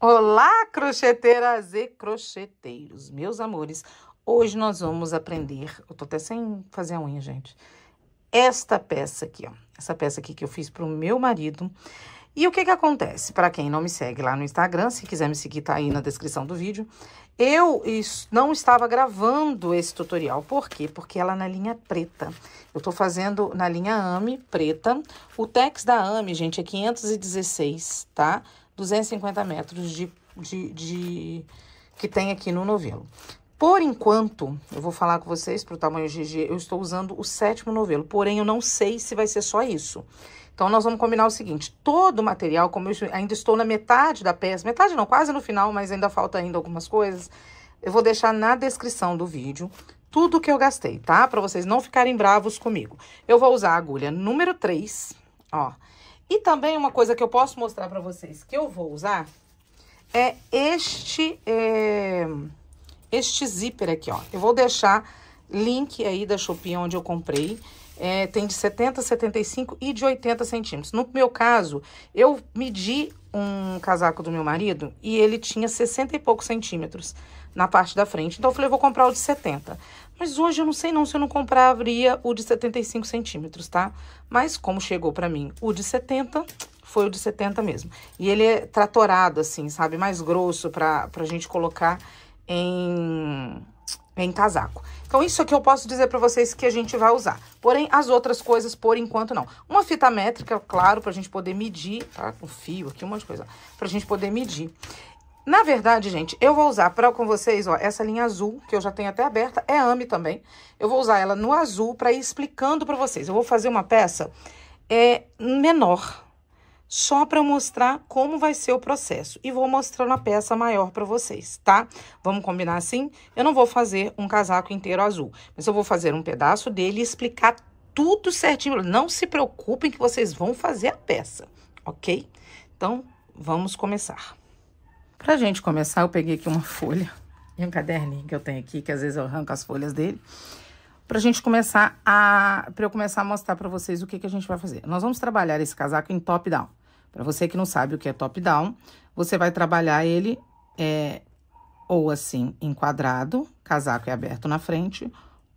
Olá, crocheteiras e crocheteiros, meus amores. Hoje nós vamos aprender, eu tô até sem fazer a unha, gente. Esta peça aqui, ó, essa peça aqui que eu fiz pro meu marido. E o que que acontece? Para quem não me segue lá no Instagram, se quiser me seguir, tá aí na descrição do vídeo. Eu não estava gravando esse tutorial, por quê? Porque ela é na linha preta. Eu tô fazendo na linha AME preta. O tex da AME, gente, é 516, tá? Tá? 250 metros de, de, de que tem aqui no novelo. Por enquanto, eu vou falar com vocês para o tamanho GG, eu estou usando o sétimo novelo, porém eu não sei se vai ser só isso. Então, nós vamos combinar o seguinte, todo o material, como eu ainda estou na metade da peça, metade não, quase no final, mas ainda falta ainda algumas coisas, eu vou deixar na descrição do vídeo tudo que eu gastei, tá? Para vocês não ficarem bravos comigo. Eu vou usar a agulha número 3, ó, e também uma coisa que eu posso mostrar para vocês que eu vou usar é este, é, este zíper aqui, ó. Eu vou deixar link aí da Shopee onde eu comprei. É, tem de 70, 75 e de 80 centímetros. No meu caso, eu medi um casaco do meu marido e ele tinha 60 e poucos centímetros na parte da frente. Então, eu falei, eu vou comprar o de 70. Mas hoje eu não sei não se eu não compraria o de 75 centímetros, tá? Mas como chegou para mim o de 70, foi o de 70 mesmo. E ele é tratorado, assim, sabe? Mais grosso pra, pra gente colocar em, em casaco. Então, isso aqui eu posso dizer pra vocês que a gente vai usar. Porém, as outras coisas, por enquanto, não. Uma fita métrica, claro, pra gente poder medir, tá? Com fio aqui, um monte de coisa. Pra gente poder medir. Na verdade, gente, eu vou usar pra, com vocês, ó, essa linha azul, que eu já tenho até aberta, é ame também. Eu vou usar ela no azul pra ir explicando pra vocês. Eu vou fazer uma peça é, menor, só pra mostrar como vai ser o processo. E vou mostrando a peça maior pra vocês, tá? Vamos combinar assim? Eu não vou fazer um casaco inteiro azul, mas eu vou fazer um pedaço dele e explicar tudo certinho. Não se preocupem que vocês vão fazer a peça, ok? Então, vamos começar. Pra gente começar, eu peguei aqui uma folha e um caderninho que eu tenho aqui, que às vezes eu arranco as folhas dele, pra gente começar a... pra eu começar a mostrar pra vocês o que, que a gente vai fazer. Nós vamos trabalhar esse casaco em top-down. Pra você que não sabe o que é top-down, você vai trabalhar ele é, ou assim, enquadrado, casaco é aberto na frente,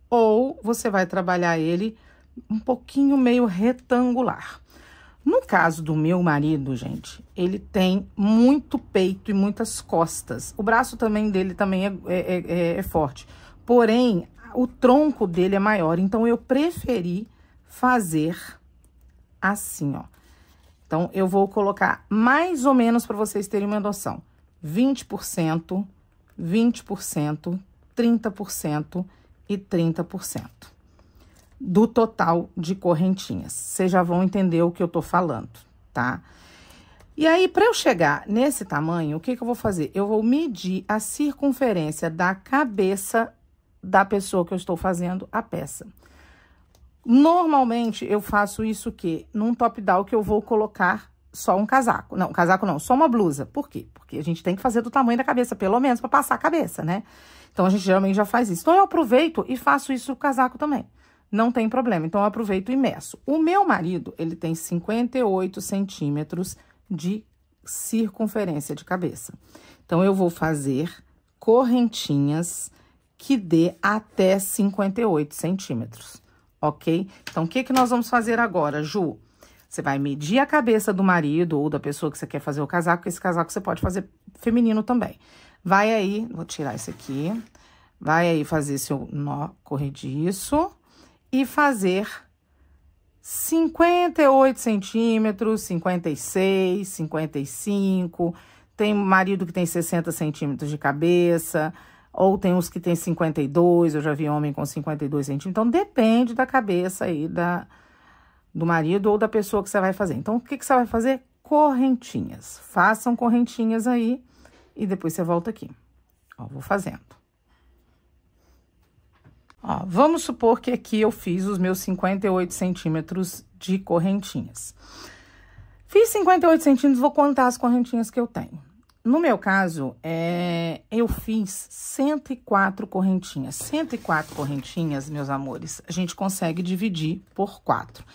ou você vai trabalhar ele um pouquinho meio retangular. No caso do meu marido, gente, ele tem muito peito e muitas costas. O braço também dele também é, é, é, é, é forte. Porém, o tronco dele é maior. Então, eu preferi fazer assim, ó. Então, eu vou colocar mais ou menos para vocês terem uma noção. 20%, 20%, 30% e 30% do total de correntinhas. Vocês já vão entender o que eu tô falando, tá? E aí, para eu chegar nesse tamanho, o que, que eu vou fazer? Eu vou medir a circunferência da cabeça da pessoa que eu estou fazendo a peça. Normalmente, eu faço isso que Num top-down que eu vou colocar só um casaco. Não, casaco não, só uma blusa. Por quê? Porque a gente tem que fazer do tamanho da cabeça, pelo menos, para passar a cabeça, né? Então, a gente geralmente já faz isso. Então, eu aproveito e faço isso com o casaco também não tem problema. Então, eu aproveito e meço. O meu marido, ele tem 58 centímetros de circunferência de cabeça. Então, eu vou fazer correntinhas que dê até 58 centímetros, ok? Então, o que, que nós vamos fazer agora, Ju? Você vai medir a cabeça do marido ou da pessoa que você quer fazer o casaco. Esse casaco você pode fazer feminino também. Vai aí, vou tirar isso aqui. Vai aí fazer seu nó corrediço e fazer 58 centímetros, 56, 55. Tem marido que tem 60 centímetros de cabeça, ou tem uns que tem 52, eu já vi homem com 52 centímetros. Então, depende da cabeça aí da, do marido ou da pessoa que você vai fazer. Então, o que, que você vai fazer? Correntinhas. Façam correntinhas aí e depois você volta aqui. Ó, vou fazendo. Ó, vamos supor que aqui eu fiz os meus 58 centímetros de correntinhas. Fiz 58 centímetros, vou contar as correntinhas que eu tenho. No meu caso, é, eu fiz 104 correntinhas. 104 correntinhas, meus amores, a gente consegue dividir por 4.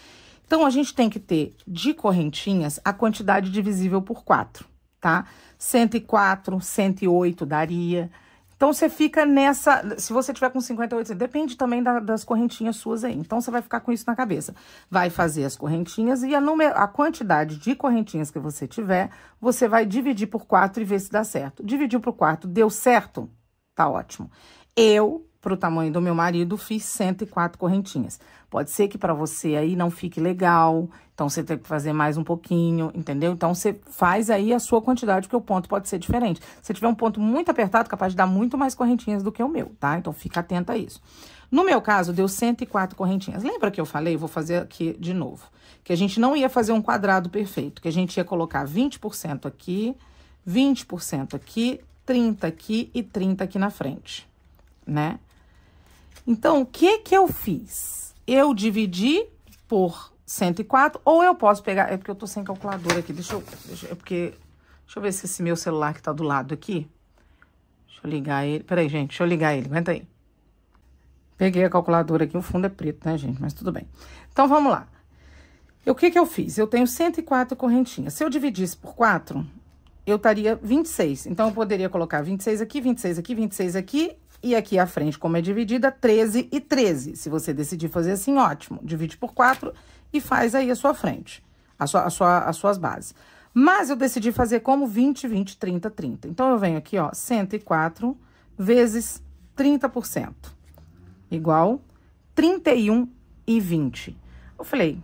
Então, a gente tem que ter de correntinhas a quantidade divisível por 4, tá? 104, 108 daria, então, você fica nessa... Se você tiver com 58, depende também da, das correntinhas suas aí. Então, você vai ficar com isso na cabeça. Vai fazer as correntinhas e a, número, a quantidade de correntinhas que você tiver, você vai dividir por quatro e ver se dá certo. Dividiu por quatro, deu certo? Tá ótimo. Eu para o tamanho do meu marido, fiz 104 correntinhas. Pode ser que para você aí não fique legal, então você tem que fazer mais um pouquinho, entendeu? Então você faz aí a sua quantidade, porque o ponto pode ser diferente. Se tiver um ponto muito apertado, capaz de dar muito mais correntinhas do que o meu, tá? Então fica atenta a isso. No meu caso, deu 104 correntinhas. Lembra que eu falei? Vou fazer aqui de novo. Que a gente não ia fazer um quadrado perfeito, que a gente ia colocar 20% aqui, 20% aqui, 30 aqui e 30 aqui na frente, né? Então, o que que eu fiz? Eu dividi por 104, ou eu posso pegar... É porque eu tô sem calculadora aqui, deixa eu... Deixa, é porque... Deixa eu ver se esse meu celular que tá do lado aqui... Deixa eu ligar ele... Peraí, gente, deixa eu ligar ele, aguenta aí. Peguei a calculadora aqui, o fundo é preto, né, gente? Mas tudo bem. Então, vamos lá. O que que eu fiz? Eu tenho 104 correntinhas. Se eu dividisse por 4, eu estaria 26. Então, eu poderia colocar 26 aqui, 26 aqui, 26 aqui e aqui a frente, como é dividida, 13 e 13. Se você decidir fazer assim, ótimo. Divide por 4 e faz aí a sua frente, a sua, a sua, as suas bases. Mas eu decidi fazer como 20, 20, 30, 30. Então, eu venho aqui, ó, 104 vezes 30%, igual 31 e 20. Eu falei,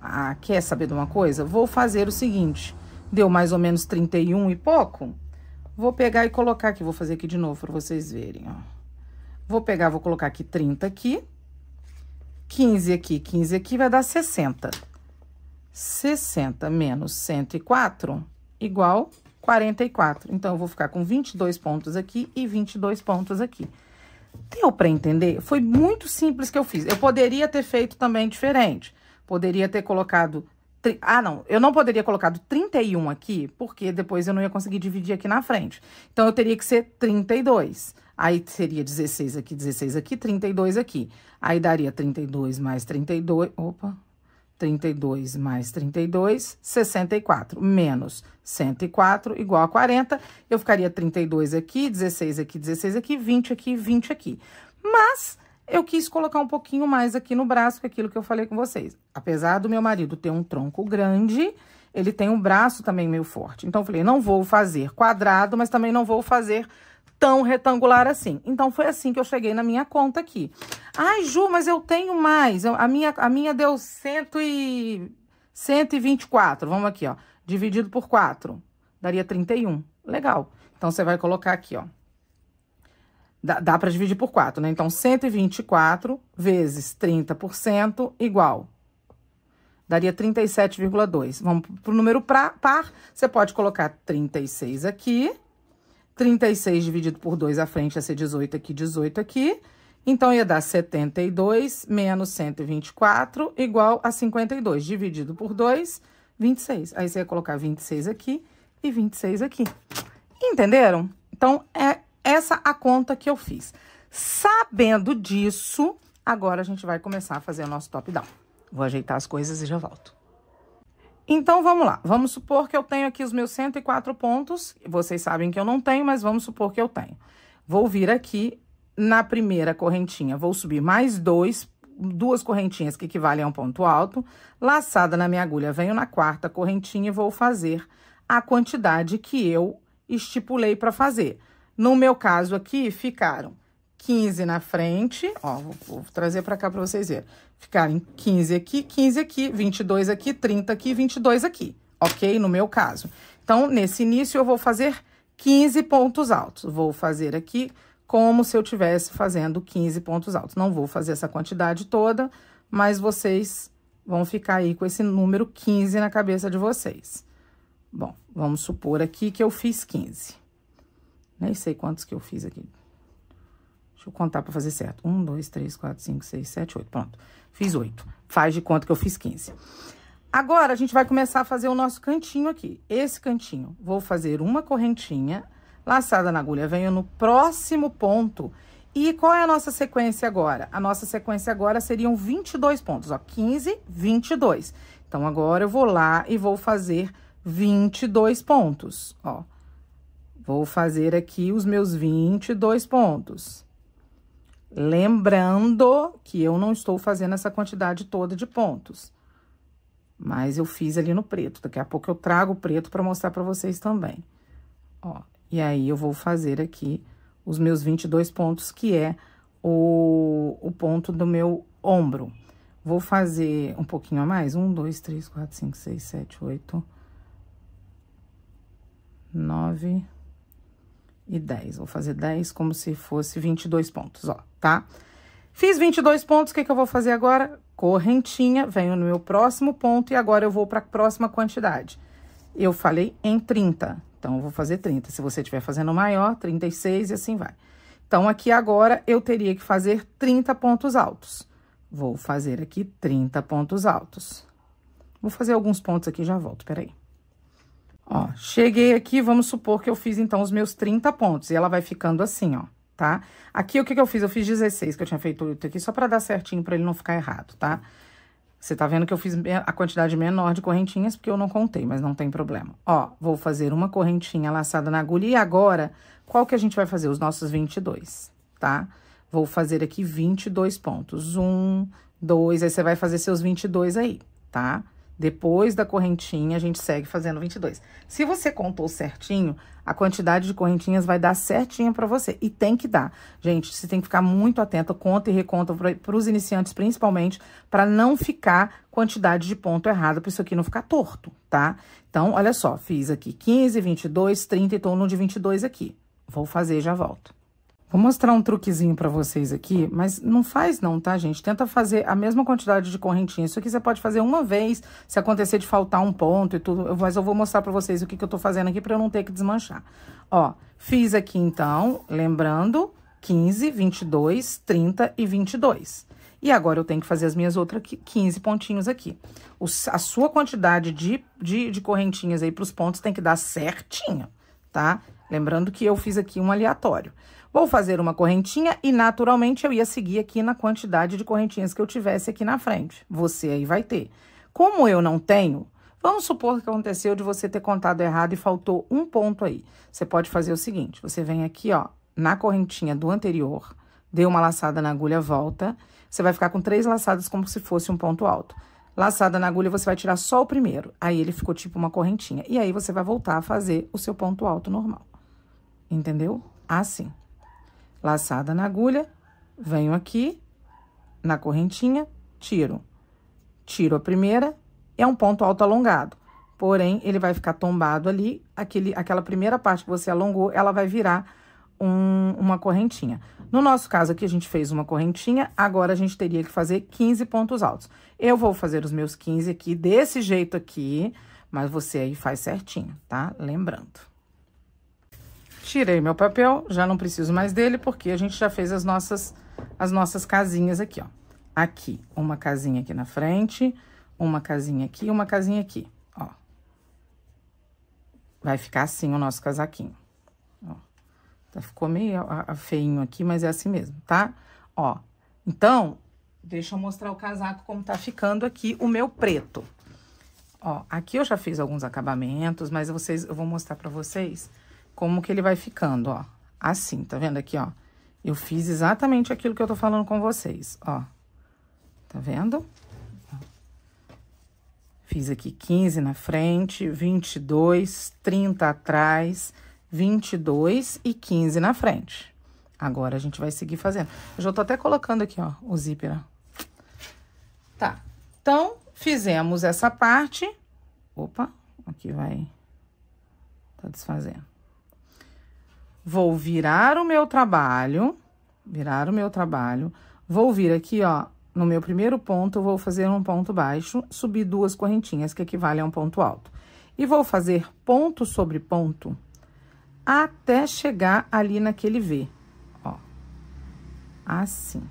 ah, quer saber de uma coisa? Vou fazer o seguinte, deu mais ou menos 31 e pouco, Vou pegar e colocar aqui, vou fazer aqui de novo para vocês verem, ó. Vou pegar, vou colocar aqui 30 aqui, 15 aqui, 15 aqui, vai dar 60. 60 menos 104 igual 44. Então, eu vou ficar com 22 pontos aqui e 22 pontos aqui. Deu para entender? Foi muito simples que eu fiz. Eu poderia ter feito também diferente. Poderia ter colocado ah, não, eu não poderia colocar 31 aqui, porque depois eu não ia conseguir dividir aqui na frente. Então, eu teria que ser 32. Aí, seria 16 aqui, 16 aqui, 32 aqui. Aí, daria 32 mais 32... Opa! 32 mais 32, 64, menos 104, igual a 40. Eu ficaria 32 aqui, 16 aqui, 16 aqui, 20 aqui, 20 aqui. Mas eu quis colocar um pouquinho mais aqui no braço, que é aquilo que eu falei com vocês. Apesar do meu marido ter um tronco grande, ele tem um braço também meio forte. Então, eu falei, não vou fazer quadrado, mas também não vou fazer tão retangular assim. Então, foi assim que eu cheguei na minha conta aqui. Ai, Ju, mas eu tenho mais. Eu, a, minha, a minha deu cento e... 124, vamos aqui, ó. Dividido por 4, daria 31. Legal. Então, você vai colocar aqui, ó. Dá, dá para dividir por 4, né? Então, 124 vezes 30% igual. Daria 37,2. Vamos para o número pra, par. Você pode colocar 36 aqui. 36 dividido por 2 à frente ia ser 18 aqui, 18 aqui. Então, ia dar 72 menos 124 igual a 52. Dividido por 2, 26. Aí, você ia colocar 26 aqui e 26 aqui. Entenderam? Então, é essa a conta que eu fiz. Sabendo disso, agora a gente vai começar a fazer o nosso top down. Vou ajeitar as coisas e já volto. Então, vamos lá. Vamos supor que eu tenho aqui os meus 104 pontos. Vocês sabem que eu não tenho, mas vamos supor que eu tenho. Vou vir aqui na primeira correntinha, vou subir mais dois, duas correntinhas que equivalem a um ponto alto. Laçada na minha agulha, venho na quarta correntinha e vou fazer a quantidade que eu estipulei para fazer. No meu caso aqui, ficaram 15 na frente, ó, vou, vou trazer para cá para vocês verem. Ficaram 15 aqui, 15 aqui, 22 aqui, 30 aqui, 22 aqui, ok? No meu caso. Então, nesse início, eu vou fazer 15 pontos altos. Vou fazer aqui como se eu estivesse fazendo 15 pontos altos. Não vou fazer essa quantidade toda, mas vocês vão ficar aí com esse número 15 na cabeça de vocês. Bom, vamos supor aqui que eu fiz 15. Nem sei quantos que eu fiz aqui. Deixa eu contar para fazer certo. Um, dois, três, quatro, cinco, seis, sete, oito. Pronto. Fiz oito. Faz de conta que eu fiz quinze. Agora, a gente vai começar a fazer o nosso cantinho aqui. Esse cantinho. Vou fazer uma correntinha. Laçada na agulha, venho no próximo ponto. E qual é a nossa sequência agora? A nossa sequência agora seriam 22 pontos, ó. 15, 22. Então, agora eu vou lá e vou fazer 22 pontos, ó. Vou fazer aqui os meus 22 pontos. Lembrando que eu não estou fazendo essa quantidade toda de pontos. Mas eu fiz ali no preto. Daqui a pouco eu trago o preto para mostrar para vocês também. Ó, e aí eu vou fazer aqui os meus 22 pontos, que é o, o ponto do meu ombro. Vou fazer um pouquinho a mais. Um, dois, três, quatro, cinco, seis, sete, oito, nove e 10. Vou fazer 10 como se fosse 22 pontos, ó, tá? Fiz 22 pontos, o que, que eu vou fazer agora? Correntinha, venho no meu próximo ponto e agora eu vou para a próxima quantidade. Eu falei em 30, então eu vou fazer 30. Se você estiver fazendo maior, 36 e assim vai. Então, aqui agora, eu teria que fazer 30 pontos altos. Vou fazer aqui 30 pontos altos. Vou fazer alguns pontos aqui e já volto, peraí. Ó, cheguei aqui, vamos supor que eu fiz, então, os meus 30 pontos. E ela vai ficando assim, ó, tá? Aqui, o que que eu fiz? Eu fiz 16, que eu tinha feito 8 aqui, só pra dar certinho, pra ele não ficar errado, tá? Você tá vendo que eu fiz a quantidade menor de correntinhas, porque eu não contei, mas não tem problema. Ó, vou fazer uma correntinha laçada na agulha. E agora, qual que a gente vai fazer? Os nossos 22, tá? Vou fazer aqui 22 pontos. Um, dois, aí você vai fazer seus 22 aí, tá? Tá? Depois da correntinha, a gente segue fazendo 22. Se você contou certinho, a quantidade de correntinhas vai dar certinho para você. E tem que dar. Gente, você tem que ficar muito atento, conta e reconta para os iniciantes, principalmente, para não ficar quantidade de ponto errada, para isso aqui não ficar torto, tá? Então, olha só, fiz aqui 15, 22, 30 e então no de 22 aqui. Vou fazer e já volto. Vou mostrar um truquezinho pra vocês aqui, mas não faz não, tá, gente? Tenta fazer a mesma quantidade de correntinha. Isso aqui você pode fazer uma vez, se acontecer de faltar um ponto e tudo, mas eu vou mostrar pra vocês o que, que eu tô fazendo aqui pra eu não ter que desmanchar. Ó, fiz aqui então, lembrando, 15, 22, 30 e 22. E agora eu tenho que fazer as minhas outras 15 pontinhos aqui. O, a sua quantidade de, de, de correntinhas aí pros pontos tem que dar certinho, tá? Lembrando que eu fiz aqui um aleatório. Vou fazer uma correntinha e, naturalmente, eu ia seguir aqui na quantidade de correntinhas que eu tivesse aqui na frente. Você aí vai ter. Como eu não tenho, vamos supor que aconteceu de você ter contado errado e faltou um ponto aí. Você pode fazer o seguinte, você vem aqui, ó, na correntinha do anterior, deu uma laçada na agulha, volta. Você vai ficar com três laçadas como se fosse um ponto alto. Laçada na agulha, você vai tirar só o primeiro. Aí, ele ficou tipo uma correntinha. E aí, você vai voltar a fazer o seu ponto alto normal. Entendeu? Assim. Laçada na agulha, venho aqui na correntinha, tiro. Tiro a primeira, é um ponto alto alongado. Porém, ele vai ficar tombado ali, aquele, aquela primeira parte que você alongou, ela vai virar um, uma correntinha. No nosso caso aqui, a gente fez uma correntinha, agora a gente teria que fazer 15 pontos altos. Eu vou fazer os meus 15 aqui desse jeito aqui, mas você aí faz certinho, tá? Lembrando. Tirei meu papel, já não preciso mais dele, porque a gente já fez as nossas, as nossas casinhas aqui, ó. Aqui, uma casinha aqui na frente, uma casinha aqui, uma casinha aqui, ó. Vai ficar assim o nosso casaquinho, ó. Tá, ficou meio a, a feinho aqui, mas é assim mesmo, tá? Ó, então, deixa eu mostrar o casaco como tá ficando aqui, o meu preto. Ó, aqui eu já fiz alguns acabamentos, mas vocês, eu vou mostrar pra vocês como que ele vai ficando, ó. Assim, tá vendo aqui, ó? Eu fiz exatamente aquilo que eu tô falando com vocês, ó. Tá vendo? Fiz aqui 15 na frente, 22, 30 atrás, 22 e 15 na frente. Agora, a gente vai seguir fazendo. Eu já tô até colocando aqui, ó, o zíper, ó. Tá, então, fizemos essa parte. Opa, aqui vai... Tá desfazendo. Vou virar o meu trabalho, virar o meu trabalho, vou vir aqui, ó, no meu primeiro ponto, vou fazer um ponto baixo, subir duas correntinhas, que equivale a um ponto alto. E vou fazer ponto sobre ponto até chegar ali naquele V, ó. Assim.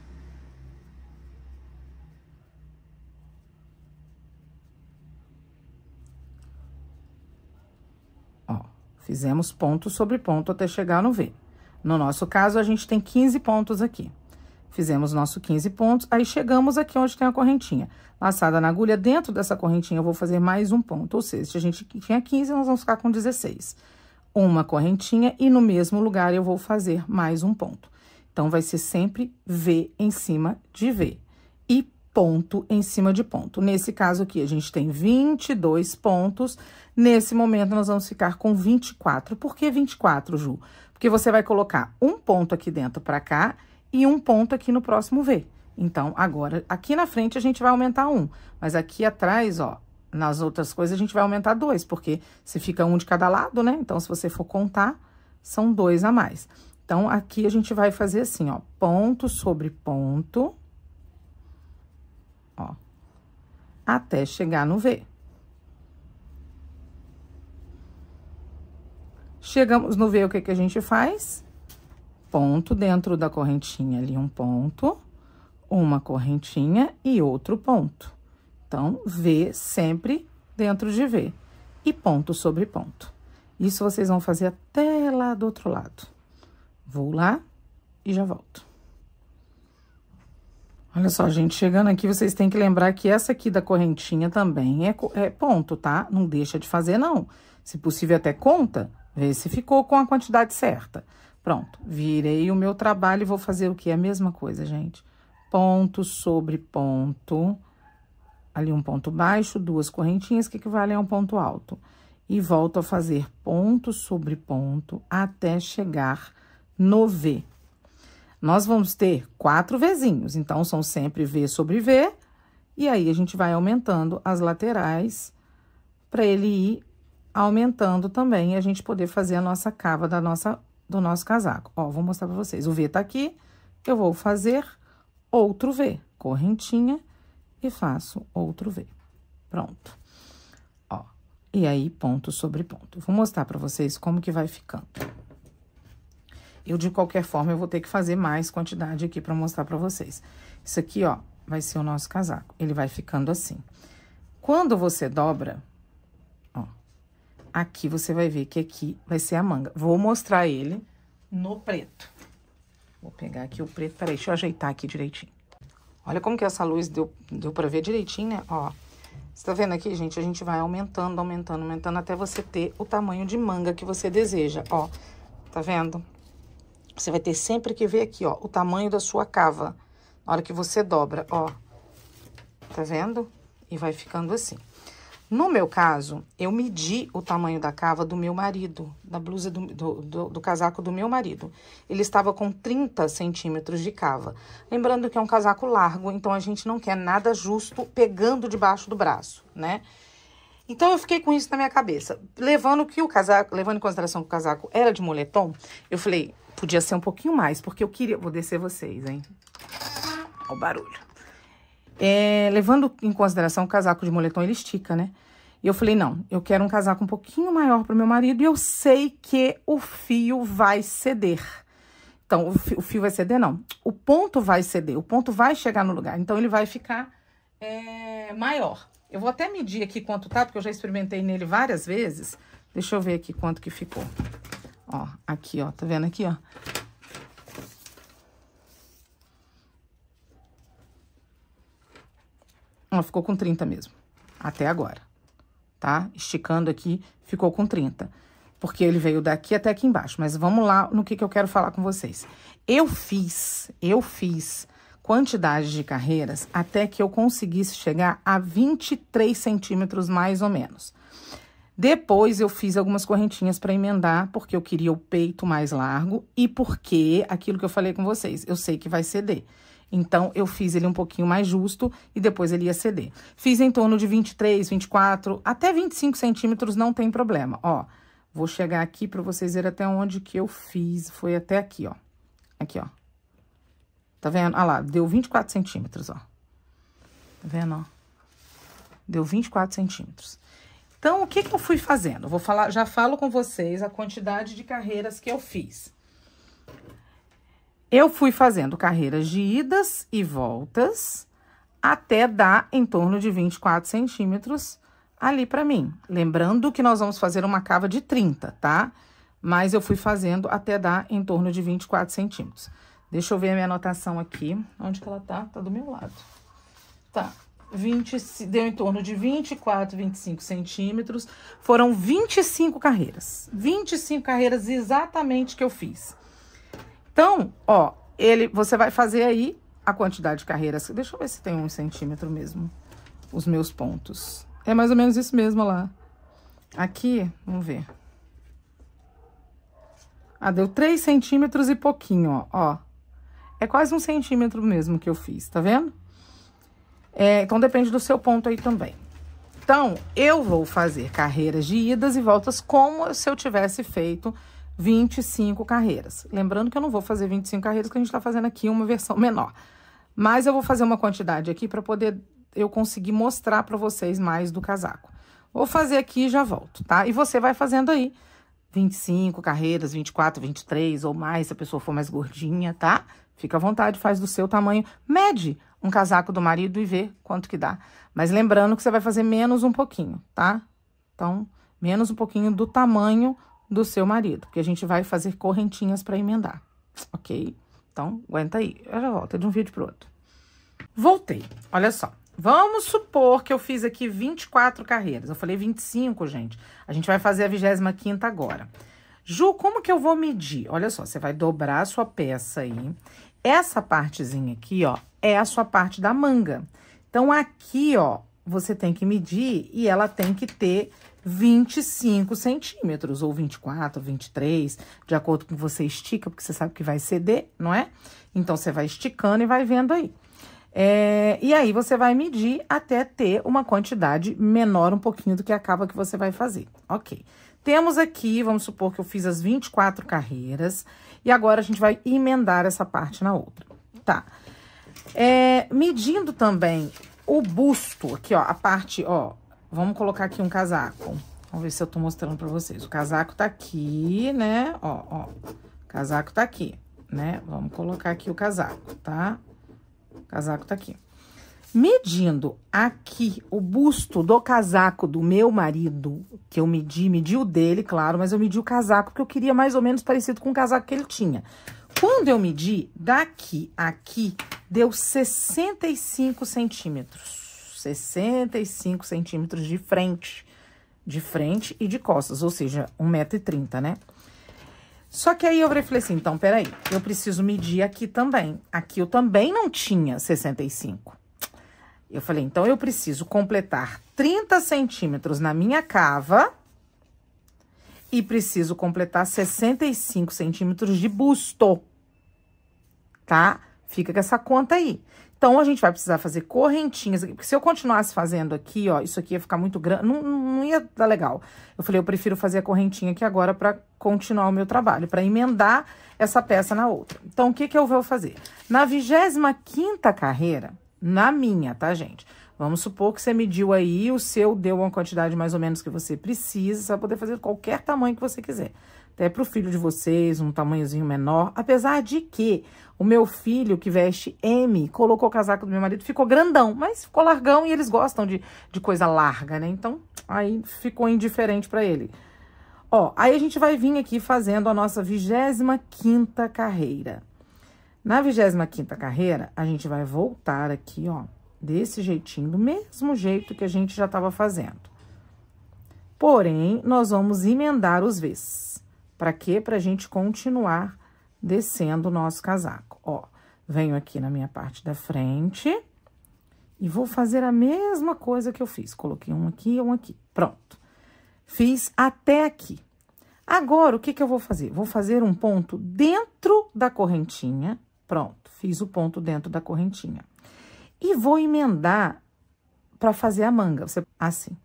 Fizemos ponto sobre ponto até chegar no V. No nosso caso, a gente tem 15 pontos aqui. Fizemos nosso 15 pontos, aí chegamos aqui onde tem a correntinha. Laçada na agulha, dentro dessa correntinha eu vou fazer mais um ponto, ou seja, se a gente tinha 15, nós vamos ficar com 16. Uma correntinha e no mesmo lugar eu vou fazer mais um ponto. Então, vai ser sempre V em cima de V. E ponto em cima de ponto. Nesse caso aqui, a gente tem 22 pontos. Nesse momento, nós vamos ficar com 24. Por que 24, Ju? Porque você vai colocar um ponto aqui dentro para cá e um ponto aqui no próximo V. Então, agora, aqui na frente, a gente vai aumentar um. Mas aqui atrás, ó, nas outras coisas, a gente vai aumentar dois, porque se fica um de cada lado, né? Então, se você for contar, são dois a mais. Então, aqui a gente vai fazer assim, ó, ponto sobre ponto até chegar no V. Chegamos no V, o que, que a gente faz? Ponto dentro da correntinha ali, um ponto, uma correntinha e outro ponto. Então, V sempre dentro de V e ponto sobre ponto. Isso vocês vão fazer até lá do outro lado. Vou lá e já volto. Olha só, gente, chegando aqui, vocês têm que lembrar que essa aqui da correntinha também é, é ponto, tá? Não deixa de fazer, não. Se possível, até conta, vê se ficou com a quantidade certa. Pronto, virei o meu trabalho e vou fazer o que? A mesma coisa, gente. Ponto sobre ponto, ali um ponto baixo, duas correntinhas que equivalem a um ponto alto. E volto a fazer ponto sobre ponto até chegar no V. Nós vamos ter quatro vezinhos, então, são sempre V sobre V, e aí a gente vai aumentando as laterais para ele ir aumentando também e a gente poder fazer a nossa cava da nossa, do nosso casaco. Ó, vou mostrar para vocês. O V tá aqui, eu vou fazer outro V, correntinha, e faço outro V. Pronto. Ó, e aí, ponto sobre ponto. vou mostrar para vocês como que vai ficando. Eu, de qualquer forma, eu vou ter que fazer mais quantidade aqui para mostrar para vocês. Isso aqui, ó, vai ser o nosso casaco. Ele vai ficando assim. Quando você dobra, ó, aqui você vai ver que aqui vai ser a manga. Vou mostrar ele no preto. Vou pegar aqui o preto, peraí, deixa eu ajeitar aqui direitinho. Olha como que essa luz deu, deu pra ver direitinho, né? Ó, você tá vendo aqui, gente? A gente vai aumentando, aumentando, aumentando, até você ter o tamanho de manga que você deseja, ó. Tá vendo? Você vai ter sempre que ver aqui, ó, o tamanho da sua cava. Na hora que você dobra, ó, tá vendo? E vai ficando assim. No meu caso, eu medi o tamanho da cava do meu marido, da blusa do, do, do, do, casaco do meu marido. Ele estava com 30 centímetros de cava. Lembrando que é um casaco largo, então a gente não quer nada justo pegando debaixo do braço, né? Então eu fiquei com isso na minha cabeça. Levando que o casaco, levando em consideração que o casaco era de moletom, eu falei, Podia ser um pouquinho mais, porque eu queria... Vou descer vocês, hein? Olha o barulho. É, levando em consideração o casaco de moletom, ele estica, né? E eu falei, não, eu quero um casaco um pouquinho maior para o meu marido e eu sei que o fio vai ceder. Então, o fio, o fio, vai ceder, não. O ponto vai ceder, o ponto vai chegar no lugar. Então, ele vai ficar é, maior. Eu vou até medir aqui quanto tá, porque eu já experimentei nele várias vezes. Deixa eu ver aqui quanto que ficou. Ó, aqui, ó, tá vendo aqui, ó? Ó, ficou com 30 mesmo, até agora, tá? Esticando aqui, ficou com 30, porque ele veio daqui até aqui embaixo. Mas vamos lá no que, que eu quero falar com vocês. Eu fiz, eu fiz quantidade de carreiras até que eu conseguisse chegar a 23 centímetros, mais ou menos. Depois eu fiz algumas correntinhas para emendar, porque eu queria o peito mais largo e porque aquilo que eu falei com vocês, eu sei que vai ceder. Então, eu fiz ele um pouquinho mais justo e depois ele ia ceder. Fiz em torno de 23, 24, até 25 centímetros, não tem problema, ó. Vou chegar aqui para vocês verem até onde que eu fiz, foi até aqui, ó. Aqui, ó. Tá vendo? Ah lá, deu 24 centímetros, ó. Tá vendo, ó? Deu 24 centímetros. Então, o que, que eu fui fazendo? Vou falar, já falo com vocês a quantidade de carreiras que eu fiz. Eu fui fazendo carreiras de idas e voltas até dar em torno de 24 centímetros ali para mim. Lembrando que nós vamos fazer uma cava de 30, tá? Mas eu fui fazendo até dar em torno de 24 centímetros. Deixa eu ver a minha anotação aqui. Onde que ela tá? Tá do meu lado. Tá. 20, deu em torno de 24, 25 centímetros. Foram 25 carreiras. 25 carreiras exatamente que eu fiz. Então, ó, ele, você vai fazer aí a quantidade de carreiras. Deixa eu ver se tem um centímetro mesmo, os meus pontos. É mais ou menos isso mesmo lá. Aqui, vamos ver. Ah, deu 3 centímetros e pouquinho, ó. ó. É quase um centímetro mesmo que eu fiz, tá vendo? É, então depende do seu ponto aí também. Então, eu vou fazer carreiras de idas e voltas como se eu tivesse feito 25 carreiras. Lembrando que eu não vou fazer 25 carreiras, que a gente está fazendo aqui uma versão menor. Mas eu vou fazer uma quantidade aqui para poder eu conseguir mostrar para vocês mais do casaco. Vou fazer aqui e já volto, tá? E você vai fazendo aí 25 carreiras, 24, 23 ou mais, se a pessoa for mais gordinha, tá? Tá? Fica à vontade, faz do seu tamanho. Mede um casaco do marido e vê quanto que dá. Mas lembrando que você vai fazer menos um pouquinho, tá? Então, menos um pouquinho do tamanho do seu marido, porque a gente vai fazer correntinhas para emendar, ok? Então, aguenta aí. Eu já volto, é de um vídeo pro outro. Voltei, olha só. Vamos supor que eu fiz aqui 24 carreiras. Eu falei 25, gente. A gente vai fazer a 25 agora. agora. Ju, como que eu vou medir? Olha só, você vai dobrar a sua peça aí. Essa partezinha aqui, ó, é a sua parte da manga. Então, aqui, ó, você tem que medir e ela tem que ter 25 centímetros, ou 24, 23, de acordo com você estica, porque você sabe que vai ceder, não é? Então, você vai esticando e vai vendo aí. É, e aí, você vai medir até ter uma quantidade menor um pouquinho do que a capa que você vai fazer, ok? Temos aqui, vamos supor que eu fiz as 24 carreiras, e agora a gente vai emendar essa parte na outra, tá? É, medindo também o busto, aqui, ó, a parte, ó, vamos colocar aqui um casaco. Vamos ver se eu tô mostrando pra vocês. O casaco tá aqui, né? Ó, ó, o casaco tá aqui, né? Vamos colocar aqui o casaco, tá? O casaco tá aqui. Medindo aqui o busto do casaco do meu marido, que eu medi, medi o dele, claro, mas eu medi o casaco porque eu queria mais ou menos parecido com o casaco que ele tinha. Quando eu medi, daqui aqui, deu 65 centímetros. 65 centímetros de frente. De frente e de costas, ou seja, 1,30m, né? Só que aí eu falei assim, então, peraí, eu preciso medir aqui também. Aqui eu também não tinha 65. Eu falei, então eu preciso completar 30 centímetros na minha cava e preciso completar 65 centímetros de busto, tá? Fica com essa conta aí. Então, a gente vai precisar fazer correntinhas aqui, porque se eu continuasse fazendo aqui, ó, isso aqui ia ficar muito grande, não, não ia dar legal. Eu falei, eu prefiro fazer a correntinha aqui agora para continuar o meu trabalho, para emendar essa peça na outra. Então, o que que eu vou fazer? Na 25ª carreira, na minha, tá, gente? Vamos supor que você mediu aí, o seu deu uma quantidade mais ou menos que você precisa, você vai poder fazer qualquer tamanho que você quiser. Até para o filho de vocês, um tamanhozinho menor. Apesar de que o meu filho, que veste M, colocou o casaco do meu marido, ficou grandão, mas ficou largão e eles gostam de, de coisa larga, né? Então, aí ficou indiferente para ele. Ó, aí a gente vai vir aqui fazendo a nossa 25ª carreira. Na 25 quinta carreira, a gente vai voltar aqui, ó, desse jeitinho, do mesmo jeito que a gente já estava fazendo. Porém, nós vamos emendar os Vs. Para quê? Para a gente continuar descendo o nosso casaco. Ó, venho aqui na minha parte da frente e vou fazer a mesma coisa que eu fiz. Coloquei um aqui e um aqui. Pronto. Fiz até aqui. Agora, o que, que eu vou fazer? Vou fazer um ponto dentro da correntinha Pronto, fiz o ponto dentro da correntinha. E vou emendar para fazer a manga, você, assim.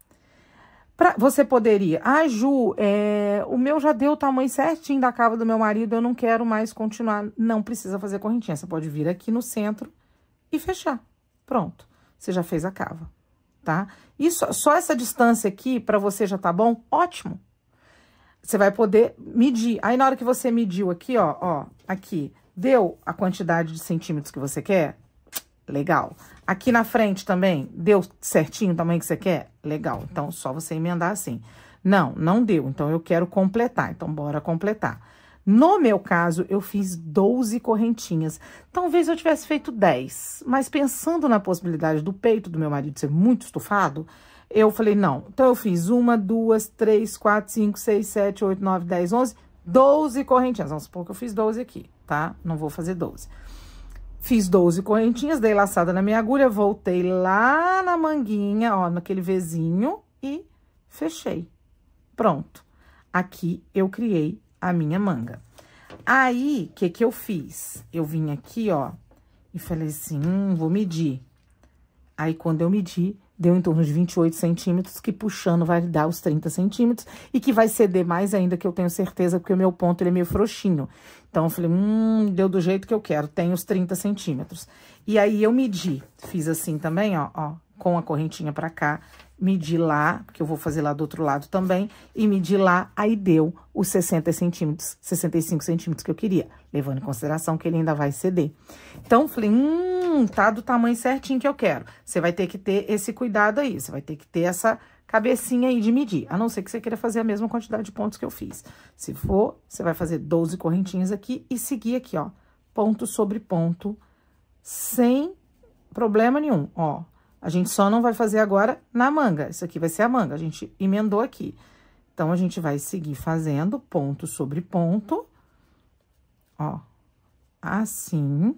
Pra, você poderia, ah, Ju, é, o meu já deu o tamanho certinho da cava do meu marido, eu não quero mais continuar. Não precisa fazer correntinha, você pode vir aqui no centro e fechar. Pronto, você já fez a cava, tá? Isso, só, só essa distância aqui, para você já tá bom? Ótimo. Você vai poder medir. Aí, na hora que você mediu aqui, ó, ó, aqui, Deu a quantidade de centímetros que você quer? Legal. Aqui na frente também, deu certinho o tamanho que você quer? Legal. Então, só você emendar assim. Não, não deu. Então, eu quero completar. Então, bora completar. No meu caso, eu fiz 12 correntinhas. Talvez eu tivesse feito 10, mas pensando na possibilidade do peito do meu marido ser muito estufado, eu falei, não. Então, eu fiz uma, duas, três, quatro, cinco, seis, sete, oito, nove, dez, onze, 12 correntinhas. Vamos supor que eu fiz 12 aqui, tá? Não vou fazer 12. Fiz 12 correntinhas, dei laçada na minha agulha, voltei lá na manguinha, ó, naquele Vzinho e fechei. Pronto. Aqui eu criei a minha manga. Aí, o que que eu fiz? Eu vim aqui, ó, e falei assim, hum, vou medir. Aí, quando eu medi, deu em torno de 28 centímetros, que puxando vai dar os 30 centímetros e que vai ceder mais ainda, que eu tenho certeza, porque o meu ponto ele é meio frouxinho. Então, eu falei, hum, deu do jeito que eu quero, tem os 30 centímetros. E aí, eu medi, fiz assim também, ó, ó com a correntinha pra cá medir lá, porque eu vou fazer lá do outro lado também, e medir lá, aí deu os 60 centímetros, 65 centímetros que eu queria, levando em consideração que ele ainda vai ceder. Então, falei, hum, tá do tamanho certinho que eu quero. Você vai ter que ter esse cuidado aí, você vai ter que ter essa cabecinha aí de medir, a não ser que você queira fazer a mesma quantidade de pontos que eu fiz. Se for, você vai fazer 12 correntinhas aqui e seguir aqui, ó, ponto sobre ponto, sem problema nenhum, ó, a gente só não vai fazer agora na manga. Isso aqui vai ser a manga, a gente emendou aqui. Então, a gente vai seguir fazendo ponto sobre ponto, ó, assim.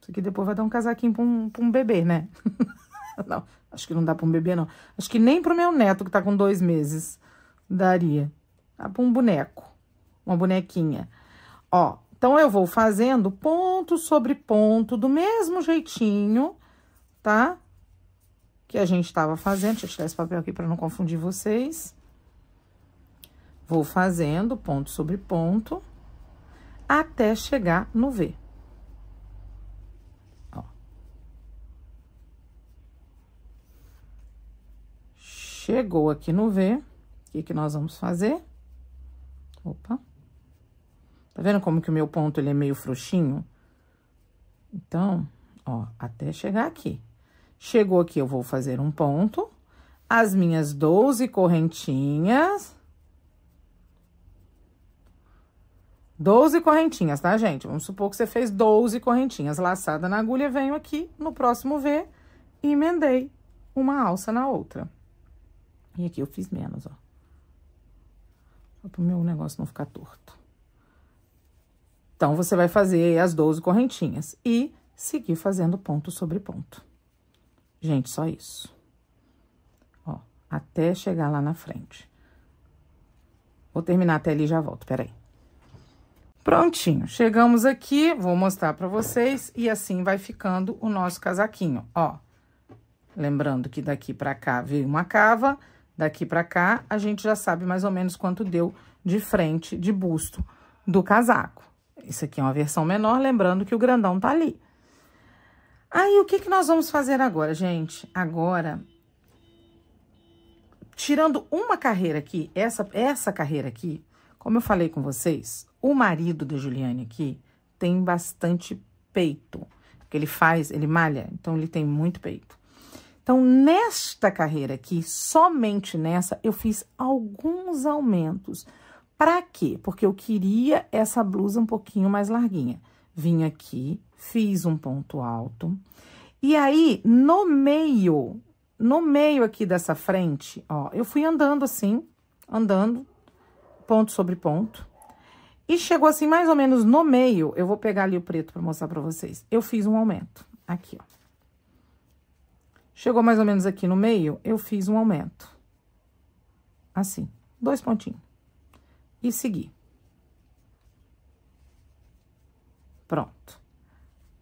Isso aqui depois vai dar um casaquinho pra um, pra um bebê, né? não, acho que não dá pra um bebê, não. Acho que nem pro meu neto, que tá com dois meses, daria. Dá pra um boneco, uma bonequinha. Ó, então, eu vou fazendo ponto sobre ponto, do mesmo jeitinho tá? Que a gente tava fazendo, deixa eu tirar esse papel aqui para não confundir vocês. Vou fazendo ponto sobre ponto até chegar no V. Ó. Chegou aqui no V, o que, que nós vamos fazer? Opa. Tá vendo como que o meu ponto ele é meio frouxinho? Então, ó, até chegar aqui. Chegou aqui, eu vou fazer um ponto. As minhas 12 correntinhas. 12 correntinhas, tá, gente? Vamos supor que você fez 12 correntinhas laçada na agulha, venho aqui no próximo V e emendei uma alça na outra. E aqui eu fiz menos, ó. Só pro meu negócio não ficar torto. Então, você vai fazer as 12 correntinhas e seguir fazendo ponto sobre ponto. Gente, só isso. Ó, até chegar lá na frente. Vou terminar até ali e já volto, peraí. Prontinho, chegamos aqui, vou mostrar pra vocês, e assim vai ficando o nosso casaquinho, ó. Lembrando que daqui pra cá veio uma cava, daqui pra cá a gente já sabe mais ou menos quanto deu de frente, de busto do casaco. Isso aqui é uma versão menor, lembrando que o grandão tá ali. Aí, o que, que nós vamos fazer agora, gente? Agora, tirando uma carreira aqui, essa, essa carreira aqui, como eu falei com vocês, o marido da Juliane aqui tem bastante peito. Porque ele faz, ele malha, então ele tem muito peito. Então, nesta carreira aqui, somente nessa, eu fiz alguns aumentos. Para quê? Porque eu queria essa blusa um pouquinho mais larguinha. Vim aqui, fiz um ponto alto. E aí, no meio, no meio aqui dessa frente, ó, eu fui andando assim, andando, ponto sobre ponto. E chegou assim, mais ou menos no meio, eu vou pegar ali o preto para mostrar para vocês. Eu fiz um aumento, aqui, ó. Chegou mais ou menos aqui no meio, eu fiz um aumento. Assim, dois pontinhos. E segui.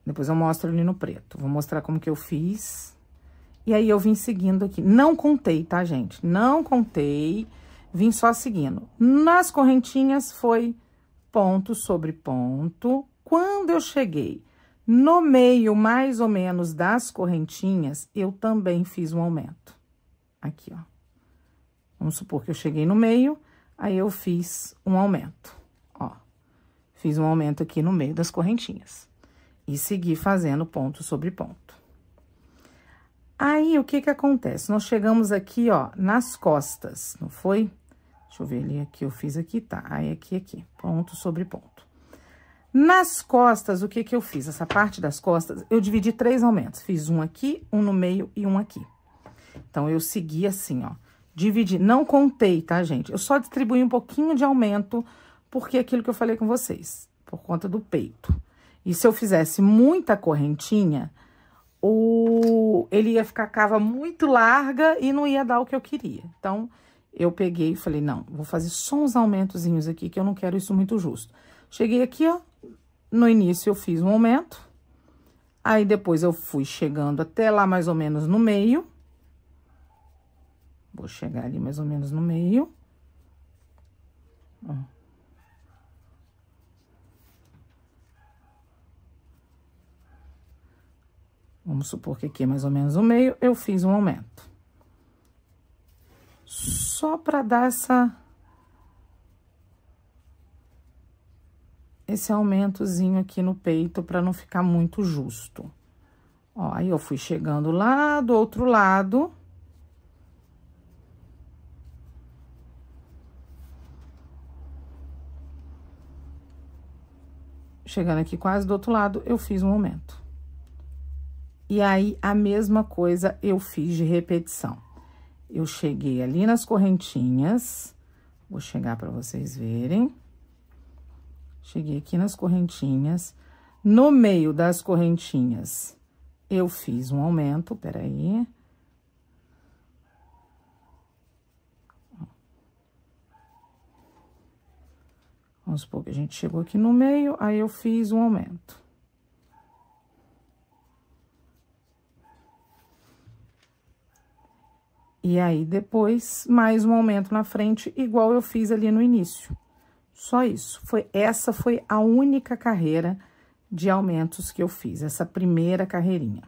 Depois eu mostro ali no preto. Vou mostrar como que eu fiz. E aí, eu vim seguindo aqui. Não contei, tá, gente? Não contei. Vim só seguindo. Nas correntinhas, foi ponto sobre ponto. Quando eu cheguei no meio, mais ou menos, das correntinhas, eu também fiz um aumento. Aqui, ó. Vamos supor que eu cheguei no meio, aí eu fiz um aumento, ó. Fiz um aumento aqui no meio das correntinhas e seguir fazendo ponto sobre ponto. Aí, o que que acontece? Nós chegamos aqui, ó, nas costas, não foi? Deixa eu ver ali, aqui eu fiz aqui, tá? Aí, aqui, aqui, ponto sobre ponto. Nas costas, o que que eu fiz? Essa parte das costas, eu dividi três aumentos. Fiz um aqui, um no meio e um aqui. Então, eu segui assim, ó. Dividi, não contei, tá, gente? Eu só distribuí um pouquinho de aumento, porque é aquilo que eu falei com vocês, por conta do peito. E se eu fizesse muita correntinha, o... ele ia ficar cava muito larga e não ia dar o que eu queria. Então, eu peguei e falei, não, vou fazer só uns aumentozinhos aqui, que eu não quero isso muito justo. Cheguei aqui, ó, no início eu fiz um aumento, aí depois eu fui chegando até lá mais ou menos no meio. Vou chegar ali mais ou menos no meio. Ó. Vamos supor que aqui é mais ou menos o meio, eu fiz um aumento. Só para dar essa... Esse aumentozinho aqui no peito, para não ficar muito justo. Ó, aí eu fui chegando lá do outro lado... chegando aqui quase do outro lado, eu fiz um aumento. E aí, a mesma coisa eu fiz de repetição. Eu cheguei ali nas correntinhas, vou chegar para vocês verem. Cheguei aqui nas correntinhas, no meio das correntinhas, eu fiz um aumento, peraí. Vamos supor que a gente chegou aqui no meio, aí eu fiz um aumento. E aí, depois, mais um aumento na frente, igual eu fiz ali no início. Só isso. Foi Essa foi a única carreira de aumentos que eu fiz, essa primeira carreirinha.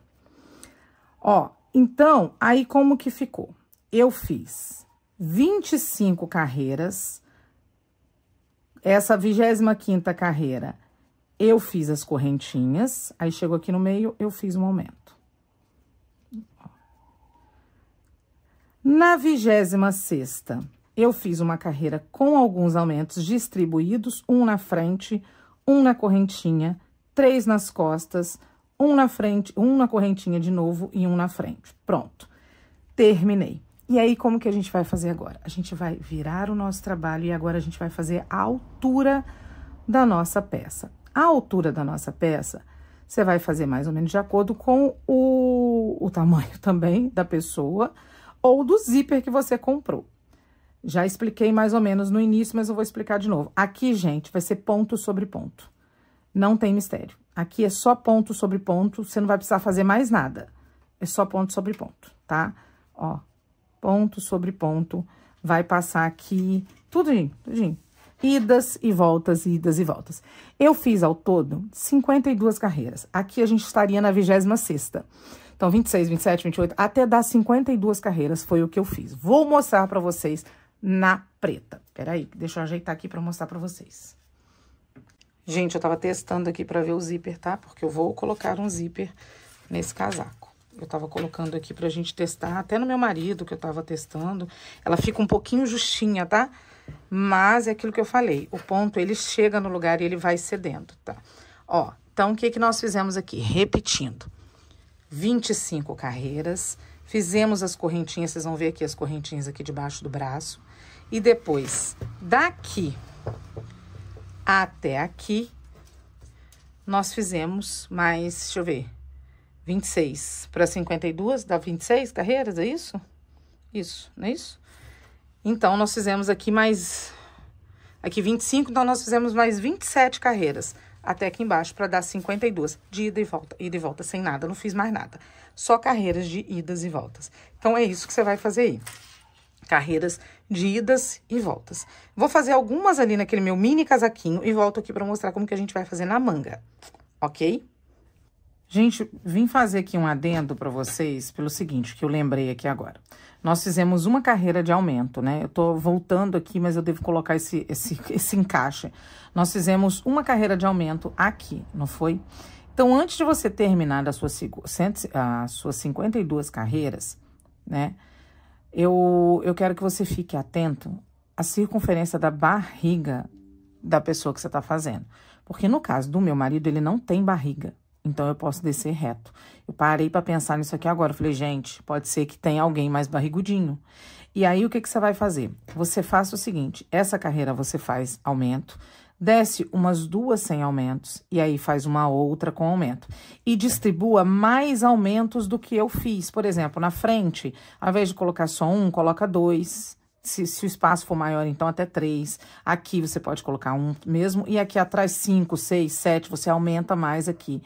Ó, então, aí como que ficou? Eu fiz 25 carreiras, essa 25ª carreira eu fiz as correntinhas, aí chegou aqui no meio, eu fiz um aumento. Na vigésima sexta, eu fiz uma carreira com alguns aumentos distribuídos, um na frente, um na correntinha, três nas costas, um na frente, um na correntinha de novo e um na frente. Pronto, terminei. E aí, como que a gente vai fazer agora? A gente vai virar o nosso trabalho e agora a gente vai fazer a altura da nossa peça. A altura da nossa peça, você vai fazer mais ou menos de acordo com o, o tamanho também da pessoa, ou do zíper que você comprou. Já expliquei mais ou menos no início, mas eu vou explicar de novo. Aqui, gente, vai ser ponto sobre ponto. Não tem mistério. Aqui é só ponto sobre ponto, você não vai precisar fazer mais nada. É só ponto sobre ponto, tá? Ó, ponto sobre ponto, vai passar aqui, tudinho, tudinho. Idas e voltas, idas e voltas. Eu fiz ao todo 52 carreiras. Aqui a gente estaria na 26 sexta. Então, 26, 27, 28, até dar 52 carreiras foi o que eu fiz. Vou mostrar para vocês na preta. Peraí, deixa eu ajeitar aqui para mostrar para vocês. Gente, eu tava testando aqui para ver o zíper, tá? Porque eu vou colocar um zíper nesse casaco. Eu tava colocando aqui pra gente testar, até no meu marido que eu tava testando. Ela fica um pouquinho justinha, tá? Mas é aquilo que eu falei, o ponto, ele chega no lugar e ele vai cedendo, tá? Ó, então, o que que nós fizemos aqui? Repetindo. 25 carreiras, fizemos as correntinhas, vocês vão ver aqui as correntinhas aqui debaixo do braço. E depois, daqui até aqui, nós fizemos mais, deixa eu ver, 26 para 52, dá 26 carreiras, é isso? Isso, não é isso? Então, nós fizemos aqui mais, aqui 25, então nós fizemos mais 27 carreiras até aqui embaixo para dar 52 de ida e volta, ida e volta sem nada, não fiz mais nada. Só carreiras de idas e voltas. Então, é isso que você vai fazer aí. Carreiras de idas e voltas. Vou fazer algumas ali naquele meu mini casaquinho e volto aqui para mostrar como que a gente vai fazer na manga, ok? Gente, vim fazer aqui um adendo para vocês pelo seguinte, que eu lembrei aqui agora. Nós fizemos uma carreira de aumento, né? Eu tô voltando aqui, mas eu devo colocar esse, esse, esse encaixe. Nós fizemos uma carreira de aumento aqui, não foi? Então, antes de você terminar a sua, as suas 52 carreiras, né? Eu, eu quero que você fique atento à circunferência da barriga da pessoa que você está fazendo. Porque no caso do meu marido, ele não tem barriga então eu posso descer reto. Eu parei para pensar nisso aqui agora. Eu falei, gente, pode ser que tenha alguém mais barrigudinho. E aí, o que, que você vai fazer? Você faça o seguinte: essa carreira você faz aumento, desce umas duas sem aumentos, e aí faz uma outra com aumento. E distribua mais aumentos do que eu fiz. Por exemplo, na frente, ao invés de colocar só um, coloca dois. Se, se, o espaço for maior, então até três. Aqui você pode colocar um mesmo, e aqui atrás, cinco, seis, sete, você aumenta mais aqui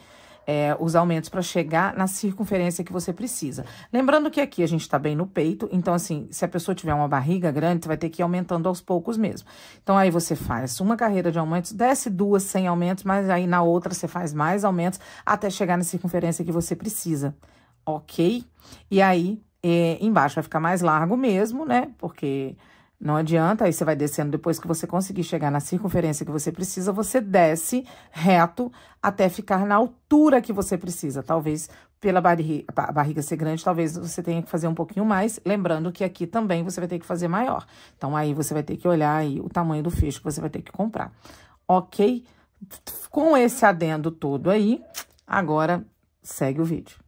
é, os aumentos para chegar na circunferência que você precisa. Lembrando que aqui a gente está bem no peito, então, assim, se a pessoa tiver uma barriga grande, você vai ter que ir aumentando aos poucos mesmo. Então, aí você faz uma carreira de aumentos, desce duas sem aumentos, mas aí na outra você faz mais aumentos até chegar na circunferência que você precisa, ok? E aí, é, embaixo vai ficar mais largo mesmo, né? Porque não adianta, aí você vai descendo. Depois que você conseguir chegar na circunferência que você precisa, você desce reto até ficar na altura que você precisa. Talvez pela barriga, barriga ser grande, talvez você tenha que fazer um pouquinho mais. Lembrando que aqui também você vai ter que fazer maior. Então, aí você vai ter que olhar aí o tamanho do fecho que você vai ter que comprar. Ok? Com esse adendo todo aí, agora segue o vídeo.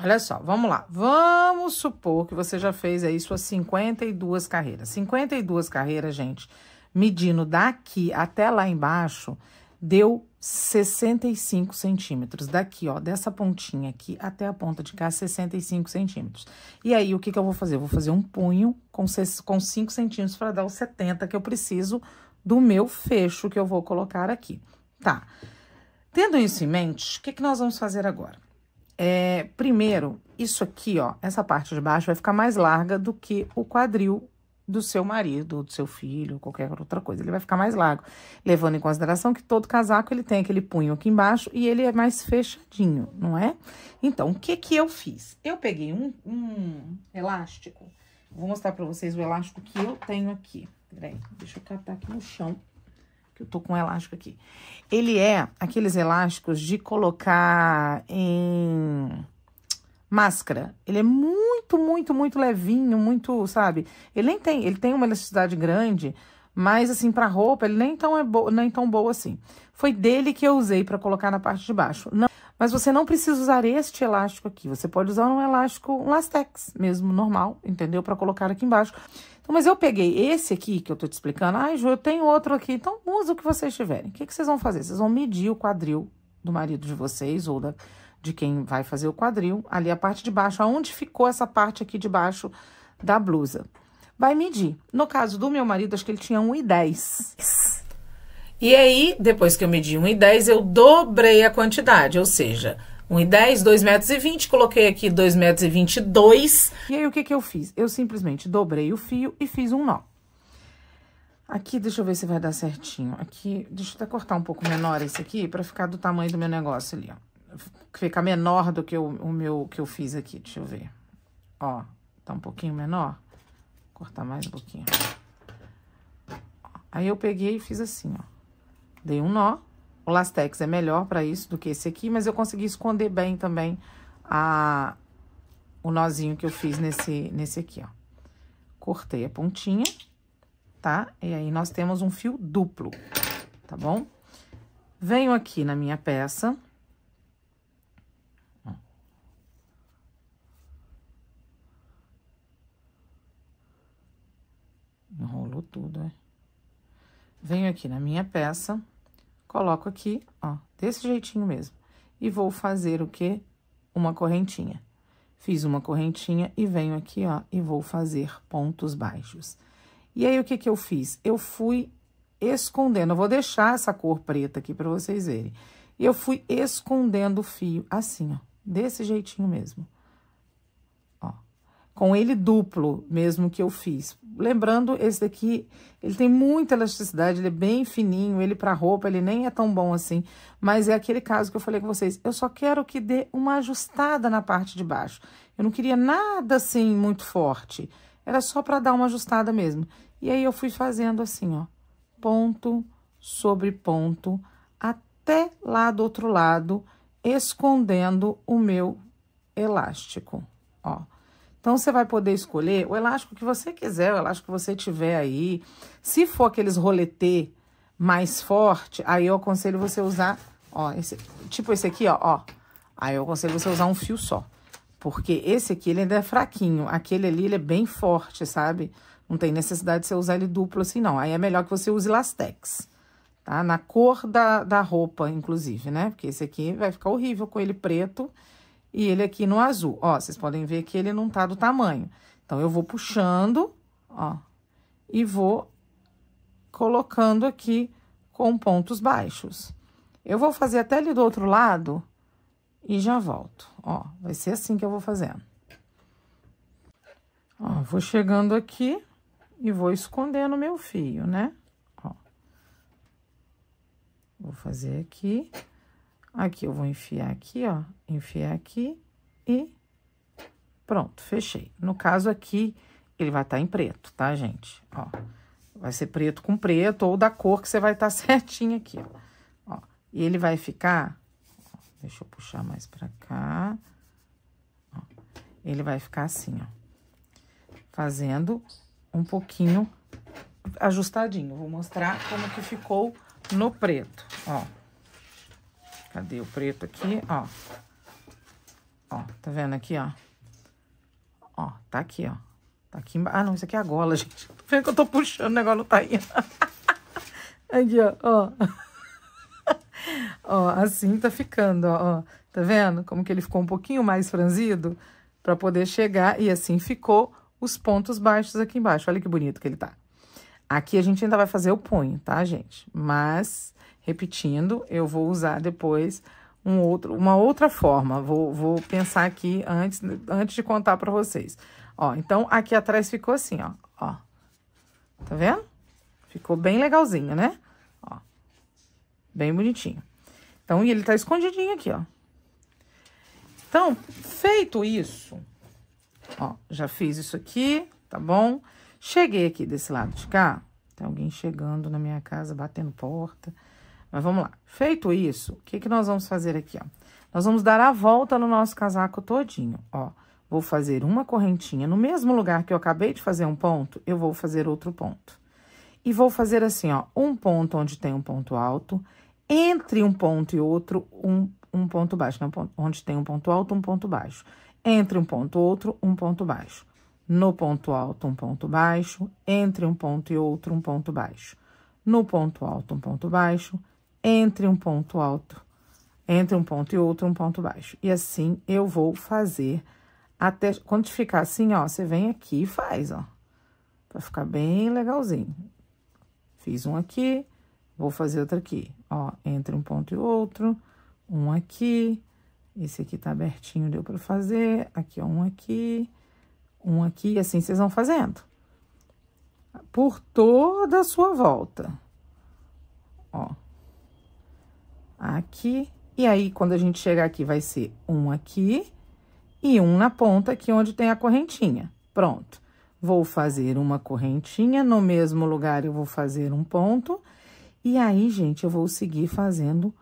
Olha só, vamos lá. Vamos supor que você já fez aí suas 52 carreiras. 52 carreiras, gente, medindo daqui até lá embaixo, deu 65 centímetros. Daqui, ó, dessa pontinha aqui até a ponta de cá, 65 centímetros. E aí, o que que eu vou fazer? Eu vou fazer um punho com, com 5 centímetros para dar os 70 que eu preciso do meu fecho que eu vou colocar aqui. Tá. Tendo isso em mente, o que que nós vamos fazer agora? É, primeiro, isso aqui, ó, essa parte de baixo vai ficar mais larga do que o quadril do seu marido, do seu filho, qualquer outra coisa. Ele vai ficar mais largo, levando em consideração que todo casaco ele tem aquele punho aqui embaixo e ele é mais fechadinho, não é? Então, o que que eu fiz? Eu peguei um, um elástico, vou mostrar pra vocês o elástico que eu tenho aqui. Peraí, deixa eu catar aqui no chão que eu tô com um elástico aqui. Ele é aqueles elásticos de colocar em máscara. Ele é muito, muito, muito levinho, muito, sabe? Ele nem tem, ele tem uma elasticidade grande, mas assim para roupa ele nem tão é bo... nem tão boa assim. Foi dele que eu usei para colocar na parte de baixo. Não mas você não precisa usar este elástico aqui. Você pode usar um elástico, um lastex mesmo, normal, entendeu? Para colocar aqui embaixo. Então, mas eu peguei esse aqui que eu tô te explicando. Ai, Ju, eu tenho outro aqui. Então, usa o que vocês tiverem. O que, que vocês vão fazer? Vocês vão medir o quadril do marido de vocês ou da, de quem vai fazer o quadril. Ali a parte de baixo, aonde ficou essa parte aqui de baixo da blusa. Vai medir. No caso do meu marido, acho que ele tinha 1,10. E aí, depois que eu medi 1,10, eu dobrei a quantidade, ou seja, 1,10, 2,20 metros, e coloquei aqui 2,22 metros. E, e aí, o que, que eu fiz? Eu simplesmente dobrei o fio e fiz um nó. Aqui, deixa eu ver se vai dar certinho. Aqui, deixa eu até cortar um pouco menor esse aqui, pra ficar do tamanho do meu negócio ali, ó. Ficar menor do que o, o meu que eu fiz aqui, deixa eu ver. Ó, tá um pouquinho menor? cortar mais um pouquinho. Aí, eu peguei e fiz assim, ó. Dei um nó. O Lastex é melhor para isso do que esse aqui, mas eu consegui esconder bem também a, o nozinho que eu fiz nesse, nesse aqui, ó. Cortei a pontinha, tá? E aí, nós temos um fio duplo, tá bom? Venho aqui na minha peça... Enrolou tudo, é? Venho aqui na minha peça... Coloco aqui, ó, desse jeitinho mesmo. E vou fazer o quê? Uma correntinha. Fiz uma correntinha e venho aqui, ó, e vou fazer pontos baixos. E aí, o que que eu fiz? Eu fui escondendo, eu vou deixar essa cor preta aqui para vocês verem. E eu fui escondendo o fio assim, ó, desse jeitinho mesmo com ele duplo mesmo que eu fiz. Lembrando, esse daqui, ele tem muita elasticidade, ele é bem fininho, ele para roupa, ele nem é tão bom assim, mas é aquele caso que eu falei com vocês, eu só quero que dê uma ajustada na parte de baixo. Eu não queria nada assim muito forte, era só para dar uma ajustada mesmo. E aí eu fui fazendo assim, ó, ponto sobre ponto, até lá do outro lado, escondendo o meu elástico, ó. Então, você vai poder escolher o elástico que você quiser, o elástico que você tiver aí. Se for aqueles roletê mais forte, aí eu aconselho você usar, ó, esse, tipo esse aqui, ó, ó. Aí eu aconselho você usar um fio só. Porque esse aqui, ele ainda é fraquinho. Aquele ali, ele é bem forte, sabe? Não tem necessidade de você usar ele duplo assim, não. Aí é melhor que você use lastex, tá? Na cor da, da roupa, inclusive, né? Porque esse aqui vai ficar horrível com ele preto e ele aqui no azul. Ó, vocês podem ver que ele não tá do tamanho. Então, eu vou puxando, ó, e vou colocando aqui com pontos baixos. Eu vou fazer até ali do outro lado e já volto. Ó, vai ser assim que eu vou fazendo. Ó, vou chegando aqui e vou escondendo meu fio, né? Ó. Vou fazer aqui. Aqui eu vou enfiar aqui, ó, enfiar aqui e pronto, fechei. No caso aqui, ele vai estar tá em preto, tá, gente? Ó, vai ser preto com preto ou da cor que você vai estar tá certinho aqui, ó. ó. E ele vai ficar, ó, deixa eu puxar mais pra cá, ó. Ele vai ficar assim, ó, fazendo um pouquinho ajustadinho. Vou mostrar como que ficou no preto, ó. Cadê o preto aqui? Ó. Ó, tá vendo aqui, ó? Ó, tá aqui, ó. Tá aqui embaixo. Ah, não, isso aqui é a gola, gente. Tô vendo que eu tô puxando, o negócio não tá indo. aqui, ó, ó. ó, assim tá ficando, ó, ó. Tá vendo? Como que ele ficou um pouquinho mais franzido pra poder chegar. E assim ficou os pontos baixos aqui embaixo. Olha que bonito que ele tá. Aqui a gente ainda vai fazer o punho, tá, gente? Mas repetindo, eu vou usar depois um outro, uma outra forma. Vou, vou pensar aqui antes, antes de contar para vocês. Ó, então, aqui atrás ficou assim, ó, ó. Tá vendo? Ficou bem legalzinho, né? Ó, bem bonitinho. Então, e ele tá escondidinho aqui, ó. Então, feito isso, ó, já fiz isso aqui, tá bom? Cheguei aqui desse lado de cá, tem alguém chegando na minha casa, batendo porta. Mas vamos lá. Feito isso, o que, que nós vamos fazer aqui, ó? Nós vamos dar a volta no nosso casaco todinho, ó. Vou fazer uma correntinha no mesmo lugar que eu acabei de fazer um ponto, eu vou fazer outro ponto. E vou fazer assim, ó, um ponto onde tem um ponto alto, entre um ponto e outro, um, um ponto baixo. não Onde tem um ponto alto, um ponto baixo. Entre um ponto e outro, um ponto baixo. No ponto alto, um ponto baixo. Entre um ponto e outro, um ponto baixo. No ponto alto, um ponto baixo entre um ponto alto, entre um ponto e outro, um ponto baixo. E assim eu vou fazer até quando ficar assim, ó, você vem aqui e faz, ó. Pra ficar bem legalzinho. Fiz um aqui, vou fazer outro aqui, ó, entre um ponto e outro, um aqui, esse aqui tá abertinho, deu pra fazer, aqui, ó, um aqui, um aqui, e assim vocês vão fazendo. Por toda a sua volta. Ó aqui. E aí, quando a gente chegar aqui, vai ser um aqui e um na ponta aqui onde tem a correntinha. Pronto. Vou fazer uma correntinha, no mesmo lugar eu vou fazer um ponto. E aí, gente, eu vou seguir fazendo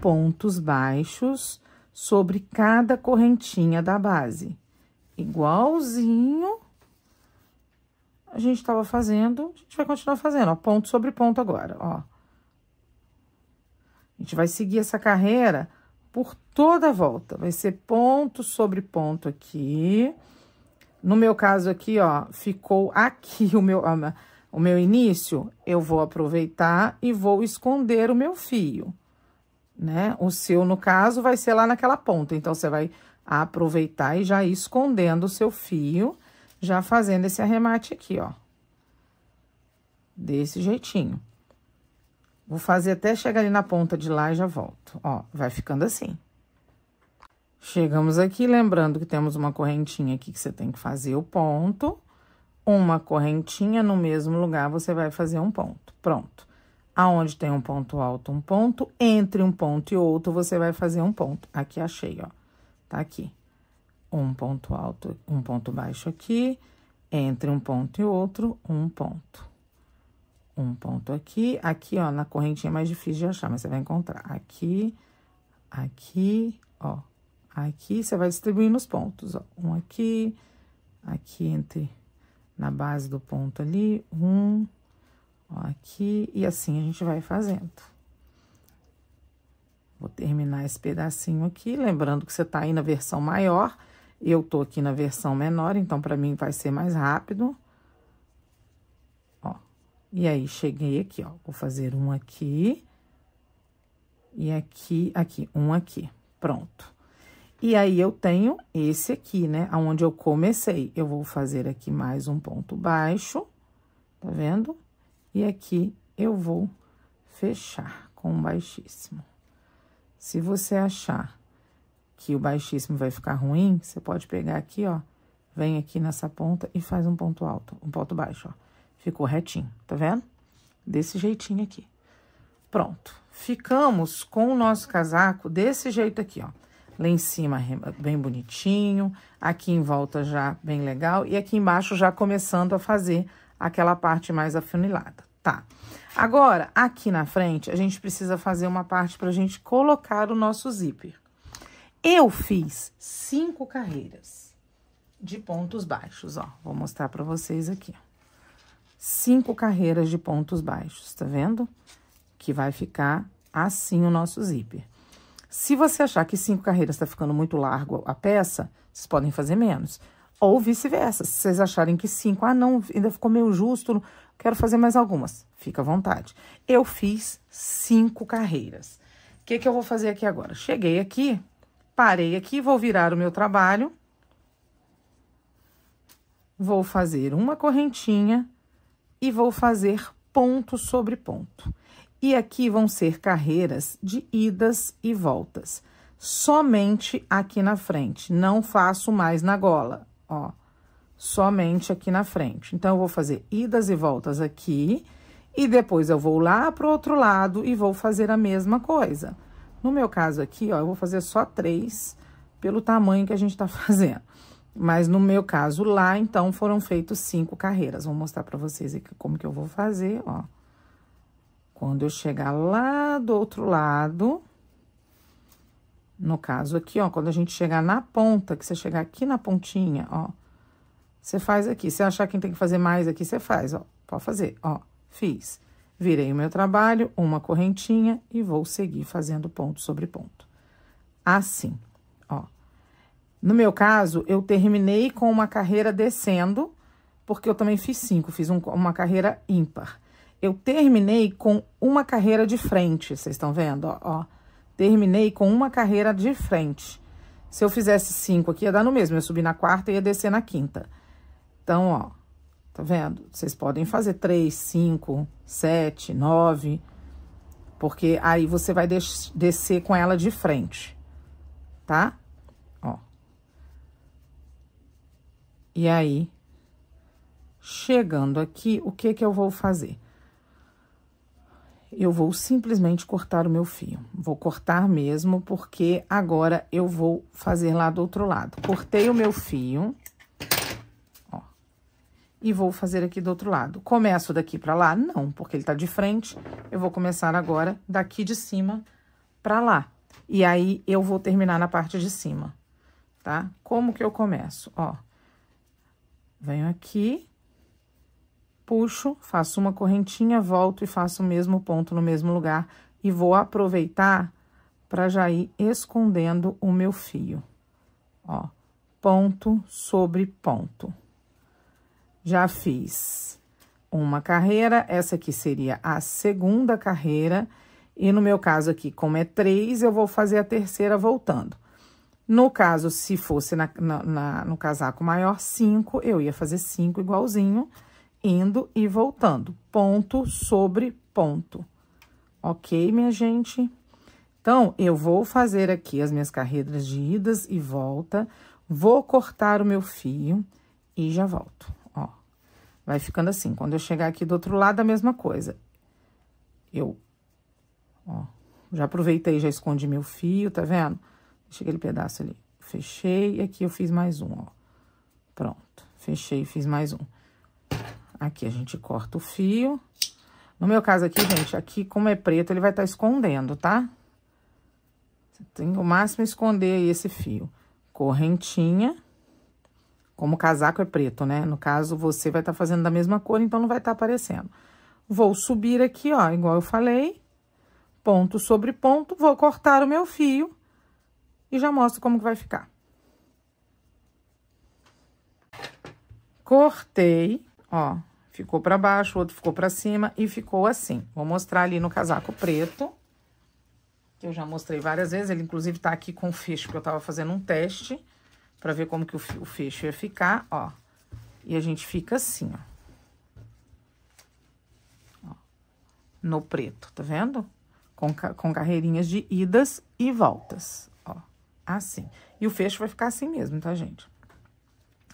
pontos baixos sobre cada correntinha da base. Igualzinho a gente estava fazendo, a gente vai continuar fazendo, ó, ponto sobre ponto agora, ó. A gente vai seguir essa carreira por toda a volta. Vai ser ponto sobre ponto aqui. No meu caso aqui, ó, ficou aqui o meu, o meu início. Eu vou aproveitar e vou esconder o meu fio, né? O seu, no caso, vai ser lá naquela ponta. Então, você vai aproveitar e já ir escondendo o seu fio, já fazendo esse arremate aqui, ó. Desse jeitinho. Vou fazer até chegar ali na ponta de lá e já volto. Ó, vai ficando assim. Chegamos aqui, lembrando que temos uma correntinha aqui que você tem que fazer o ponto. Uma correntinha no mesmo lugar, você vai fazer um ponto. Pronto. Aonde tem um ponto alto, um ponto. Entre um ponto e outro, você vai fazer um ponto. Aqui achei, ó. Tá aqui. Um ponto alto, um ponto baixo aqui. Entre um ponto e outro, um ponto um ponto aqui, aqui, ó, na correntinha é mais difícil de achar, mas você vai encontrar aqui, aqui, ó, aqui, você vai distribuindo os pontos, ó, um aqui, aqui entre, na base do ponto ali, um, ó, aqui, e assim a gente vai fazendo. Vou terminar esse pedacinho aqui, lembrando que você tá aí na versão maior, eu tô aqui na versão menor, então, pra mim vai ser mais rápido. E aí, cheguei aqui, ó, vou fazer um aqui, e aqui, aqui, um aqui, pronto. E aí, eu tenho esse aqui, né, aonde eu comecei. Eu vou fazer aqui mais um ponto baixo, tá vendo? E aqui, eu vou fechar com um baixíssimo. Se você achar que o baixíssimo vai ficar ruim, você pode pegar aqui, ó, vem aqui nessa ponta e faz um ponto alto, um ponto baixo, ó. Ficou retinho, tá vendo? Desse jeitinho aqui. Pronto. Ficamos com o nosso casaco desse jeito aqui, ó. Lá em cima, bem bonitinho. Aqui em volta já bem legal. E aqui embaixo já começando a fazer aquela parte mais afunilada, tá? Agora, aqui na frente, a gente precisa fazer uma parte pra gente colocar o nosso zíper. Eu fiz cinco carreiras de pontos baixos, ó. Vou mostrar pra vocês aqui, ó cinco carreiras de pontos baixos, tá vendo? Que vai ficar assim o nosso zíper. Se você achar que cinco carreiras está ficando muito largo a peça, vocês podem fazer menos. Ou vice-versa, se vocês acharem que cinco, ah, não, ainda ficou meio justo, quero fazer mais algumas, fica à vontade. Eu fiz cinco carreiras. O que, que eu vou fazer aqui agora? Cheguei aqui, parei aqui, vou virar o meu trabalho. Vou fazer uma correntinha e vou fazer ponto sobre ponto. E aqui vão ser carreiras de idas e voltas. Somente aqui na frente, não faço mais na gola, ó. Somente aqui na frente. Então, eu vou fazer idas e voltas aqui, e depois eu vou lá pro outro lado e vou fazer a mesma coisa. No meu caso aqui, ó, eu vou fazer só três pelo tamanho que a gente tá fazendo. Mas no meu caso lá, então, foram feitos cinco carreiras. Vou mostrar pra vocês aqui como que eu vou fazer, ó. Quando eu chegar lá do outro lado, no caso aqui, ó, quando a gente chegar na ponta, que você chegar aqui na pontinha, ó, você faz aqui. Se achar que tem que fazer mais aqui, você faz, ó. Pode fazer, ó. Fiz. Virei o meu trabalho, uma correntinha e vou seguir fazendo ponto sobre ponto. Assim. No meu caso, eu terminei com uma carreira descendo, porque eu também fiz cinco, fiz um, uma carreira ímpar. Eu terminei com uma carreira de frente, vocês estão vendo? Ó, ó, terminei com uma carreira de frente. Se eu fizesse cinco aqui, ia dar no mesmo, eu subi na quarta e ia descer na quinta. Então, ó, tá vendo? Vocês podem fazer três, cinco, sete, nove, porque aí você vai des descer com ela de frente, tá? Tá? E aí, chegando aqui, o que que eu vou fazer? Eu vou simplesmente cortar o meu fio. Vou cortar mesmo, porque agora eu vou fazer lá do outro lado. Cortei o meu fio, ó, e vou fazer aqui do outro lado. Começo daqui pra lá? Não, porque ele tá de frente. Eu vou começar agora daqui de cima pra lá. E aí, eu vou terminar na parte de cima, tá? Como que eu começo? Ó, Venho aqui, puxo, faço uma correntinha, volto e faço o mesmo ponto no mesmo lugar. E vou aproveitar para já ir escondendo o meu fio. Ó, ponto sobre ponto. Já fiz uma carreira, essa aqui seria a segunda carreira. E no meu caso aqui, como é três, eu vou fazer a terceira voltando. No caso, se fosse na, na, na, no casaco maior, 5, eu ia fazer 5 igualzinho, indo e voltando, ponto sobre ponto. Ok, minha gente? Então, eu vou fazer aqui as minhas carreiras de idas e volta, vou cortar o meu fio e já volto, ó. Vai ficando assim, quando eu chegar aqui do outro lado, a mesma coisa. Eu, ó, já aproveitei, já escondi meu fio, tá vendo? Tá vendo? Fechei aquele pedaço ali. Fechei e aqui eu fiz mais um, ó. Pronto. Fechei e fiz mais um. Aqui a gente corta o fio. No meu caso aqui, gente, aqui como é preto, ele vai estar tá escondendo, tá? Você tem o máximo esconder esse fio. Correntinha. Como o casaco é preto, né? No caso, você vai estar tá fazendo da mesma cor, então não vai estar tá aparecendo. Vou subir aqui, ó, igual eu falei. Ponto sobre ponto, vou cortar o meu fio e já mostro como que vai ficar. Cortei, ó, ficou pra baixo, o outro ficou pra cima e ficou assim. Vou mostrar ali no casaco preto, que eu já mostrei várias vezes, ele inclusive tá aqui com o fecho, porque eu tava fazendo um teste pra ver como que o fecho ia ficar, ó. E a gente fica assim, ó. no preto, tá vendo? Com, com carreirinhas de idas e voltas assim. E o fecho vai ficar assim mesmo, tá, gente?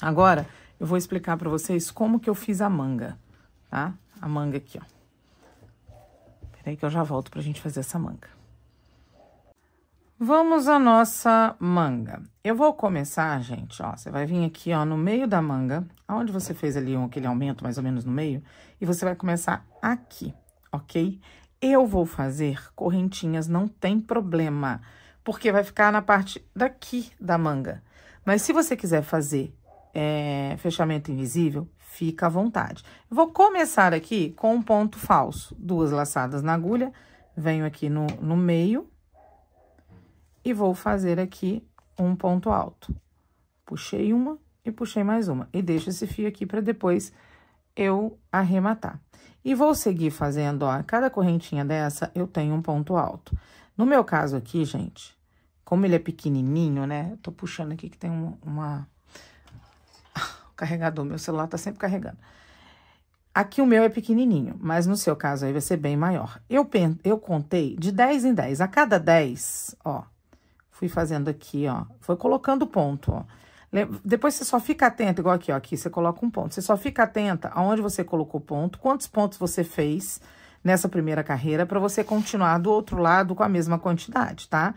Agora, eu vou explicar para vocês como que eu fiz a manga, tá? A manga aqui, ó. Peraí que eu já volto pra gente fazer essa manga. Vamos à nossa manga. Eu vou começar, gente, ó, você vai vir aqui, ó, no meio da manga, aonde você fez ali um, aquele aumento, mais ou menos no meio, e você vai começar aqui, ok? Eu vou fazer correntinhas, não tem problema. Não tem problema porque vai ficar na parte daqui da manga. Mas se você quiser fazer é, fechamento invisível, fica à vontade. vou começar aqui com um ponto falso, duas laçadas na agulha, venho aqui no, no meio e vou fazer aqui um ponto alto. Puxei uma e puxei mais uma, e deixo esse fio aqui para depois eu arrematar. E vou seguir fazendo, ó, cada correntinha dessa eu tenho um ponto alto. No meu caso aqui, gente, como ele é pequenininho, né? Eu tô puxando aqui que tem uma... uma... o carregador, meu celular tá sempre carregando. Aqui o meu é pequenininho, mas no seu caso aí vai ser bem maior. Eu, eu contei de 10 em 10. A cada 10, ó, fui fazendo aqui, ó, foi colocando ponto, ó. Depois você só fica atenta, igual aqui, ó, aqui você coloca um ponto. Você só fica atenta aonde você colocou ponto, quantos pontos você fez nessa primeira carreira para você continuar do outro lado com a mesma quantidade, tá?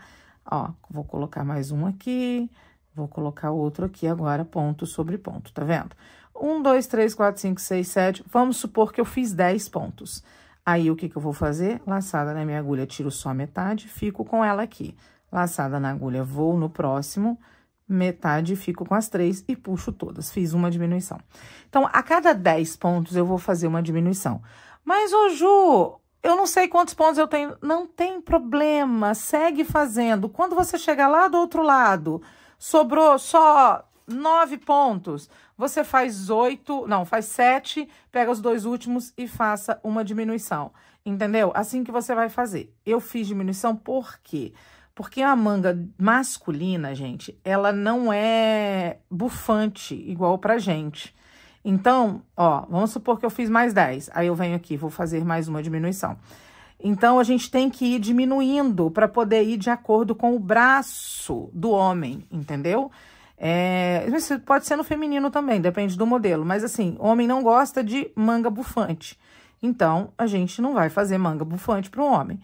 Ó, vou colocar mais um aqui, vou colocar outro aqui agora, ponto sobre ponto, tá vendo? Um, dois, três, quatro, cinco, seis, sete, vamos supor que eu fiz dez pontos. Aí, o que que eu vou fazer? Laçada na minha agulha, tiro só metade, fico com ela aqui. Laçada na agulha, vou no próximo, metade, fico com as três e puxo todas. Fiz uma diminuição. Então, a cada dez pontos, eu vou fazer uma diminuição. Mas, ô Ju, eu não sei quantos pontos eu tenho. Não tem problema, segue fazendo. Quando você chegar lá do outro lado, sobrou só nove pontos, você faz oito, não, faz sete, pega os dois últimos e faça uma diminuição. Entendeu? Assim que você vai fazer. Eu fiz diminuição por quê? Porque a manga masculina, gente, ela não é bufante igual pra gente. Então, ó, vamos supor que eu fiz mais 10. Aí eu venho aqui, vou fazer mais uma diminuição. Então, a gente tem que ir diminuindo para poder ir de acordo com o braço do homem, entendeu? É, pode ser no feminino também, depende do modelo. Mas, assim, homem não gosta de manga bufante. Então, a gente não vai fazer manga bufante para o homem.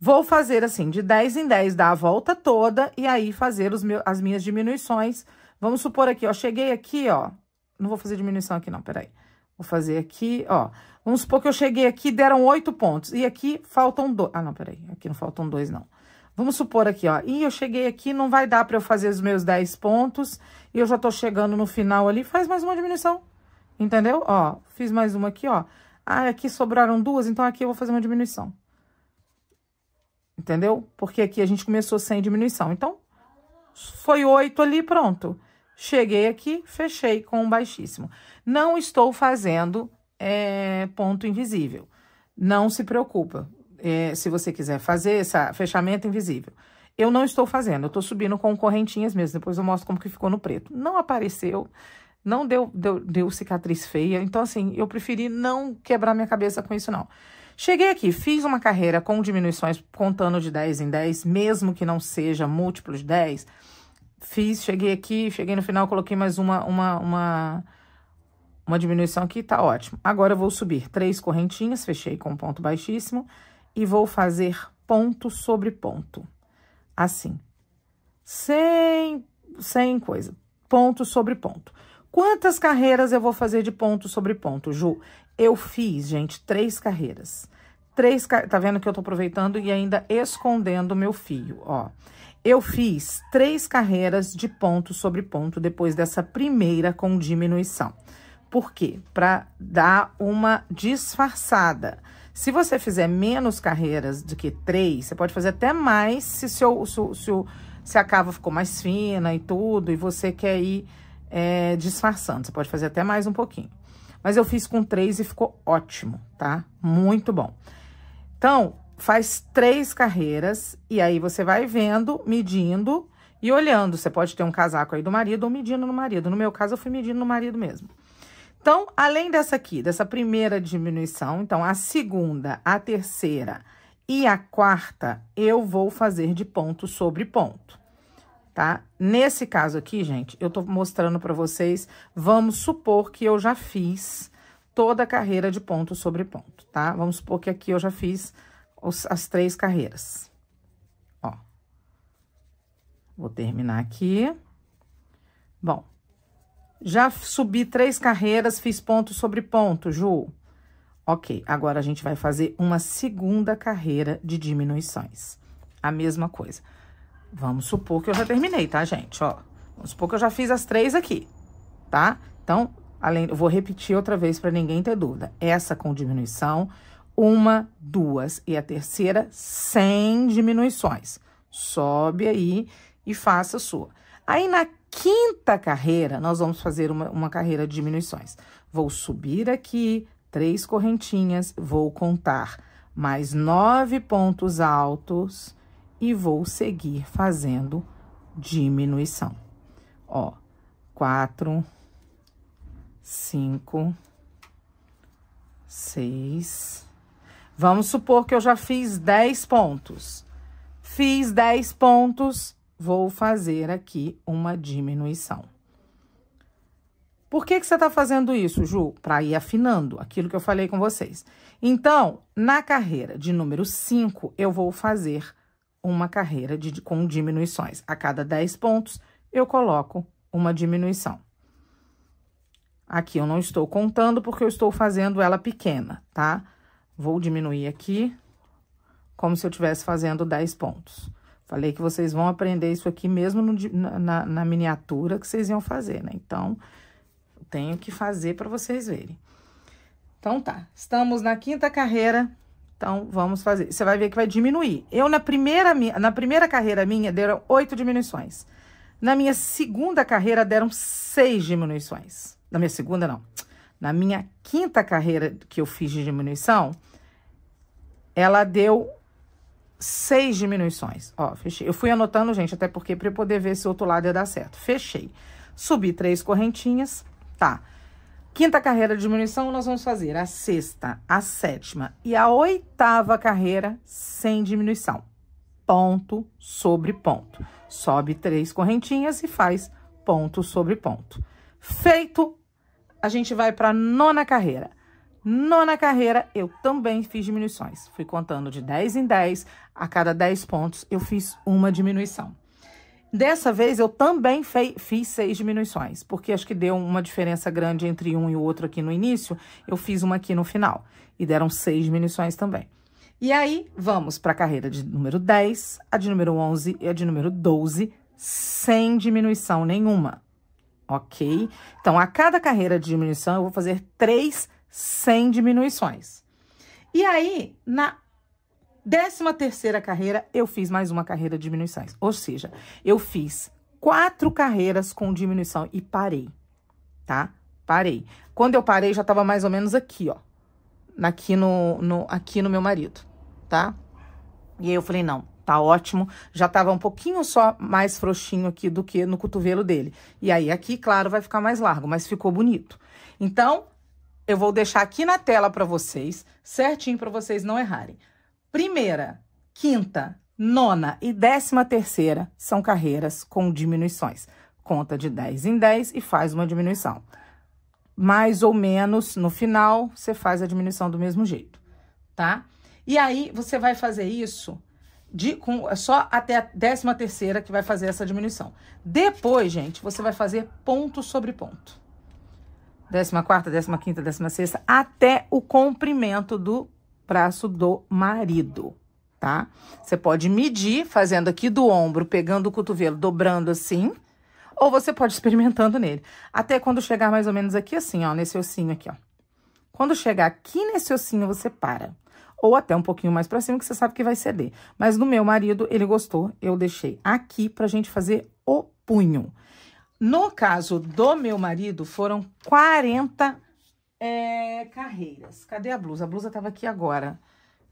Vou fazer, assim, de 10 em 10, dar a volta toda e aí fazer os meus, as minhas diminuições. Vamos supor aqui, ó, cheguei aqui, ó, não vou fazer diminuição aqui não, peraí. Vou fazer aqui, ó. Vamos supor que eu cheguei aqui, deram oito pontos. E aqui faltam dois. Ah, não, peraí. Aqui não faltam dois, não. Vamos supor aqui, ó. E eu cheguei aqui, não vai dar para eu fazer os meus dez pontos. E eu já tô chegando no final ali. Faz mais uma diminuição. Entendeu? Ó, fiz mais uma aqui, ó. Ah, aqui sobraram duas, então aqui eu vou fazer uma diminuição. Entendeu? Porque aqui a gente começou sem diminuição. Então, foi oito ali, pronto cheguei aqui, fechei com um baixíssimo. Não estou fazendo é, ponto invisível. Não se preocupa. É, se você quiser fazer esse fechamento invisível. Eu não estou fazendo, eu estou subindo com correntinhas mesmo. Depois eu mostro como que ficou no preto. Não apareceu, não deu, deu, deu cicatriz feia. Então, assim, eu preferi não quebrar minha cabeça com isso, não. Cheguei aqui, fiz uma carreira com diminuições, contando de 10 em 10, mesmo que não seja múltiplo de 10 fiz, cheguei aqui, cheguei no final, coloquei mais uma, uma, uma, uma diminuição aqui, tá ótimo. Agora, eu vou subir três correntinhas, fechei com ponto baixíssimo, e vou fazer ponto sobre ponto, assim, sem, sem coisa, ponto sobre ponto. Quantas carreiras eu vou fazer de ponto sobre ponto, Ju? Eu fiz, gente, três carreiras. Três, tá vendo que eu tô aproveitando e ainda escondendo o meu fio, ó. Ó. Eu fiz três carreiras de ponto sobre ponto depois dessa primeira com diminuição. Por quê? Para dar uma disfarçada. Se você fizer menos carreiras do que três, você pode fazer até mais se, seu, se, se, se a cava ficou mais fina e tudo, e você quer ir é, disfarçando. Você pode fazer até mais um pouquinho. Mas eu fiz com três e ficou ótimo, tá? Muito bom. Então, faz três carreiras e aí você vai vendo, medindo e olhando. Você pode ter um casaco aí do marido ou medindo no marido. No meu caso, eu fui medindo no marido mesmo. Então, além dessa aqui, dessa primeira diminuição, então a segunda, a terceira e a quarta, eu vou fazer de ponto sobre ponto, tá? Nesse caso aqui, gente, eu tô mostrando para vocês, vamos supor que eu já fiz toda a carreira de ponto sobre ponto, tá? Vamos supor que aqui eu já fiz os, as três carreiras. Ó. Vou terminar aqui. Bom, já subi três carreiras, fiz ponto sobre ponto, Ju. Ok, agora a gente vai fazer uma segunda carreira de diminuições. A mesma coisa. Vamos supor que eu já terminei, tá, gente? Ó, vamos supor que eu já fiz as três aqui, tá? Então, além, eu vou repetir outra vez para ninguém ter dúvida. Essa com diminuição uma, duas e a terceira sem diminuições. Sobe aí e faça a sua. Aí na quinta carreira, nós vamos fazer uma, uma carreira de diminuições. Vou subir aqui, três correntinhas, vou contar mais nove pontos altos e vou seguir fazendo diminuição. Ó, quatro, cinco, seis, Vamos supor que eu já fiz 10 pontos. Fiz 10 pontos, vou fazer aqui uma diminuição. Por que, que você está fazendo isso, Ju? Para ir afinando aquilo que eu falei com vocês. Então, na carreira de número 5, eu vou fazer uma carreira de, com diminuições. A cada 10 pontos, eu coloco uma diminuição. Aqui eu não estou contando porque eu estou fazendo ela pequena, tá? Tá? Vou diminuir aqui, como se eu estivesse fazendo 10 pontos. Falei que vocês vão aprender isso aqui mesmo no, na, na, miniatura que vocês iam fazer, né? Então, tenho que fazer para vocês verem. Então, tá. Estamos na quinta carreira, então vamos fazer. Você vai ver que vai diminuir. Eu, na primeira, na primeira carreira minha, deram oito diminuições. Na minha segunda carreira, deram seis diminuições. Na minha segunda, não. Na minha quinta carreira que eu fiz de diminuição, ela deu seis diminuições. Ó, fechei. Eu fui anotando, gente, até porque para poder ver se o outro lado ia dar certo. Fechei. Subi três correntinhas, tá. Quinta carreira de diminuição, nós vamos fazer a sexta, a sétima e a oitava carreira sem diminuição. Ponto sobre ponto. Sobe três correntinhas e faz ponto sobre ponto. Feito, a gente vai para nona carreira. Nona carreira, eu também fiz diminuições. Fui contando de 10 em 10, a cada 10 pontos eu fiz uma diminuição. Dessa vez eu também fei, fiz seis diminuições, porque acho que deu uma diferença grande entre um e o outro aqui no início, eu fiz uma aqui no final, e deram seis diminuições também. E aí, vamos para a carreira de número 10, a de número 11 e a de número 12, sem diminuição nenhuma, ok? Então, a cada carreira de diminuição, eu vou fazer três diminuições sem diminuições. E aí, na décima terceira carreira, eu fiz mais uma carreira de diminuições. Ou seja, eu fiz quatro carreiras com diminuição e parei, tá? Parei. Quando eu parei, já tava mais ou menos aqui, ó. Aqui no, no, aqui no meu marido, tá? E aí eu falei, não, tá ótimo. Já tava um pouquinho só mais frouxinho aqui do que no cotovelo dele. E aí aqui, claro, vai ficar mais largo, mas ficou bonito. Então, eu vou deixar aqui na tela para vocês, certinho para vocês não errarem. Primeira, quinta, nona e décima terceira são carreiras com diminuições. Conta de 10 em 10 e faz uma diminuição. Mais ou menos, no final, você faz a diminuição do mesmo jeito, tá? E aí, você vai fazer isso de, com, é só até a décima terceira que vai fazer essa diminuição. Depois, gente, você vai fazer ponto sobre ponto décima quarta, décima quinta, décima sexta, até o comprimento do braço do marido, tá? Você pode medir fazendo aqui do ombro, pegando o cotovelo, dobrando assim, ou você pode experimentando nele. Até quando chegar mais ou menos aqui assim, ó, nesse ossinho aqui, ó. Quando chegar aqui nesse ossinho, você para. Ou até um pouquinho mais pra cima, que você sabe que vai ceder. Mas no meu marido, ele gostou, eu deixei aqui pra gente fazer o punho. No caso do meu marido, foram 40 é, carreiras. Cadê a blusa? A blusa estava aqui agora.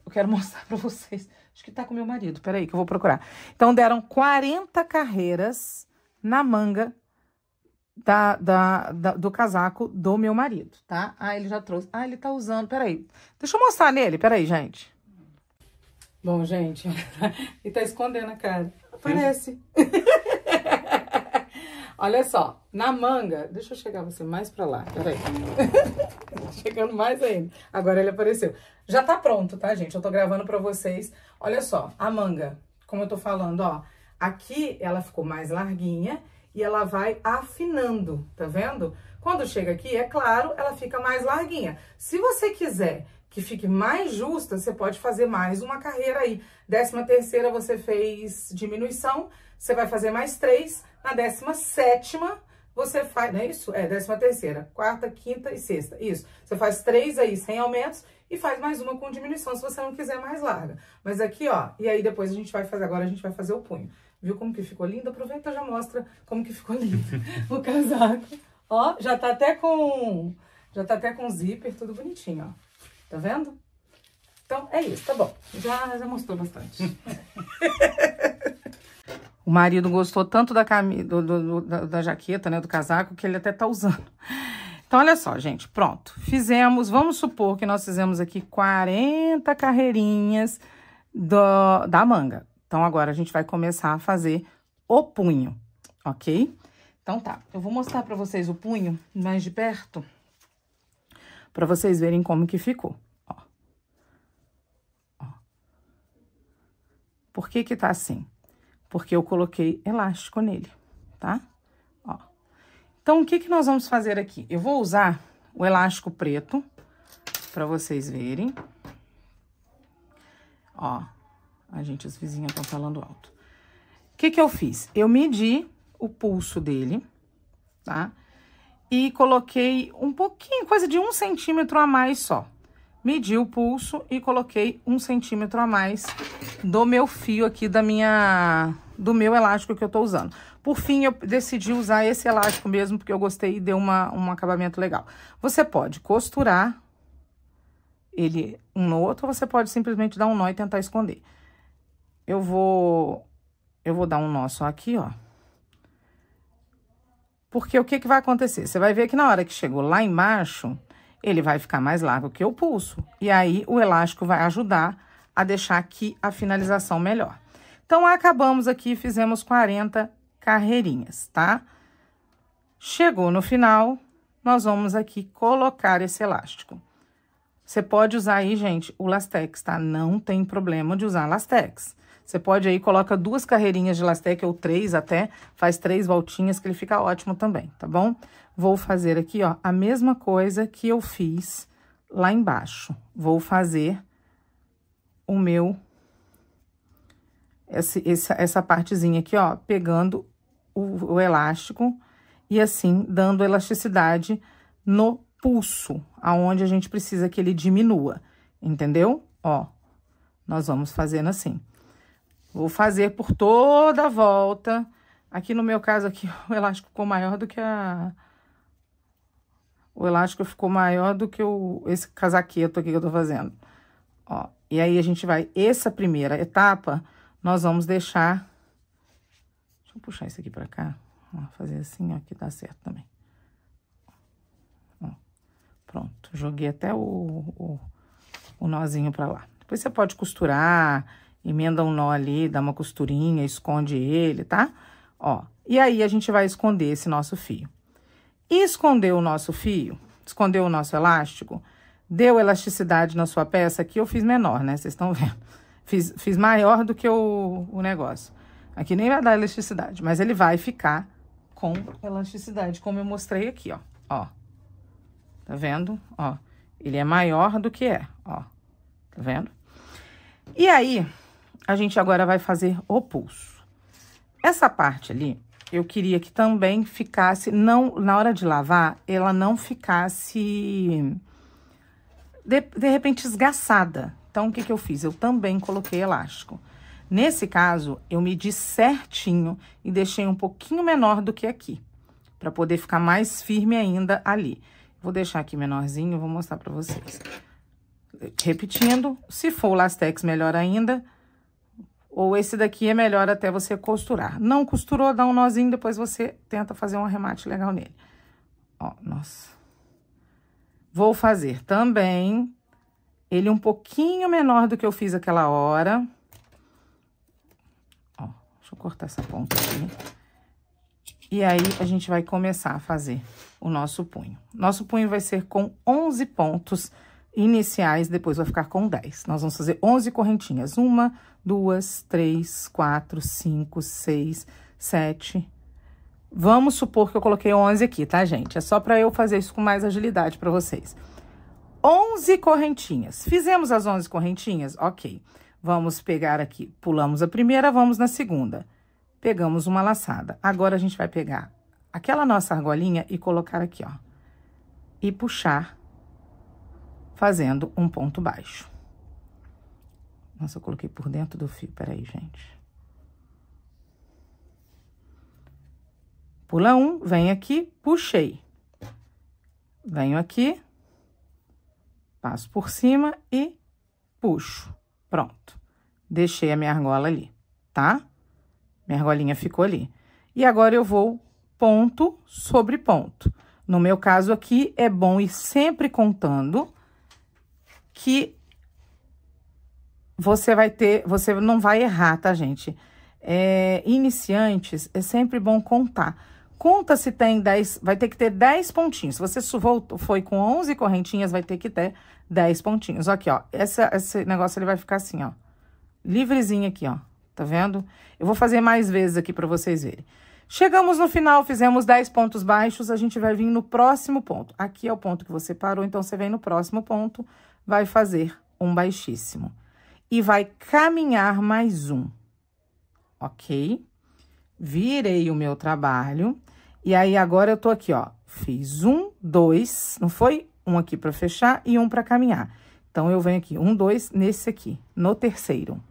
Eu quero mostrar para vocês. Acho que está com meu marido. Peraí, que eu vou procurar. Então, deram 40 carreiras na manga da, da, da, do casaco do meu marido, tá? Ah, ele já trouxe. Ah, ele está usando. Peraí. Deixa eu mostrar nele. Peraí, gente. Bom, gente, ele está escondendo a cara. Aparece. Olha só, na manga, deixa eu chegar você mais pra lá, peraí. Chegando mais ainda. Agora ele apareceu. Já tá pronto, tá, gente? Eu tô gravando pra vocês. Olha só, a manga, como eu tô falando, ó. Aqui ela ficou mais larguinha e ela vai afinando, tá vendo? Quando chega aqui, é claro, ela fica mais larguinha. Se você quiser que fique mais justa, você pode fazer mais uma carreira aí. Décima terceira você fez diminuição, você vai fazer mais três, na décima sétima, você faz, não é isso? É, décima terceira, quarta, quinta e sexta, isso. Você faz três aí sem aumentos e faz mais uma com diminuição, se você não quiser mais larga. Mas aqui, ó, e aí depois a gente vai fazer, agora a gente vai fazer o punho. Viu como que ficou lindo? Aproveita e já mostra como que ficou lindo o casaco. Ó, já tá até com, já tá até com zíper, tudo bonitinho, ó. Tá vendo? Então, é isso, tá bom. Já, já mostrou bastante. O marido gostou tanto da, cami do, do, do, da jaqueta, né, do casaco, que ele até tá usando. Então, olha só, gente, pronto. Fizemos, vamos supor que nós fizemos aqui 40 carreirinhas do, da manga. Então, agora a gente vai começar a fazer o punho, ok? Então, tá. Eu vou mostrar pra vocês o punho mais de perto, pra vocês verem como que ficou, ó. ó. Por que que tá assim? porque eu coloquei elástico nele, tá? Ó. Então, o que que nós vamos fazer aqui? Eu vou usar o elástico preto, para vocês verem. Ó, a gente, os vizinhos estão falando alto. O que que eu fiz? Eu medi o pulso dele, tá? E coloquei um pouquinho, coisa de um centímetro a mais só, Medi o pulso e coloquei um centímetro a mais do meu fio aqui, da minha, do meu elástico que eu tô usando. Por fim, eu decidi usar esse elástico mesmo, porque eu gostei e deu uma, um acabamento legal. Você pode costurar ele um no outro, ou você pode simplesmente dar um nó e tentar esconder. Eu vou, eu vou dar um nó só aqui, ó. Porque o que, que vai acontecer? Você vai ver que na hora que chegou lá embaixo, ele vai ficar mais largo que o pulso. E aí, o elástico vai ajudar a deixar aqui a finalização melhor. Então, acabamos aqui, fizemos 40 carreirinhas, tá? Chegou no final, nós vamos aqui colocar esse elástico. Você pode usar aí, gente, o lastex, tá? Não tem problema de usar lastex. Você pode aí, coloca duas carreirinhas de lastec ou três até, faz três voltinhas que ele fica ótimo também, tá bom? Vou fazer aqui, ó, a mesma coisa que eu fiz lá embaixo. Vou fazer o meu... Esse, essa, essa partezinha aqui, ó, pegando o, o elástico e assim dando elasticidade no pulso, aonde a gente precisa que ele diminua, entendeu? Ó, nós vamos fazendo assim. Vou fazer por toda a volta. Aqui no meu caso aqui, o elástico ficou maior do que a... O elástico ficou maior do que o... esse casaqueto aqui que eu tô fazendo. Ó, e aí a gente vai... Essa primeira etapa, nós vamos deixar... Deixa eu puxar isso aqui pra cá. Ó, fazer assim, ó, que dá certo também. Ó, pronto. Joguei até o, o, o nozinho pra lá. Depois você pode costurar Emenda um nó ali, dá uma costurinha, esconde ele, tá? Ó, e aí a gente vai esconder esse nosso fio. E esconder o nosso fio, esconder o nosso elástico, deu elasticidade na sua peça, aqui eu fiz menor, né? Vocês estão vendo. Fiz, fiz maior do que o, o negócio. Aqui nem vai dar elasticidade, mas ele vai ficar com elasticidade, como eu mostrei aqui, ó. Ó, tá vendo? Ó, ele é maior do que é, ó, tá vendo? E aí, a gente agora vai fazer o pulso. Essa parte ali, eu queria que também ficasse, não na hora de lavar, ela não ficasse, de, de repente, esgaçada. Então, o que, que eu fiz? Eu também coloquei elástico. Nesse caso, eu medi certinho e deixei um pouquinho menor do que aqui, para poder ficar mais firme ainda ali. Vou deixar aqui menorzinho, vou mostrar para vocês. Repetindo, se for o lastex, melhor ainda. Ou esse daqui é melhor até você costurar. Não costurou, dá um nozinho, depois você tenta fazer um arremate legal nele. Ó, nossa. Vou fazer também ele um pouquinho menor do que eu fiz aquela hora. Ó, deixa eu cortar essa ponta aqui. E aí, a gente vai começar a fazer o nosso punho. Nosso punho vai ser com 11 pontos iniciais, depois vai ficar com 10. Nós vamos fazer 11 correntinhas. Uma, duas, três, quatro, cinco, seis, sete. Vamos supor que eu coloquei 11 aqui, tá, gente? É só para eu fazer isso com mais agilidade para vocês. 11 correntinhas. Fizemos as 11 correntinhas? Ok. Vamos pegar aqui, pulamos a primeira, vamos na segunda. Pegamos uma laçada. Agora, a gente vai pegar aquela nossa argolinha e colocar aqui, ó. E puxar, fazendo um ponto baixo. Nossa, eu coloquei por dentro do fio, peraí, gente. Pula um, vem aqui, puxei. Venho aqui, passo por cima e puxo. Pronto. Deixei a minha argola ali, tá? Minha argolinha ficou ali. E agora eu vou ponto sobre ponto. No meu caso aqui, é bom ir sempre contando que você vai ter, você não vai errar, tá, gente? É, iniciantes, é sempre bom contar. Conta se tem 10, vai ter que ter 10 pontinhos. Se você voltou, foi com 11 correntinhas, vai ter que ter 10 pontinhos. Aqui, ó, essa, esse negócio ele vai ficar assim, ó, livrezinho aqui, ó, tá vendo? Eu vou fazer mais vezes aqui para vocês verem. Chegamos no final, fizemos 10 pontos baixos, a gente vai vir no próximo ponto. Aqui é o ponto que você parou, então você vem no próximo ponto, vai fazer um baixíssimo e vai caminhar mais um, ok? Virei o meu trabalho, e aí agora eu tô aqui, ó, fiz um, dois, não foi? Um aqui para fechar e um para caminhar. Então, eu venho aqui, um, dois, nesse aqui, no terceiro.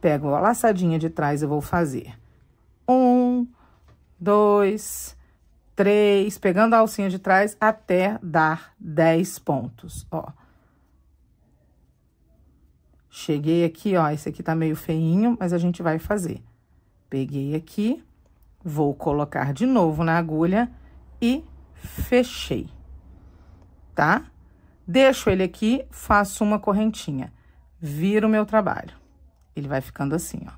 Pego a laçadinha de trás, eu vou fazer um, dois, três, pegando a alcinha de trás até dar dez pontos, ó. Cheguei aqui, ó, esse aqui tá meio feinho, mas a gente vai fazer. Peguei aqui, vou colocar de novo na agulha e fechei, tá? Deixo ele aqui, faço uma correntinha, viro o meu trabalho. Ele vai ficando assim, ó.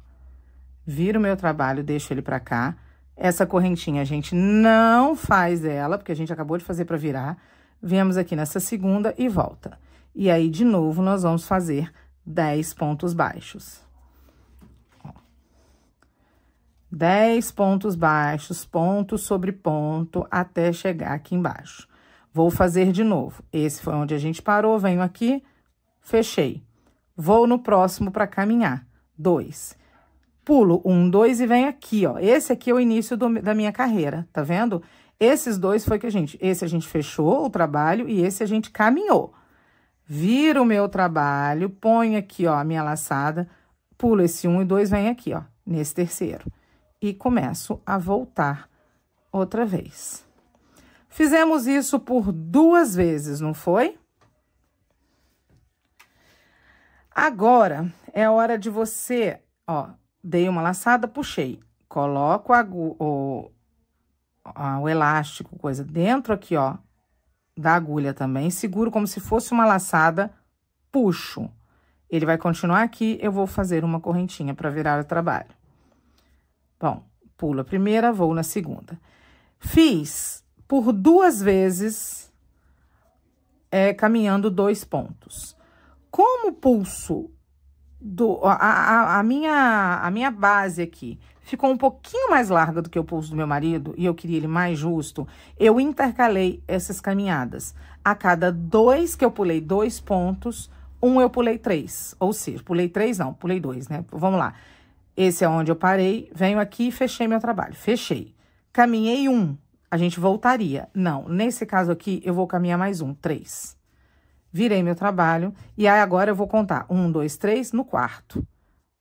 Viro o meu trabalho, deixo ele pra cá. Essa correntinha a gente não faz ela, porque a gente acabou de fazer pra virar. Viemos aqui nessa segunda e volta. E aí, de novo, nós vamos fazer 10 pontos baixos. 10 pontos baixos, ponto sobre ponto, até chegar aqui embaixo. Vou fazer de novo. Esse foi onde a gente parou, venho aqui, fechei. Vou no próximo para caminhar. Dois. Pulo um, dois e vem aqui, ó. Esse aqui é o início do, da minha carreira, tá vendo? Esses dois foi que a gente... Esse a gente fechou o trabalho e esse a gente caminhou viro o meu trabalho, ponho aqui, ó, a minha laçada, pulo esse um e dois, vem aqui, ó, nesse terceiro. E começo a voltar outra vez. Fizemos isso por duas vezes, não foi? Agora, é hora de você, ó, dei uma laçada, puxei. Coloco a, o, o, elástico, coisa dentro aqui, ó, da agulha também, seguro como se fosse uma laçada, puxo. Ele vai continuar aqui, eu vou fazer uma correntinha para virar o trabalho. Bom, pulo a primeira, vou na segunda. Fiz por duas vezes, é, caminhando dois pontos. Como pulso do, a, a, a, minha, a minha base aqui ficou um pouquinho mais larga do que o pulso do meu marido e eu queria ele mais justo, eu intercalei essas caminhadas. A cada dois que eu pulei dois pontos, um eu pulei três. Ou seja, pulei três não, pulei dois, né? Vamos lá. Esse é onde eu parei, venho aqui e fechei meu trabalho. Fechei. Caminhei um, a gente voltaria. Não, nesse caso aqui, eu vou caminhar mais um, três virei meu trabalho, e aí agora eu vou contar um, dois, três, no quarto.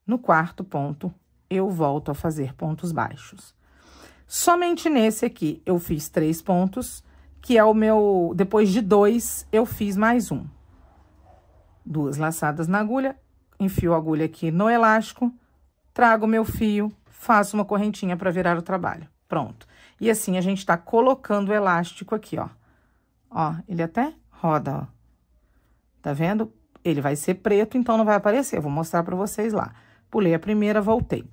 No quarto ponto, eu volto a fazer pontos baixos. Somente nesse aqui, eu fiz três pontos, que é o meu... Depois de dois, eu fiz mais um. Duas laçadas na agulha, enfio a agulha aqui no elástico, trago meu fio, faço uma correntinha para virar o trabalho. Pronto. E assim, a gente tá colocando o elástico aqui, ó. Ó, ele até roda, ó. Tá vendo? Ele vai ser preto, então não vai aparecer. vou mostrar para vocês lá. Pulei a primeira, voltei.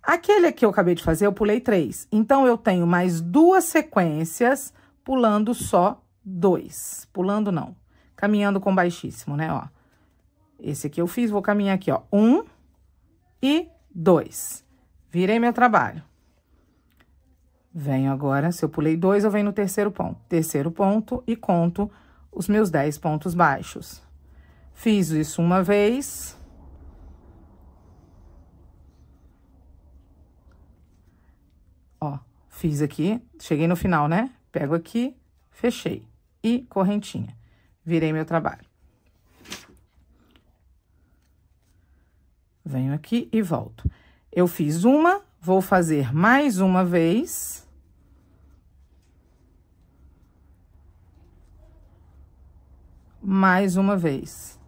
Aquele aqui eu acabei de fazer, eu pulei três. Então, eu tenho mais duas sequências pulando só dois. Pulando não, caminhando com baixíssimo, né, ó. Esse aqui eu fiz, vou caminhar aqui, ó. Um e dois. Virei meu trabalho. Venho agora, se eu pulei dois, eu venho no terceiro ponto. Terceiro ponto e conto os meus dez pontos baixos. Fiz isso uma vez. Ó, fiz aqui, cheguei no final, né? Pego aqui, fechei. E correntinha. Virei meu trabalho. Venho aqui e volto. Eu fiz uma, vou fazer mais uma vez. Mais uma vez.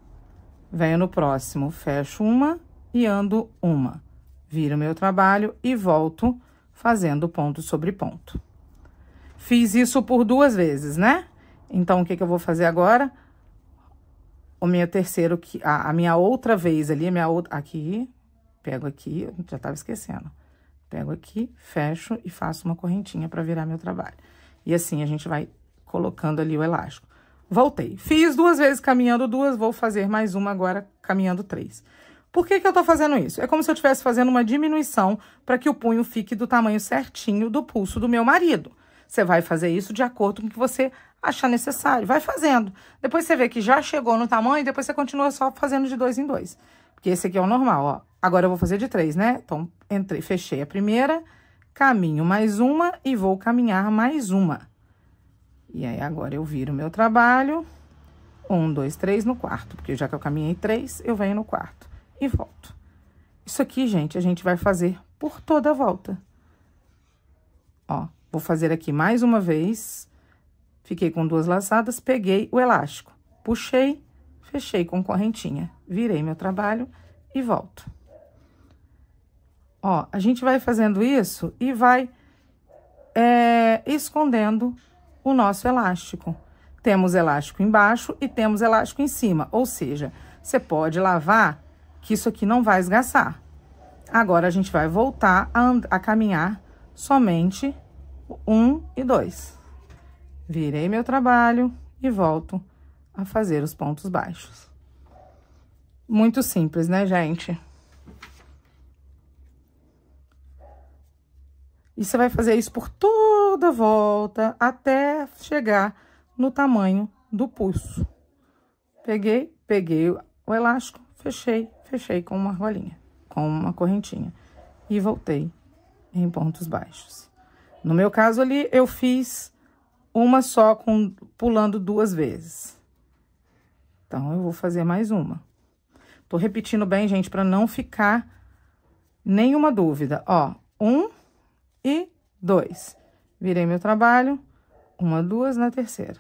Venho no próximo, fecho uma e ando uma. Viro meu trabalho e volto fazendo ponto sobre ponto. Fiz isso por duas vezes, né? Então, o que, que eu vou fazer agora? O meu terceiro, a, a minha outra vez ali, minha outra, aqui, pego aqui, já tava esquecendo. Pego aqui, fecho e faço uma correntinha para virar meu trabalho. E assim, a gente vai colocando ali o elástico. Voltei. Fiz duas vezes caminhando duas, vou fazer mais uma agora caminhando três. Por que, que eu tô fazendo isso? É como se eu estivesse fazendo uma diminuição para que o punho fique do tamanho certinho do pulso do meu marido. Você vai fazer isso de acordo com o que você achar necessário. Vai fazendo. Depois você vê que já chegou no tamanho, depois você continua só fazendo de dois em dois. Porque esse aqui é o normal, ó. Agora eu vou fazer de três, né? Então, entrei, fechei a primeira, caminho mais uma e vou caminhar mais uma. E aí, agora eu viro o meu trabalho. Um, dois, três no quarto, porque já que eu caminhei três, eu venho no quarto e volto. Isso aqui, gente, a gente vai fazer por toda a volta. Ó, vou fazer aqui mais uma vez. Fiquei com duas laçadas, peguei o elástico, puxei, fechei com correntinha, virei meu trabalho e volto. Ó, a gente vai fazendo isso e vai é, escondendo o nosso elástico. Temos elástico embaixo e temos elástico em cima, ou seja, você pode lavar que isso aqui não vai esgaçar. Agora, a gente vai voltar a, a caminhar somente um e dois. Virei meu trabalho e volto a fazer os pontos baixos. Muito simples, né, gente? E você vai fazer isso por todo toda volta até chegar no tamanho do pulso. Peguei, peguei o elástico, fechei, fechei com uma argolinha, com uma correntinha. E voltei em pontos baixos. No meu caso ali, eu fiz uma só com pulando duas vezes. Então, eu vou fazer mais uma. Tô repetindo bem, gente, para não ficar nenhuma dúvida. Ó, um e dois. Virei meu trabalho, uma, duas, na terceira.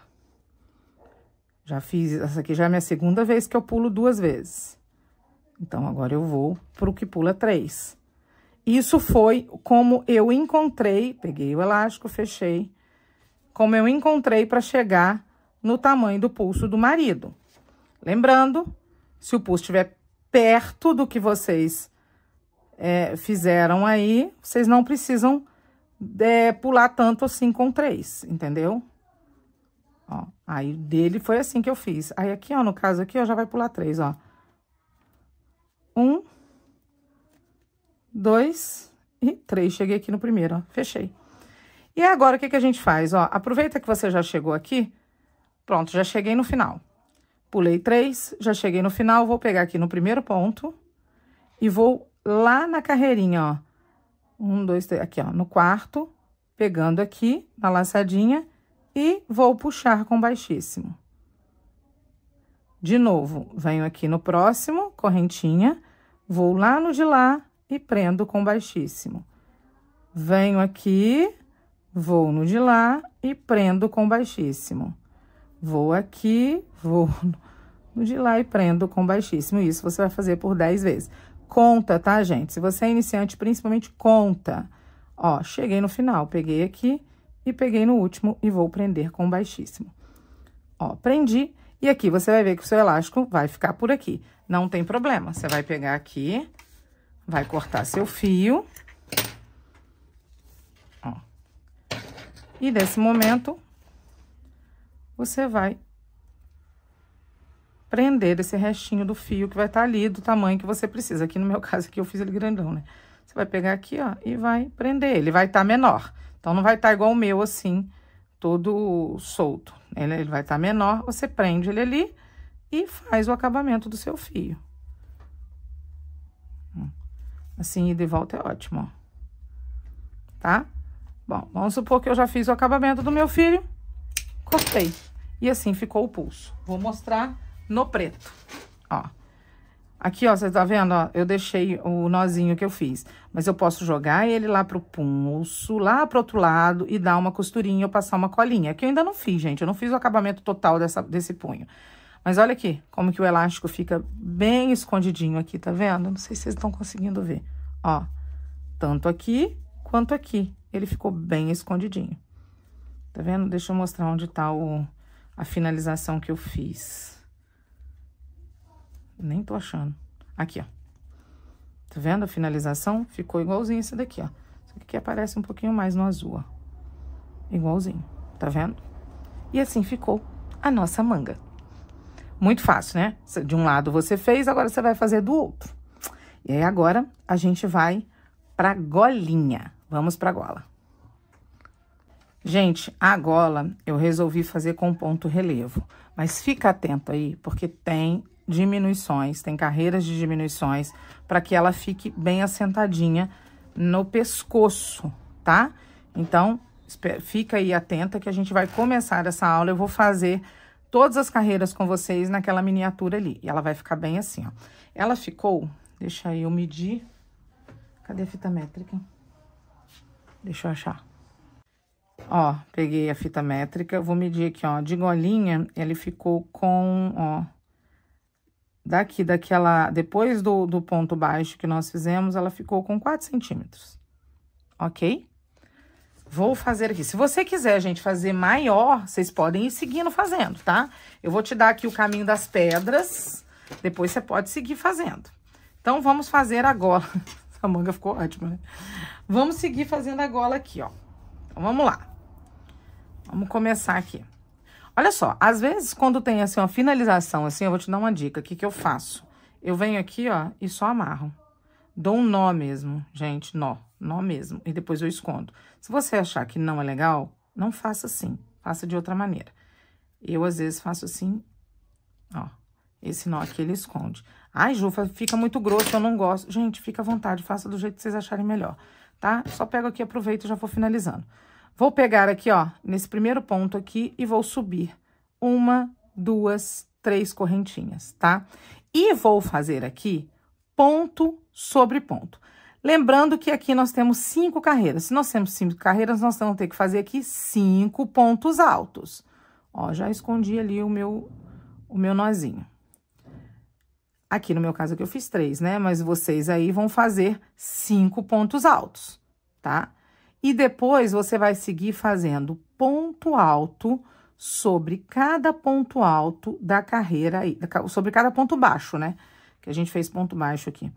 Já fiz, essa aqui já é a minha segunda vez que eu pulo duas vezes. Então, agora eu vou pro que pula três. Isso foi como eu encontrei, peguei o elástico, fechei, como eu encontrei para chegar no tamanho do pulso do marido. Lembrando, se o pulso estiver perto do que vocês é, fizeram aí, vocês não precisam é, pular tanto assim com três, entendeu? Ó, aí dele foi assim que eu fiz. Aí aqui, ó, no caso aqui, ó, já vai pular três, ó. Um, dois e três. Cheguei aqui no primeiro, ó, fechei. E agora, o que que a gente faz, ó? Aproveita que você já chegou aqui. Pronto, já cheguei no final. Pulei três, já cheguei no final, vou pegar aqui no primeiro ponto e vou lá na carreirinha, ó. Um, dois, três, aqui, ó, no quarto, pegando aqui na laçadinha e vou puxar com baixíssimo. De novo, venho aqui no próximo, correntinha, vou lá no de lá e prendo com baixíssimo. Venho aqui, vou no de lá e prendo com baixíssimo. Vou aqui, vou no de lá e prendo com baixíssimo. Isso você vai fazer por 10 vezes conta, tá, gente? Se você é iniciante, principalmente conta. Ó, cheguei no final, peguei aqui e peguei no último e vou prender com baixíssimo. Ó, prendi e aqui você vai ver que o seu elástico vai ficar por aqui. Não tem problema, você vai pegar aqui, vai cortar seu fio. Ó. E nesse momento, você vai prender esse restinho do fio que vai estar tá ali do tamanho que você precisa. Aqui no meu caso aqui eu fiz ele grandão, né? Você vai pegar aqui, ó, e vai prender. Ele vai estar tá menor. Então, não vai estar tá igual o meu, assim, todo solto. Ele, ele vai estar tá menor, você prende ele ali e faz o acabamento do seu fio. Hum. Assim, ida e volta é ótimo, ó. Tá? Bom, vamos supor que eu já fiz o acabamento do meu filho, cortei. E assim ficou o pulso. Vou mostrar no preto, ó. Aqui, ó, você tá vendo, ó, eu deixei o nozinho que eu fiz, mas eu posso jogar ele lá pro pulso, lá pro outro lado e dar uma costurinha ou passar uma colinha, que eu ainda não fiz, gente, eu não fiz o acabamento total dessa, desse punho. Mas olha aqui, como que o elástico fica bem escondidinho aqui, tá vendo? Não sei se vocês estão conseguindo ver, ó, tanto aqui quanto aqui, ele ficou bem escondidinho. Tá vendo? Deixa eu mostrar onde tá o, a finalização que eu fiz. Nem tô achando. Aqui, ó. Tá vendo a finalização? Ficou igualzinho esse daqui, ó. Só que aqui aparece um pouquinho mais no azul, ó. Igualzinho, tá vendo? E assim ficou a nossa manga. Muito fácil, né? De um lado você fez, agora você vai fazer do outro. E aí, agora, a gente vai pra golinha. Vamos pra gola. Gente, a gola eu resolvi fazer com ponto relevo, mas fica atento aí, porque tem diminuições, tem carreiras de diminuições, para que ela fique bem assentadinha no pescoço, tá? Então, fica aí atenta que a gente vai começar essa aula, eu vou fazer todas as carreiras com vocês naquela miniatura ali, e ela vai ficar bem assim, ó. Ela ficou, deixa eu medir, cadê a fita métrica? Deixa eu achar. Ó, peguei a fita métrica, vou medir aqui, ó, de golinha, ele ficou com, ó, daqui, daquela, depois do, do ponto baixo que nós fizemos, ela ficou com 4 centímetros, ok? Vou fazer aqui. Se você quiser, gente, fazer maior, vocês podem ir seguindo fazendo, tá? Eu vou te dar aqui o caminho das pedras, depois você pode seguir fazendo. Então, vamos fazer a gola. Essa manga ficou ótima, né? Vamos seguir fazendo a gola aqui, ó. Então, vamos lá. Vamos começar aqui. Olha só, às vezes quando tem assim uma finalização, assim, eu vou te dar uma dica, o que que eu faço? Eu venho aqui, ó, e só amarro. Dou um nó mesmo, gente, nó, nó mesmo, e depois eu escondo. Se você achar que não é legal, não faça assim, faça de outra maneira. Eu, às vezes, faço assim, ó, esse nó aqui ele esconde. Ai, Jufa, fica muito grosso, eu não gosto. Gente, fica à vontade, faça do jeito que vocês acharem melhor, tá? Só pego aqui, aproveito e já vou finalizando. Vou pegar aqui, ó, nesse primeiro ponto aqui e vou subir uma, duas, três correntinhas, tá? E vou fazer aqui ponto sobre ponto. Lembrando que aqui nós temos cinco carreiras. Se nós temos cinco carreiras, nós vamos ter que fazer aqui cinco pontos altos. Ó, já escondi ali o meu, o meu nozinho. Aqui, no meu caso, aqui eu fiz três, né? Mas vocês aí vão fazer cinco pontos altos, tá? Tá? E depois, você vai seguir fazendo ponto alto sobre cada ponto alto da carreira, aí, sobre cada ponto baixo, né? Que a gente fez ponto baixo aqui.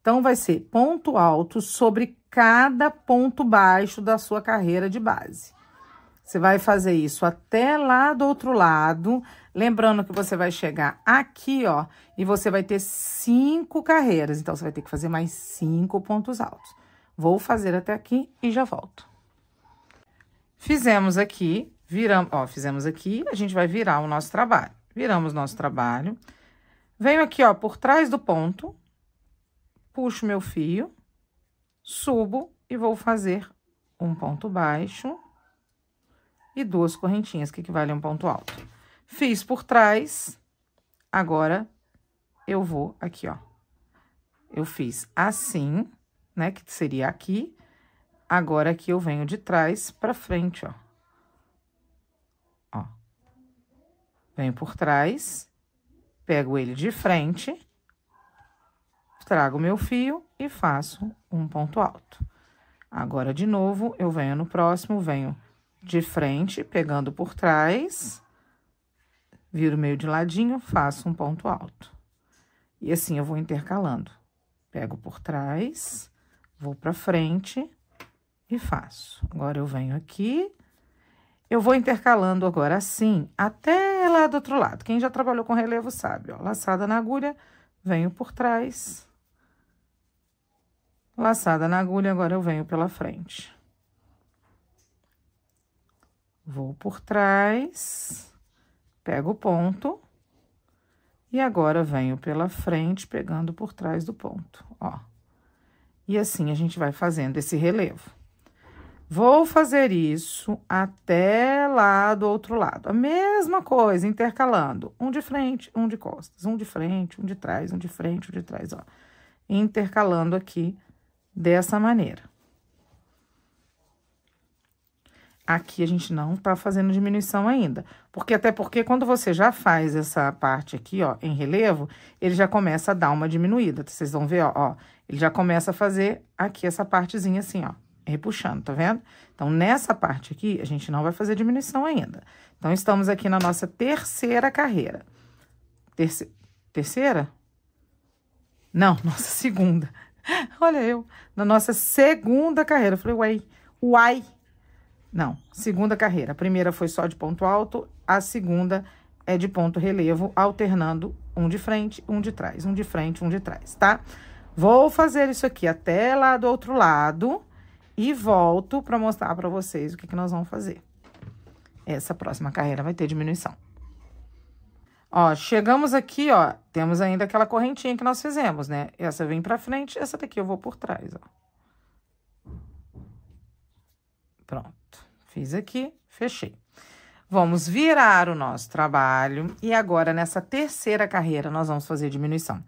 Então, vai ser ponto alto sobre cada ponto baixo da sua carreira de base. Você vai fazer isso até lá do outro lado, lembrando que você vai chegar aqui, ó, e você vai ter cinco carreiras, então você vai ter que fazer mais cinco pontos altos. Vou fazer até aqui e já volto. Fizemos aqui, viramos, ó, fizemos aqui, a gente vai virar o nosso trabalho. Viramos nosso trabalho. Venho aqui, ó, por trás do ponto, puxo meu fio, subo e vou fazer um ponto baixo e duas correntinhas, que equivale a um ponto alto. Fiz por trás, agora eu vou aqui, ó. Eu fiz assim, né? Que seria aqui. Agora, aqui eu venho de trás pra frente, ó. Ó. Venho por trás, pego ele de frente, trago meu fio e faço um ponto alto. Agora, de novo, eu venho no próximo, venho de frente, pegando por trás, viro meio de ladinho, faço um ponto alto. E assim eu vou intercalando. Pego por trás, vou para frente e faço. Agora, eu venho aqui, eu vou intercalando agora assim até lá do outro lado. Quem já trabalhou com relevo sabe, ó, laçada na agulha, venho por trás, laçada na agulha, agora eu venho pela frente. Vou por trás, pego o ponto, e agora venho pela frente, pegando por trás do ponto, ó. E assim a gente vai fazendo esse relevo. Vou fazer isso até lá do outro lado. A mesma coisa, intercalando. Um de frente, um de costas. Um de frente, um de trás, um de frente, um de trás, ó. Intercalando aqui dessa maneira. Aqui a gente não tá fazendo diminuição ainda, porque até porque quando você já faz essa parte aqui, ó, em relevo, ele já começa a dar uma diminuída, vocês vão ver, ó, ó ele já começa a fazer aqui essa partezinha assim, ó, repuxando, tá vendo? Então, nessa parte aqui, a gente não vai fazer diminuição ainda. Então, estamos aqui na nossa terceira carreira. Terce... Terceira? Não, nossa segunda. Olha eu, na nossa segunda carreira. Eu falei, uai, uai, não, segunda carreira. A primeira foi só de ponto alto, a segunda é de ponto relevo, alternando um de frente, um de trás, um de frente, um de trás, tá? Vou fazer isso aqui até lá do outro lado e volto para mostrar para vocês o que, que nós vamos fazer. Essa próxima carreira vai ter diminuição. Ó, chegamos aqui, ó, temos ainda aquela correntinha que nós fizemos, né? Essa vem pra frente, essa daqui eu vou por trás, ó. Pronto. Fiz aqui, fechei. Vamos virar o nosso trabalho e agora nessa terceira carreira nós vamos fazer diminuição.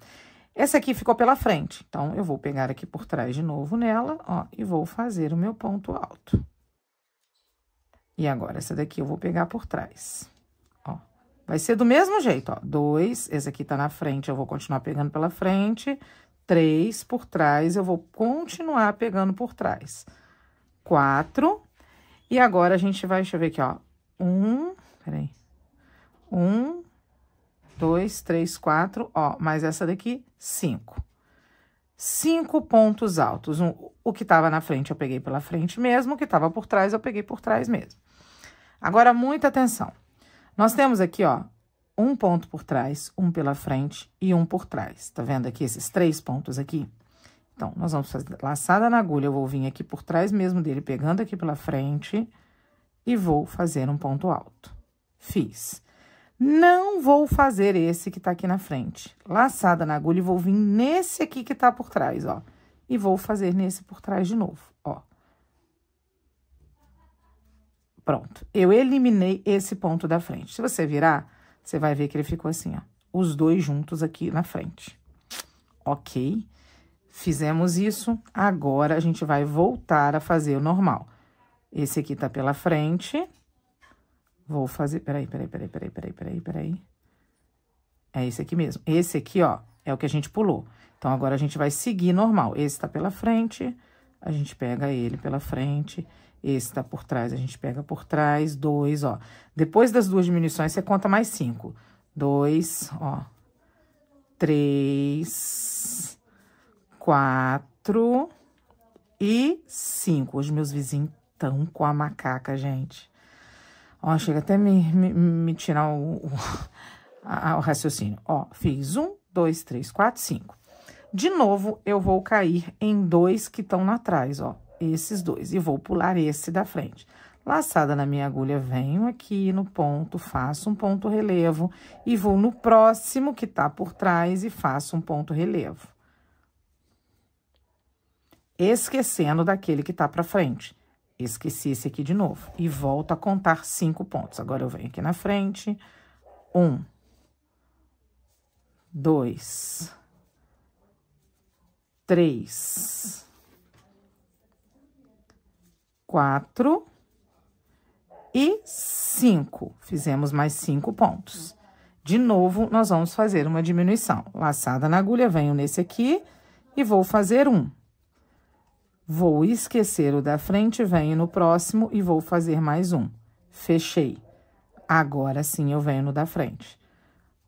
Essa aqui ficou pela frente, então eu vou pegar aqui por trás de novo nela, ó, e vou fazer o meu ponto alto. E agora essa daqui eu vou pegar por trás, ó. Vai ser do mesmo jeito, ó, dois, esse aqui tá na frente, eu vou continuar pegando pela frente, três por trás, eu vou continuar pegando por trás. Quatro, e agora, a gente vai, deixa eu ver aqui, ó. Um, peraí. Um, dois, três, quatro, ó, mais essa daqui, cinco. Cinco pontos altos. Um, o que tava na frente eu peguei pela frente mesmo, o que tava por trás eu peguei por trás mesmo. Agora, muita atenção. Nós temos aqui, ó, um ponto por trás, um pela frente e um por trás. Tá vendo aqui esses três pontos aqui? Então, nós vamos fazer laçada na agulha, eu vou vir aqui por trás mesmo dele, pegando aqui pela frente, e vou fazer um ponto alto. Fiz. Não vou fazer esse que tá aqui na frente. Laçada na agulha, e vou vir nesse aqui que tá por trás, ó. E vou fazer nesse por trás de novo, ó. Pronto. Eu eliminei esse ponto da frente. Se você virar, você vai ver que ele ficou assim, ó. Os dois juntos aqui na frente. Ok? Fizemos isso, agora a gente vai voltar a fazer o normal. Esse aqui tá pela frente. Vou fazer... Peraí, peraí, peraí, peraí, peraí, peraí, peraí. É esse aqui mesmo. Esse aqui, ó, é o que a gente pulou. Então, agora a gente vai seguir normal. Esse tá pela frente, a gente pega ele pela frente... Esse tá por trás, a gente pega por trás, dois, ó. Depois das duas diminuições, você conta mais cinco. Dois, ó. Três, quatro e cinco. Os meus vizinhos estão com a macaca, gente. Ó, chega até me, me, me tirar o, o, a, o raciocínio. Ó, fiz um, dois, três, quatro, cinco. De novo, eu vou cair em dois que estão lá atrás, ó. Esses dois. E vou pular esse da frente. Laçada na minha agulha, venho aqui no ponto, faço um ponto relevo. E vou no próximo que tá por trás e faço um ponto relevo esquecendo daquele que tá para frente. Esqueci esse aqui de novo e volto a contar cinco pontos. Agora, eu venho aqui na frente. Um, dois, três, quatro e cinco. Fizemos mais cinco pontos. De novo, nós vamos fazer uma diminuição. Laçada na agulha, venho nesse aqui e vou fazer um. Vou esquecer o da frente, venho no próximo e vou fazer mais um. Fechei. Agora sim eu venho no da frente.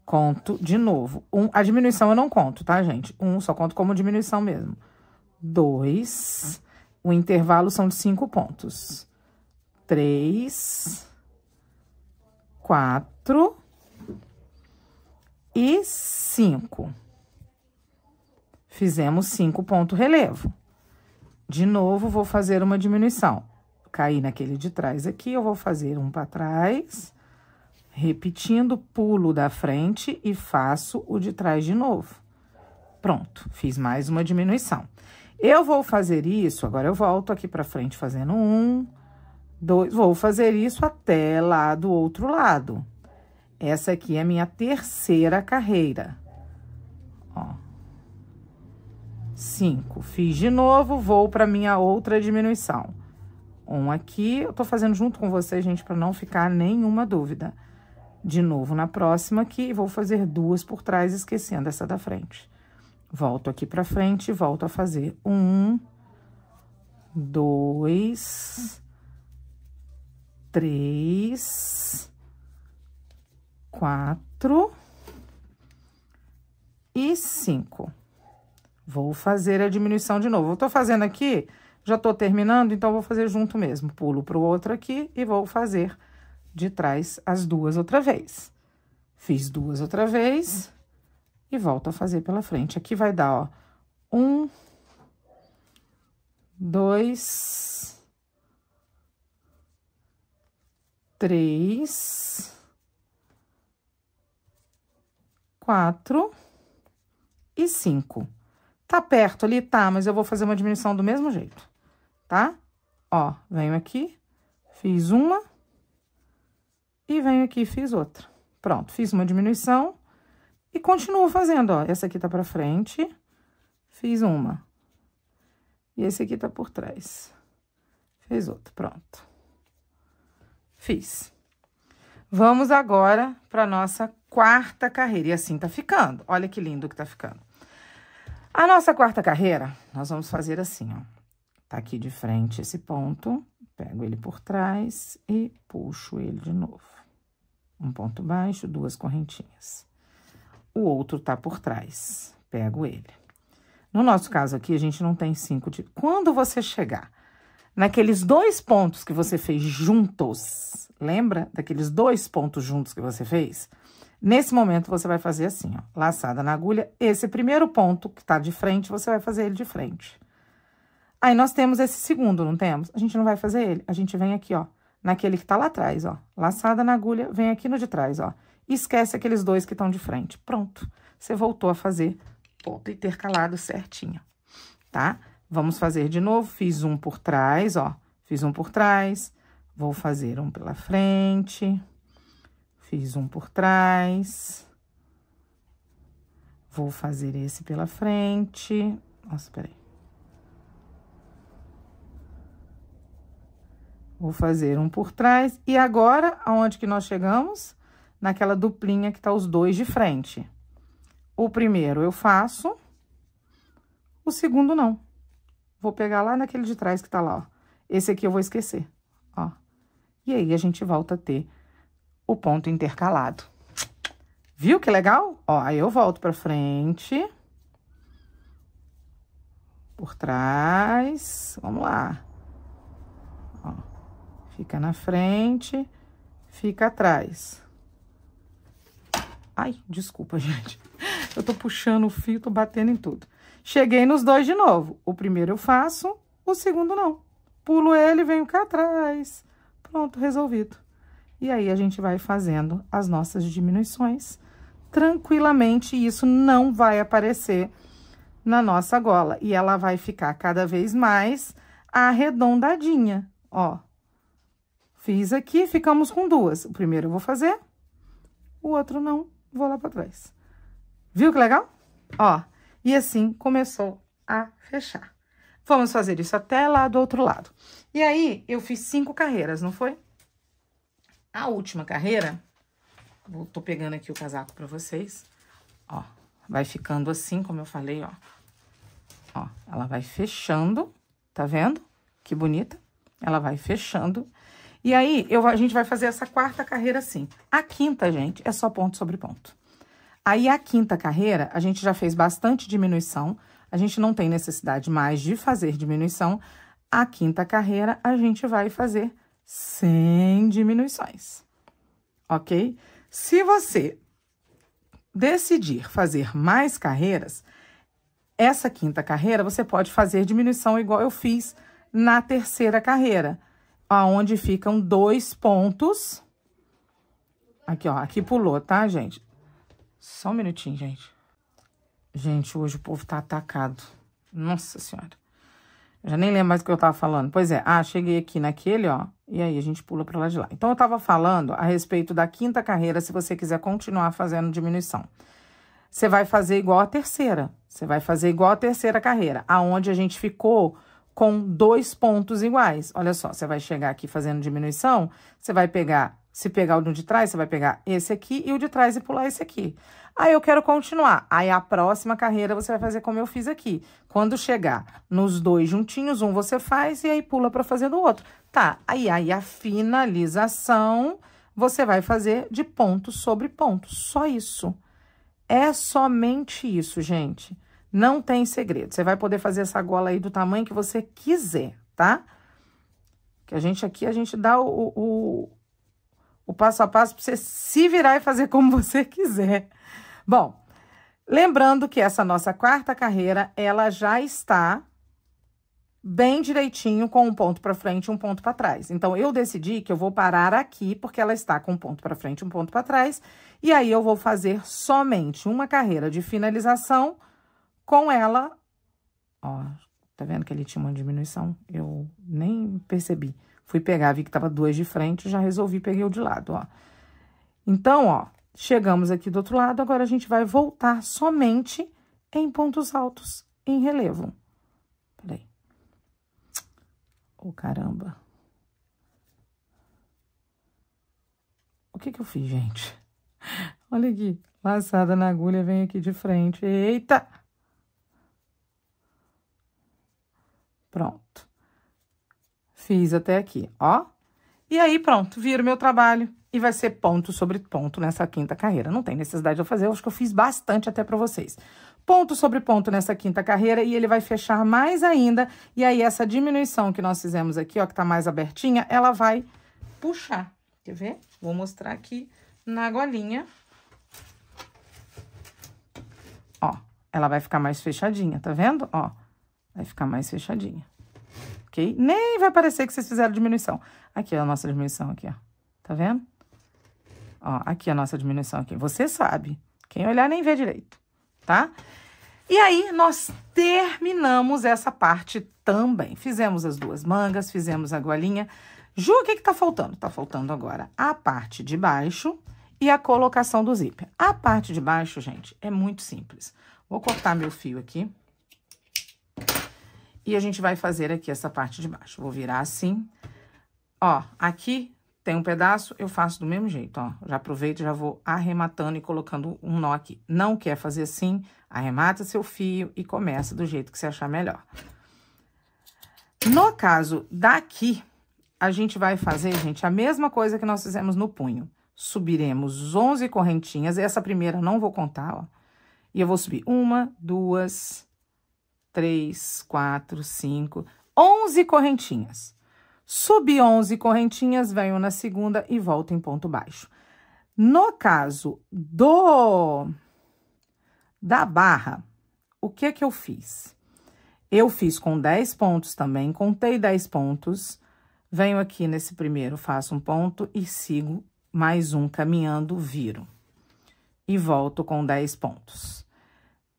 Conto de novo. Um, a diminuição eu não conto, tá, gente? Um, só conto como diminuição mesmo. Dois. O intervalo são de cinco pontos. Três. Quatro. E cinco. Fizemos cinco ponto relevo. De novo, vou fazer uma diminuição. Caí naquele de trás aqui, eu vou fazer um para trás, repetindo, pulo da frente e faço o de trás de novo. Pronto, fiz mais uma diminuição. Eu vou fazer isso, agora eu volto aqui para frente fazendo um, dois, vou fazer isso até lá do outro lado. Essa aqui é a minha terceira carreira. Ó. 5. Fiz de novo, vou para minha outra diminuição. Um aqui, eu tô fazendo junto com vocês, gente, para não ficar nenhuma dúvida. De novo na próxima aqui, vou fazer duas por trás, esquecendo essa da frente. Volto aqui para frente, volto a fazer um, dois, três, quatro e cinco. Vou fazer a diminuição de novo. Eu tô fazendo aqui, já tô terminando, então vou fazer junto mesmo. Pulo pro outro aqui e vou fazer de trás as duas outra vez. Fiz duas outra vez e volto a fazer pela frente. Aqui vai dar, ó, um, dois, três, quatro e cinco. Tá perto ali? Tá, mas eu vou fazer uma diminuição do mesmo jeito, tá? Ó, venho aqui, fiz uma, e venho aqui e fiz outra. Pronto, fiz uma diminuição e continuo fazendo, ó. Essa aqui tá pra frente, fiz uma. E esse aqui tá por trás. Fez outra, pronto. Fiz. Vamos agora pra nossa quarta carreira. E assim tá ficando. Olha que lindo que tá ficando. A nossa quarta carreira, nós vamos fazer assim, ó. Tá aqui de frente esse ponto, pego ele por trás e puxo ele de novo. Um ponto baixo, duas correntinhas. O outro tá por trás, pego ele. No nosso caso aqui, a gente não tem cinco de... Quando você chegar naqueles dois pontos que você fez juntos, lembra daqueles dois pontos juntos que você fez? Nesse momento, você vai fazer assim, ó, laçada na agulha. Esse primeiro ponto que tá de frente, você vai fazer ele de frente. Aí, nós temos esse segundo, não temos? A gente não vai fazer ele. A gente vem aqui, ó, naquele que tá lá atrás, ó. Laçada na agulha, vem aqui no de trás, ó. Esquece aqueles dois que estão de frente. Pronto. Você voltou a fazer ponto intercalado certinho, tá? Vamos fazer de novo. Fiz um por trás, ó. Fiz um por trás. Vou fazer um pela frente. Fiz um por trás. Vou fazer esse pela frente. Nossa, peraí. Vou fazer um por trás. E agora, aonde que nós chegamos? Naquela duplinha que tá os dois de frente. O primeiro eu faço, o segundo não. Vou pegar lá naquele de trás que tá lá, ó. Esse aqui eu vou esquecer, ó. E aí, a gente volta a ter o ponto intercalado. Viu que legal? Ó, aí eu volto pra frente. Por trás. Vamos lá. Ó, fica na frente, fica atrás. Ai, desculpa, gente. Eu tô puxando o fio, tô batendo em tudo. Cheguei nos dois de novo. O primeiro eu faço, o segundo não. Pulo ele, venho cá atrás. Pronto, resolvido. E aí, a gente vai fazendo as nossas diminuições tranquilamente, e isso não vai aparecer na nossa gola. E ela vai ficar cada vez mais arredondadinha, ó. Fiz aqui, ficamos com duas. O primeiro eu vou fazer, o outro não, vou lá pra trás. Viu que legal? Ó, e assim começou a fechar. Vamos fazer isso até lá do outro lado. E aí, eu fiz cinco carreiras, não foi? A última carreira, vou, tô pegando aqui o casaco para vocês, ó, vai ficando assim, como eu falei, ó. Ó, ela vai fechando, tá vendo? Que bonita. Ela vai fechando. E aí, eu, a gente vai fazer essa quarta carreira assim. A quinta, gente, é só ponto sobre ponto. Aí, a quinta carreira, a gente já fez bastante diminuição. A gente não tem necessidade mais de fazer diminuição. A quinta carreira, a gente vai fazer sem diminuições, ok? Se você decidir fazer mais carreiras, essa quinta carreira você pode fazer diminuição igual eu fiz na terceira carreira, aonde ficam dois pontos. Aqui, ó, aqui pulou, tá, gente? Só um minutinho, gente. Gente, hoje o povo tá atacado. Nossa Senhora. Já nem lembro mais o que eu tava falando. Pois é, ah, cheguei aqui naquele, ó, e aí a gente pula para lá de lá. Então, eu tava falando a respeito da quinta carreira, se você quiser continuar fazendo diminuição. Você vai fazer igual a terceira. Você vai fazer igual a terceira carreira, aonde a gente ficou com dois pontos iguais. Olha só, você vai chegar aqui fazendo diminuição, você vai pegar se pegar o de trás, você vai pegar esse aqui e o de trás e pular esse aqui. Aí eu quero continuar. Aí a próxima carreira você vai fazer como eu fiz aqui. Quando chegar nos dois juntinhos, um você faz e aí pula para fazer do outro. Tá, aí, aí a finalização você vai fazer de ponto sobre ponto. Só isso. É somente isso, gente. Não tem segredo. Você vai poder fazer essa gola aí do tamanho que você quiser, tá? Que a gente aqui, a gente dá o, o o passo a passo para você se virar e fazer como você quiser. Bom, lembrando que essa nossa quarta carreira, ela já está bem direitinho com um ponto para frente e um ponto para trás. Então, eu decidi que eu vou parar aqui, porque ela está com um ponto para frente e um ponto para trás, e aí eu vou fazer somente uma carreira de finalização com ela... Ó, tá vendo que ele tinha uma diminuição? Eu nem percebi. Fui pegar, vi que tava dois de frente, já resolvi, peguei o de lado, ó. Então, ó, chegamos aqui do outro lado, agora a gente vai voltar somente em pontos altos, em relevo. Peraí. Ô, oh, caramba. O que que eu fiz, gente? Olha aqui, laçada na agulha, vem aqui de frente. Eita! Pronto. Fiz até aqui, ó. E aí, pronto, viro meu trabalho e vai ser ponto sobre ponto nessa quinta carreira. Não tem necessidade de eu fazer, eu acho que eu fiz bastante até para vocês. Ponto sobre ponto nessa quinta carreira e ele vai fechar mais ainda. E aí, essa diminuição que nós fizemos aqui, ó, que tá mais abertinha, ela vai puxar. Quer ver? Vou mostrar aqui na golinha. Ó, ela vai ficar mais fechadinha, tá vendo? Ó, vai ficar mais fechadinha. Nem vai parecer que vocês fizeram diminuição. Aqui é a nossa diminuição aqui, ó. Tá vendo? Ó, aqui é a nossa diminuição aqui. Você sabe. Quem olhar nem vê direito, tá? E aí, nós terminamos essa parte também. Fizemos as duas mangas, fizemos a golinha. Ju, o que que tá faltando? Tá faltando agora a parte de baixo e a colocação do zíper. A parte de baixo, gente, é muito simples. Vou cortar meu fio aqui. E a gente vai fazer aqui essa parte de baixo. Vou virar assim. Ó, aqui tem um pedaço, eu faço do mesmo jeito, ó. Já aproveito, já vou arrematando e colocando um nó aqui. Não quer fazer assim, arremata seu fio e começa do jeito que você achar melhor. No caso daqui, a gente vai fazer, gente, a mesma coisa que nós fizemos no punho. Subiremos 11 correntinhas, essa primeira não vou contar, ó. E eu vou subir uma, duas, três, quatro, cinco, onze correntinhas. Subi onze correntinhas, venho na segunda e volto em ponto baixo. No caso do da barra, o que é que eu fiz? Eu fiz com 10 pontos também, contei 10 pontos, venho aqui nesse primeiro, faço um ponto e sigo mais um caminhando, viro. E volto com 10 pontos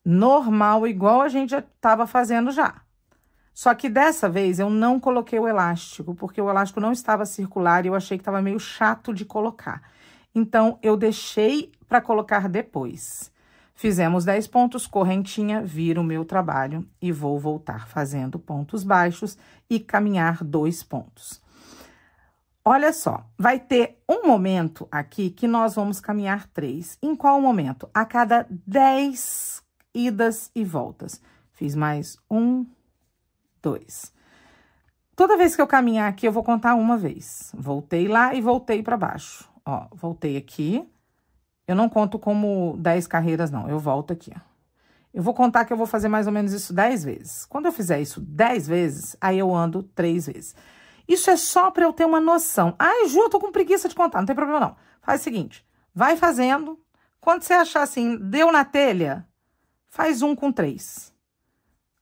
normal, igual a gente já estava fazendo já. Só que dessa vez eu não coloquei o elástico, porque o elástico não estava circular e eu achei que estava meio chato de colocar. Então, eu deixei para colocar depois. Fizemos 10 pontos, correntinha, vira o meu trabalho e vou voltar fazendo pontos baixos e caminhar dois pontos. Olha só, vai ter um momento aqui que nós vamos caminhar três. Em qual momento? A cada 10 idas e voltas. Fiz mais um, dois. Toda vez que eu caminhar aqui, eu vou contar uma vez. Voltei lá e voltei para baixo. Ó, voltei aqui. Eu não conto como dez carreiras, não. Eu volto aqui, ó. Eu vou contar que eu vou fazer mais ou menos isso dez vezes. Quando eu fizer isso dez vezes, aí eu ando três vezes. Isso é só para eu ter uma noção. Ai, Ju, eu tô com preguiça de contar, não tem problema não. Faz o seguinte, vai fazendo. Quando você achar assim, deu na telha, faz um com três.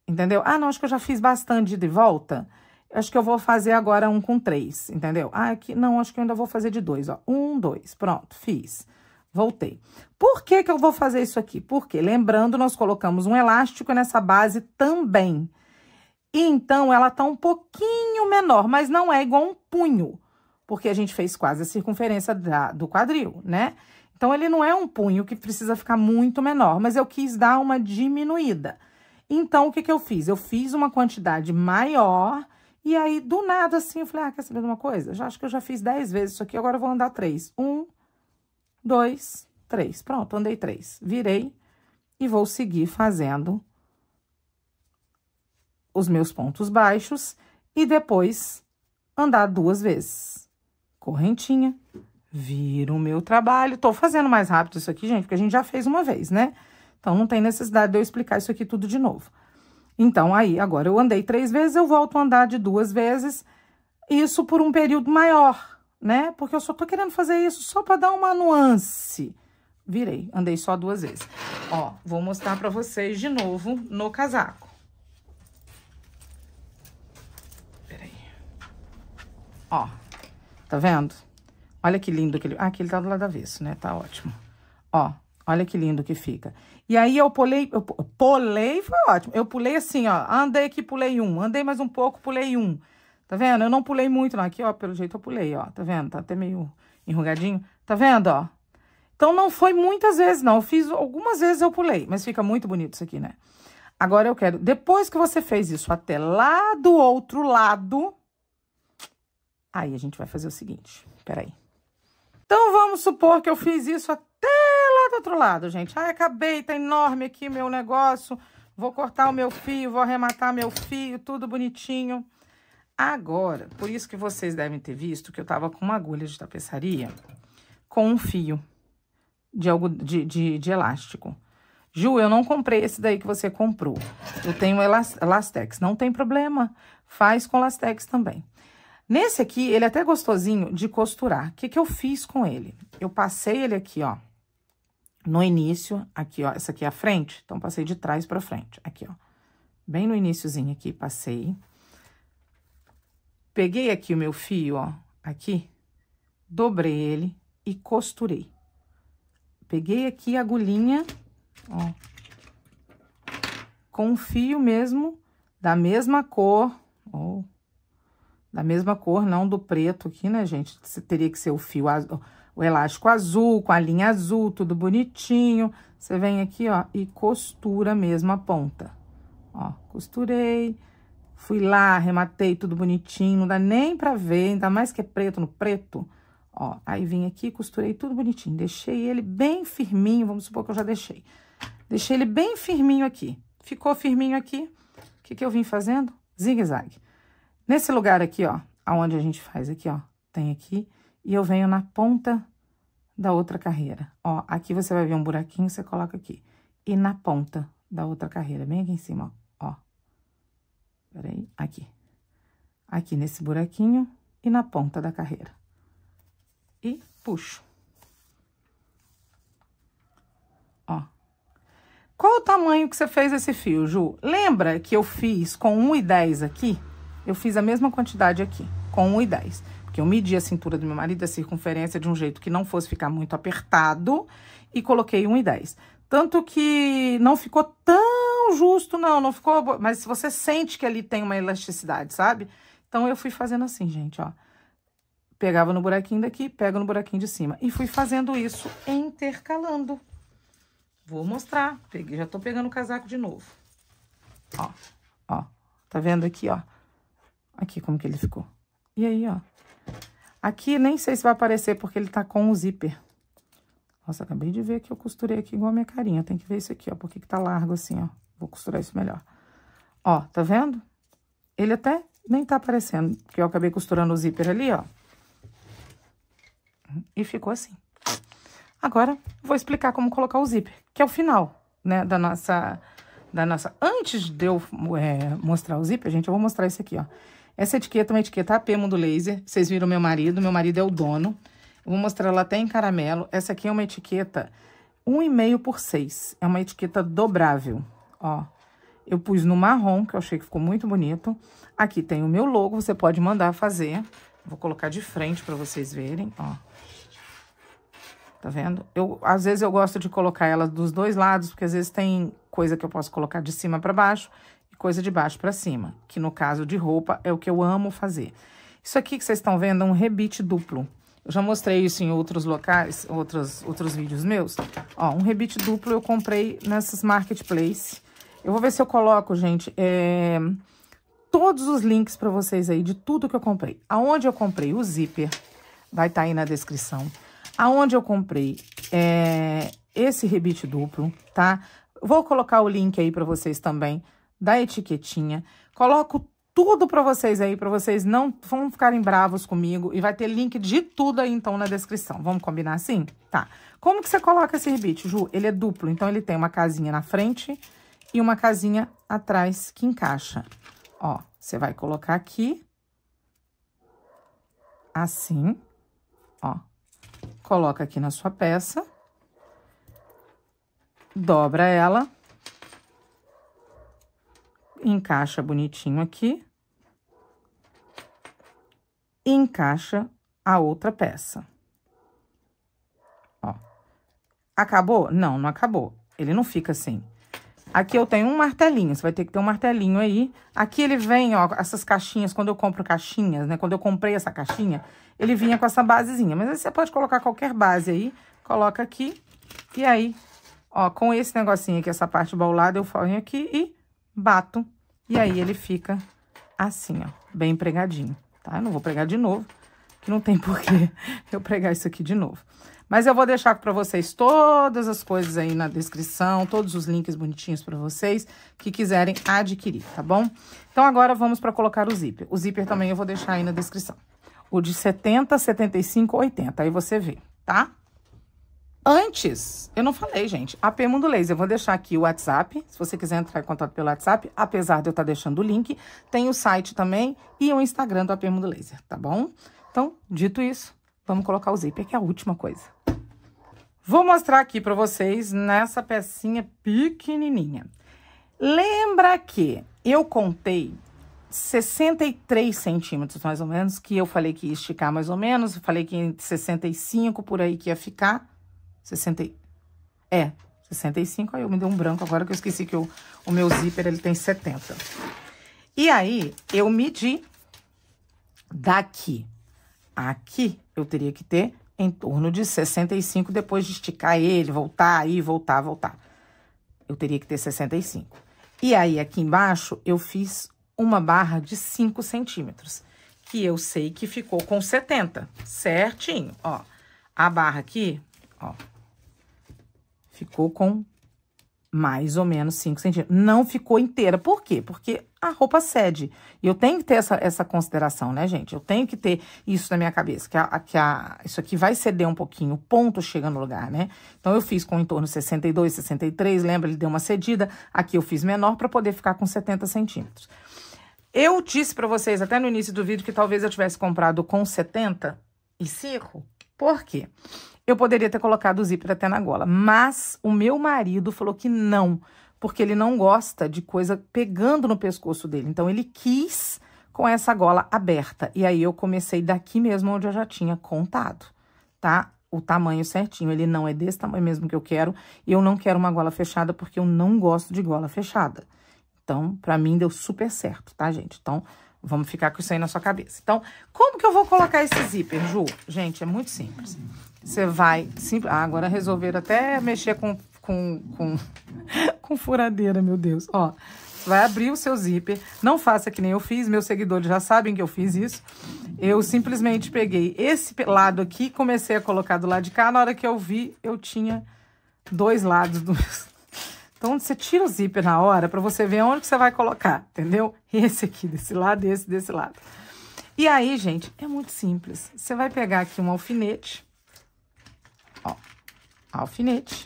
Entendeu? Ah, não, acho que eu já fiz bastante de volta. Acho que eu vou fazer agora um com três, entendeu? Ah, aqui, não, acho que eu ainda vou fazer de dois, ó. Um, dois, pronto, fiz. Voltei. Por que que eu vou fazer isso aqui? Porque, lembrando, nós colocamos um elástico nessa base também. então, ela tá um pouquinho menor, mas não é igual um punho, porque a gente fez quase a circunferência da, do quadril, né? Então, ele não é um punho que precisa ficar muito menor, mas eu quis dar uma diminuída. Então, o que que eu fiz? Eu fiz uma quantidade maior e aí, do nada, assim, eu falei, ah, quer saber de uma coisa? Já acho que eu já fiz dez vezes isso aqui, agora eu vou andar três. Um, dois, três. Pronto, andei três. Virei e vou seguir fazendo os meus pontos baixos e depois andar duas vezes. Correntinha, Vira o meu trabalho. Tô fazendo mais rápido isso aqui, gente, porque a gente já fez uma vez, né? Então, não tem necessidade de eu explicar isso aqui tudo de novo. Então, aí, agora eu andei três vezes, eu volto a andar de duas vezes, isso por um período maior, né? Porque eu só tô querendo fazer isso só para dar uma nuance. Virei, andei só duas vezes. Ó, vou mostrar para vocês de novo no casaco. Peraí. Ó, tá vendo? Olha que lindo que ele... Ah, aqui ele tá do lado avesso, né? Tá ótimo. Ó, olha que lindo que fica. E aí, eu pulei... Eu pulei, foi ótimo. Eu pulei assim, ó. Andei aqui, pulei um. Andei mais um pouco, pulei um. Tá vendo? Eu não pulei muito, não. Aqui, ó, pelo jeito eu pulei, ó. Tá vendo? Tá até meio enrugadinho. Tá vendo, ó? Então, não foi muitas vezes, não. Eu fiz algumas vezes eu pulei, mas fica muito bonito isso aqui, né? Agora, eu quero... Depois que você fez isso até lá do outro lado... Aí, a gente vai fazer o seguinte. Peraí. Então, vamos supor que eu fiz isso até lá do outro lado, gente. Ai, acabei, tá enorme aqui meu negócio. Vou cortar o meu fio, vou arrematar meu fio, tudo bonitinho. Agora, por isso que vocês devem ter visto que eu tava com uma agulha de tapeçaria com um fio de, algo, de, de, de elástico. Ju, eu não comprei esse daí que você comprou. Eu tenho Elastex. Não tem problema. Faz com Elastex também. Nesse aqui, ele é até gostosinho de costurar. O que que eu fiz com ele? Eu passei ele aqui, ó, no início, aqui, ó, essa aqui é a frente, então passei de trás pra frente, aqui, ó. Bem no iníciozinho aqui, passei. Peguei aqui o meu fio, ó, aqui, dobrei ele e costurei. Peguei aqui a agulhinha, ó, com o fio mesmo, da mesma cor, ó, da mesma cor, não do preto aqui, né, gente? Teria que ser o fio o elástico azul, com a linha azul, tudo bonitinho. Você vem aqui, ó, e costura mesmo a ponta. Ó, costurei, fui lá, arrematei tudo bonitinho, não dá nem pra ver, ainda mais que é preto no preto. Ó, aí vim aqui, costurei tudo bonitinho, deixei ele bem firminho, vamos supor que eu já deixei. Deixei ele bem firminho aqui. Ficou firminho aqui, o que que eu vim fazendo? Zigue-zague. Nesse lugar aqui, ó, aonde a gente faz aqui, ó, tem aqui, e eu venho na ponta da outra carreira. Ó, aqui você vai ver um buraquinho, você coloca aqui. E na ponta da outra carreira, bem aqui em cima, ó. ó. Peraí, aqui. Aqui nesse buraquinho e na ponta da carreira. E puxo. Ó. Qual o tamanho que você fez esse fio, Ju? Lembra que eu fiz com 1,10 aqui? Eu fiz a mesma quantidade aqui, com 1,10. Porque eu medi a cintura do meu marido, a circunferência, de um jeito que não fosse ficar muito apertado. E coloquei 1,10. Tanto que não ficou tão justo, não. Não ficou... Mas você sente que ali tem uma elasticidade, sabe? Então, eu fui fazendo assim, gente, ó. Pegava no buraquinho daqui, pega no buraquinho de cima. E fui fazendo isso intercalando. Vou mostrar. Peguei, já tô pegando o casaco de novo. Ó, ó. Tá vendo aqui, ó? Aqui, como que ele ficou. E aí, ó. Aqui, nem sei se vai aparecer, porque ele tá com o zíper. Nossa, acabei de ver que eu costurei aqui igual a minha carinha. Tem que ver isso aqui, ó. Por que que tá largo assim, ó. Vou costurar isso melhor. Ó, tá vendo? Ele até nem tá aparecendo, porque eu acabei costurando o zíper ali, ó. E ficou assim. Agora, vou explicar como colocar o zíper, que é o final, né, da nossa... Da nossa... Antes de eu é, mostrar o zíper, gente, eu vou mostrar isso aqui, ó. Essa etiqueta é uma etiqueta AP Mundo Laser. Vocês viram meu marido, meu marido é o dono. Eu vou mostrar ela até em caramelo. Essa aqui é uma etiqueta 1,5 por 6. É uma etiqueta dobrável, ó. Eu pus no marrom, que eu achei que ficou muito bonito. Aqui tem o meu logo, você pode mandar fazer. Vou colocar de frente para vocês verem, ó. Tá vendo? Eu, às vezes eu gosto de colocar ela dos dois lados, porque às vezes tem coisa que eu posso colocar de cima para baixo coisa de baixo para cima, que no caso de roupa é o que eu amo fazer. Isso aqui que vocês estão vendo é um rebite duplo. Eu já mostrei isso em outros locais, outros, outros vídeos meus. Ó, um rebite duplo eu comprei nessas marketplace. Eu vou ver se eu coloco, gente, é, todos os links para vocês aí de tudo que eu comprei. Aonde eu comprei o zíper, vai estar tá aí na descrição. Aonde eu comprei é, esse rebite duplo, tá? Vou colocar o link aí para vocês também da etiquetinha. Coloco tudo para vocês aí, para vocês não vão ficarem bravos comigo. E vai ter link de tudo aí, então, na descrição. Vamos combinar assim? Tá. Como que você coloca esse rebite, Ju? Ele é duplo, então ele tem uma casinha na frente e uma casinha atrás que encaixa. Ó, você vai colocar aqui. Assim. Ó. Coloca aqui na sua peça. Dobra ela encaixa bonitinho aqui. E encaixa a outra peça. Ó. Acabou? Não, não acabou. Ele não fica assim. Aqui eu tenho um martelinho, você vai ter que ter um martelinho aí. Aqui ele vem, ó, essas caixinhas, quando eu compro caixinhas, né? Quando eu comprei essa caixinha, ele vinha com essa basezinha. Mas aí você pode colocar qualquer base aí, coloca aqui. E aí, ó, com esse negocinho aqui, essa parte baulada, eu venho aqui e bato e aí, ele fica assim, ó, bem pregadinho, tá? Eu não vou pregar de novo, que não tem porquê eu pregar isso aqui de novo. Mas eu vou deixar para vocês todas as coisas aí na descrição, todos os links bonitinhos para vocês que quiserem adquirir, tá bom? Então, agora vamos para colocar o zíper. O zíper também eu vou deixar aí na descrição. O de 70, 75, 80, aí você vê, tá? Antes, eu não falei, gente, AP Mundo Laser, eu vou deixar aqui o WhatsApp, se você quiser entrar em contato pelo WhatsApp, apesar de eu estar tá deixando o link, tem o site também e o Instagram do AP Mundo Laser, tá bom? Então, dito isso, vamos colocar o zíper, que é a última coisa. Vou mostrar aqui para vocês nessa pecinha pequenininha. Lembra que eu contei 63 centímetros, mais ou menos, que eu falei que ia esticar mais ou menos, falei que 65 por aí que ia ficar. 60, é, 65. Aí eu me dei um branco agora que eu esqueci que eu, o meu zíper ele tem 70. E aí, eu medi daqui. Aqui, eu teria que ter em torno de 65, depois de esticar ele, voltar aí, voltar, voltar. Eu teria que ter 65. E aí, aqui embaixo, eu fiz uma barra de 5 centímetros, que eu sei que ficou com 70, certinho, ó. A barra aqui, ó, Ficou com mais ou menos 5 centímetros. Não ficou inteira. Por quê? Porque a roupa cede. E eu tenho que ter essa, essa consideração, né, gente? Eu tenho que ter isso na minha cabeça, que, a, que a, isso aqui vai ceder um pouquinho, o ponto chega no lugar, né? Então, eu fiz com em torno de 62, 63, lembra? Ele deu uma cedida. Aqui eu fiz menor para poder ficar com 70 centímetros. Eu disse para vocês, até no início do vídeo, que talvez eu tivesse comprado com 70 e 5. Por quê? Eu poderia ter colocado o zíper até na gola, mas o meu marido falou que não, porque ele não gosta de coisa pegando no pescoço dele. Então ele quis com essa gola aberta. E aí eu comecei daqui mesmo onde eu já tinha contado, tá? O tamanho certinho, ele não é desse tamanho mesmo que eu quero. E eu não quero uma gola fechada porque eu não gosto de gola fechada. Então, pra mim deu super certo, tá, gente? Então, vamos ficar com isso aí na sua cabeça. Então, como que eu vou colocar esse zíper, Ju? Gente, é muito simples. Você vai. Sim, ah, agora resolveram até mexer com, com, com, com furadeira, meu Deus. Ó, vai abrir o seu zíper. Não faça que nem eu fiz, meus seguidores já sabem que eu fiz isso. Eu simplesmente peguei esse lado aqui, comecei a colocar do lado de cá. Na hora que eu vi, eu tinha dois lados do Então, você tira o zíper na hora para você ver onde que você vai colocar, entendeu? Esse aqui desse lado, esse desse lado. E aí, gente, é muito simples. Você vai pegar aqui um alfinete alfinete,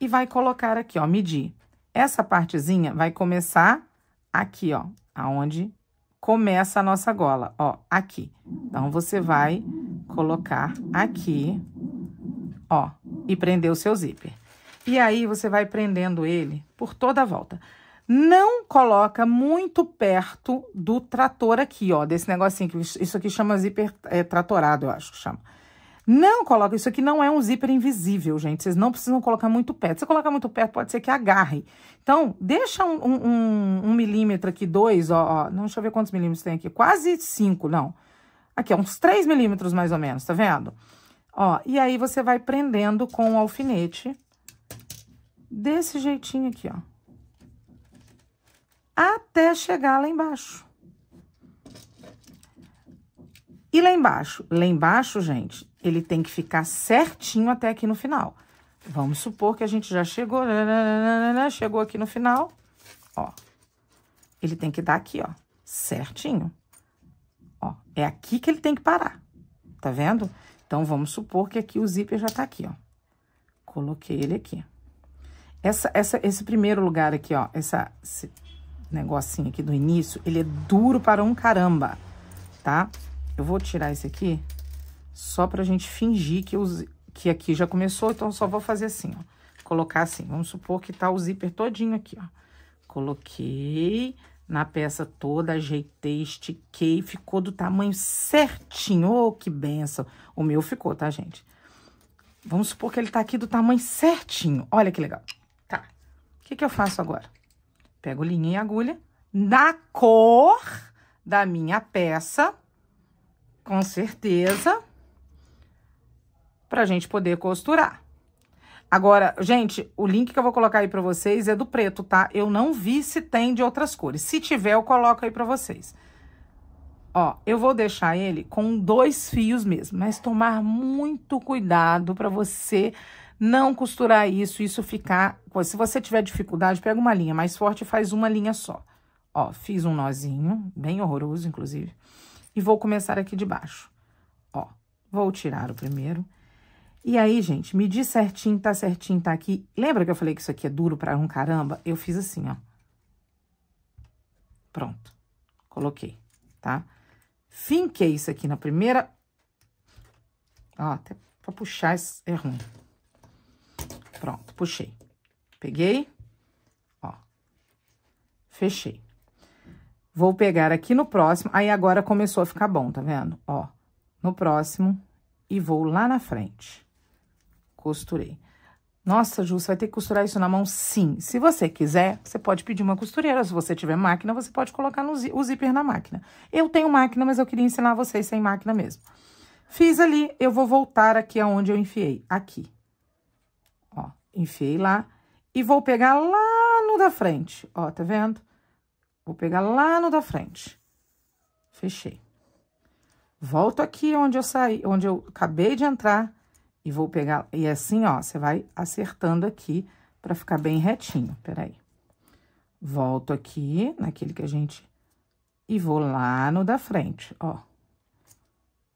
e vai colocar aqui, ó, medir. Essa partezinha vai começar aqui, ó, aonde começa a nossa gola, ó, aqui. Então, você vai colocar aqui, ó, e prender o seu zíper. E aí, você vai prendendo ele por toda a volta. Não coloca muito perto do trator aqui, ó, desse negocinho, que isso aqui chama zíper é, tratorado, eu acho que chama. Não coloca, isso aqui não é um zíper invisível, gente. Vocês não precisam colocar muito perto. Se colocar muito perto, pode ser que agarre. Então, deixa um, um, um milímetro aqui, dois, ó, ó. Não, deixa eu ver quantos milímetros tem aqui. Quase cinco, não. Aqui, uns três milímetros mais ou menos, tá vendo? Ó, e aí você vai prendendo com o alfinete desse jeitinho aqui, ó. Até chegar lá embaixo. E lá embaixo? Lá embaixo, gente, ele tem que ficar certinho até aqui no final. Vamos supor que a gente já chegou, né, né, né, chegou aqui no final, ó. Ele tem que dar aqui, ó, certinho. Ó, é aqui que ele tem que parar, tá vendo? Então, vamos supor que aqui o zíper já tá aqui, ó. Coloquei ele aqui. Essa, essa, esse primeiro lugar aqui, ó, essa, esse negocinho aqui do início, ele é duro para um caramba, tá? Eu vou tirar esse aqui só pra gente fingir que, os, que aqui já começou, então só vou fazer assim, ó. Colocar assim, vamos supor que tá o zíper todinho aqui, ó. Coloquei na peça toda, ajeitei, estiquei, ficou do tamanho certinho. Oh, que benção! O meu ficou, tá, gente? Vamos supor que ele tá aqui do tamanho certinho. Olha que legal. Tá. O que que eu faço agora? Pego linha e agulha na cor da minha peça, com certeza para gente poder costurar. Agora, gente, o link que eu vou colocar aí para vocês é do preto, tá? Eu não vi se tem de outras cores. Se tiver, eu coloco aí para vocês. Ó, eu vou deixar ele com dois fios mesmo, mas tomar muito cuidado para você não costurar isso, isso ficar... Se você tiver dificuldade, pega uma linha mais forte e faz uma linha só. Ó, fiz um nozinho, bem horroroso, inclusive, e vou começar aqui de baixo. Ó, vou tirar o primeiro e aí, gente, medi certinho, tá certinho, tá aqui. Lembra que eu falei que isso aqui é duro pra um caramba? Eu fiz assim, ó. Pronto. Coloquei, tá? Finquei isso aqui na primeira... Ó, até pra puxar é ruim. Pronto, puxei. Peguei, ó. Fechei. Vou pegar aqui no próximo, aí agora começou a ficar bom, tá vendo? Ó, no próximo e vou lá na frente. Costurei. Nossa, Ju, você vai ter que costurar isso na mão? Sim. Se você quiser, você pode pedir uma costureira. Se você tiver máquina, você pode colocar no o zíper na máquina. Eu tenho máquina, mas eu queria ensinar vocês sem máquina mesmo. Fiz ali, eu vou voltar aqui aonde eu enfiei. Aqui. Ó, enfiei lá. E vou pegar lá no da frente. Ó, tá vendo? Vou pegar lá no da frente. Fechei. Volto aqui onde eu saí, onde eu acabei de entrar e vou pegar, e é assim, ó, você vai acertando aqui para ficar bem retinho, peraí. Volto aqui, naquele que a gente... E vou lá no da frente, ó.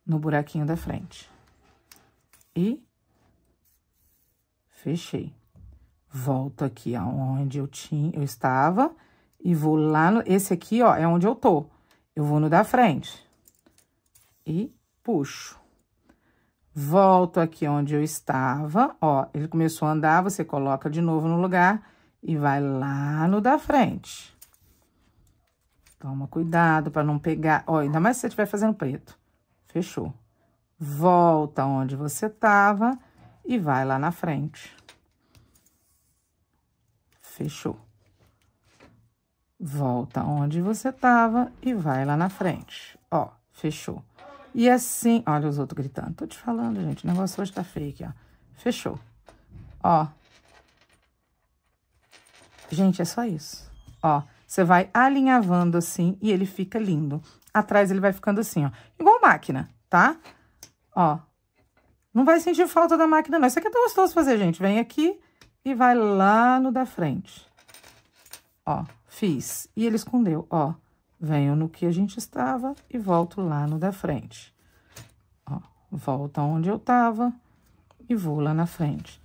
No buraquinho da frente. E... Fechei. Volto aqui aonde eu tinha, eu estava e vou lá no... Esse aqui, ó, é onde eu tô. Eu vou no da frente. E puxo volto aqui onde eu estava, ó, ele começou a andar, você coloca de novo no lugar e vai lá no da frente. Toma cuidado para não pegar, ó, ainda mais se você estiver fazendo preto. Fechou. Volta onde você estava e vai lá na frente. Fechou. Volta onde você estava e vai lá na frente. Ó, fechou. E assim, olha os outros gritando. Tô te falando, gente, o negócio hoje tá feio aqui, ó. Fechou. Ó. Gente, é só isso. Ó, você vai alinhavando assim e ele fica lindo. Atrás ele vai ficando assim, ó. Igual máquina, tá? Ó. Não vai sentir falta da máquina, não. Isso aqui é tão gostoso fazer, gente. Vem aqui e vai lá no da frente. Ó, fiz. E ele escondeu, ó venho no que a gente estava e volto lá no da frente. Ó, volto onde eu estava e vou lá na frente.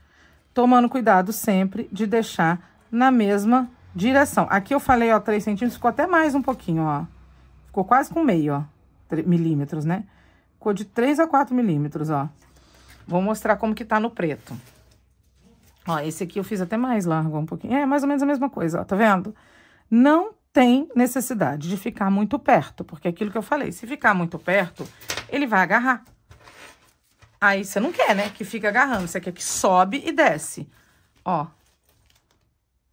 Tomando cuidado sempre de deixar na mesma direção. Aqui eu falei, ó, 3 centímetros, ficou até mais um pouquinho, ó. Ficou quase com meio, ó, milímetros, né? Ficou de 3 a 4 milímetros, ó. Vou mostrar como que tá no preto. Ó, esse aqui eu fiz até mais largo um pouquinho. É, mais ou menos a mesma coisa, ó, tá vendo? Não tem necessidade de ficar muito perto, porque é aquilo que eu falei, se ficar muito perto, ele vai agarrar. Aí você não quer, né, que fica agarrando, você quer que sobe e desce. Ó.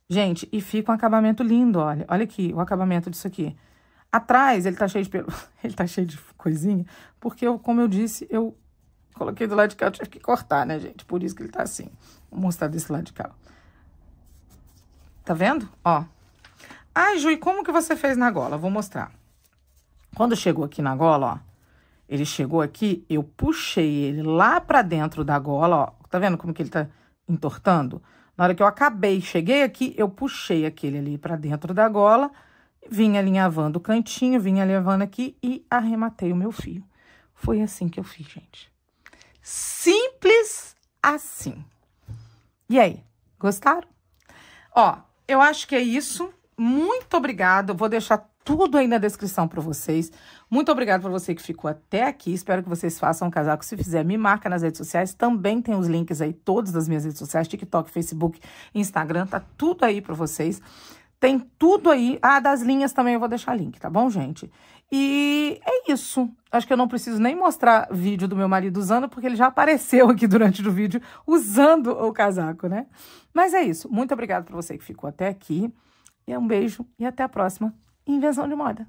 Gente, e fica um acabamento lindo, olha. Olha aqui o acabamento disso aqui. Atrás ele tá cheio de pelo, ele tá cheio de coisinha, porque eu, como eu disse, eu coloquei do lado de cá, eu tive que cortar, né, gente? Por isso que ele tá assim. Vou mostrar desse lado de cá. Tá vendo? Ó. Ai, Ju, e como que você fez na gola? Vou mostrar. Quando chegou aqui na gola, ó, ele chegou aqui, eu puxei ele lá para dentro da gola, ó. Tá vendo como que ele tá entortando? Na hora que eu acabei, cheguei aqui, eu puxei aquele ali para dentro da gola, vim alinhavando o cantinho, vim alinhavando aqui e arrematei o meu fio. Foi assim que eu fiz, gente. Simples assim. E aí, gostaram? Ó, eu acho que é isso muito obrigado. Vou deixar tudo aí na descrição para vocês. Muito obrigado para você que ficou até aqui. Espero que vocês façam um casaco. Se fizer, me marca nas redes sociais. Também tem os links aí, todas das minhas redes sociais, TikTok, Facebook, Instagram. Tá tudo aí para vocês. Tem tudo aí. Ah, das linhas também eu vou deixar link, tá bom, gente? E é isso. Acho que eu não preciso nem mostrar vídeo do meu marido usando, porque ele já apareceu aqui durante o vídeo usando o casaco, né? Mas é isso. Muito obrigado para você que ficou até aqui. E um beijo e até a próxima Invenção de Moda.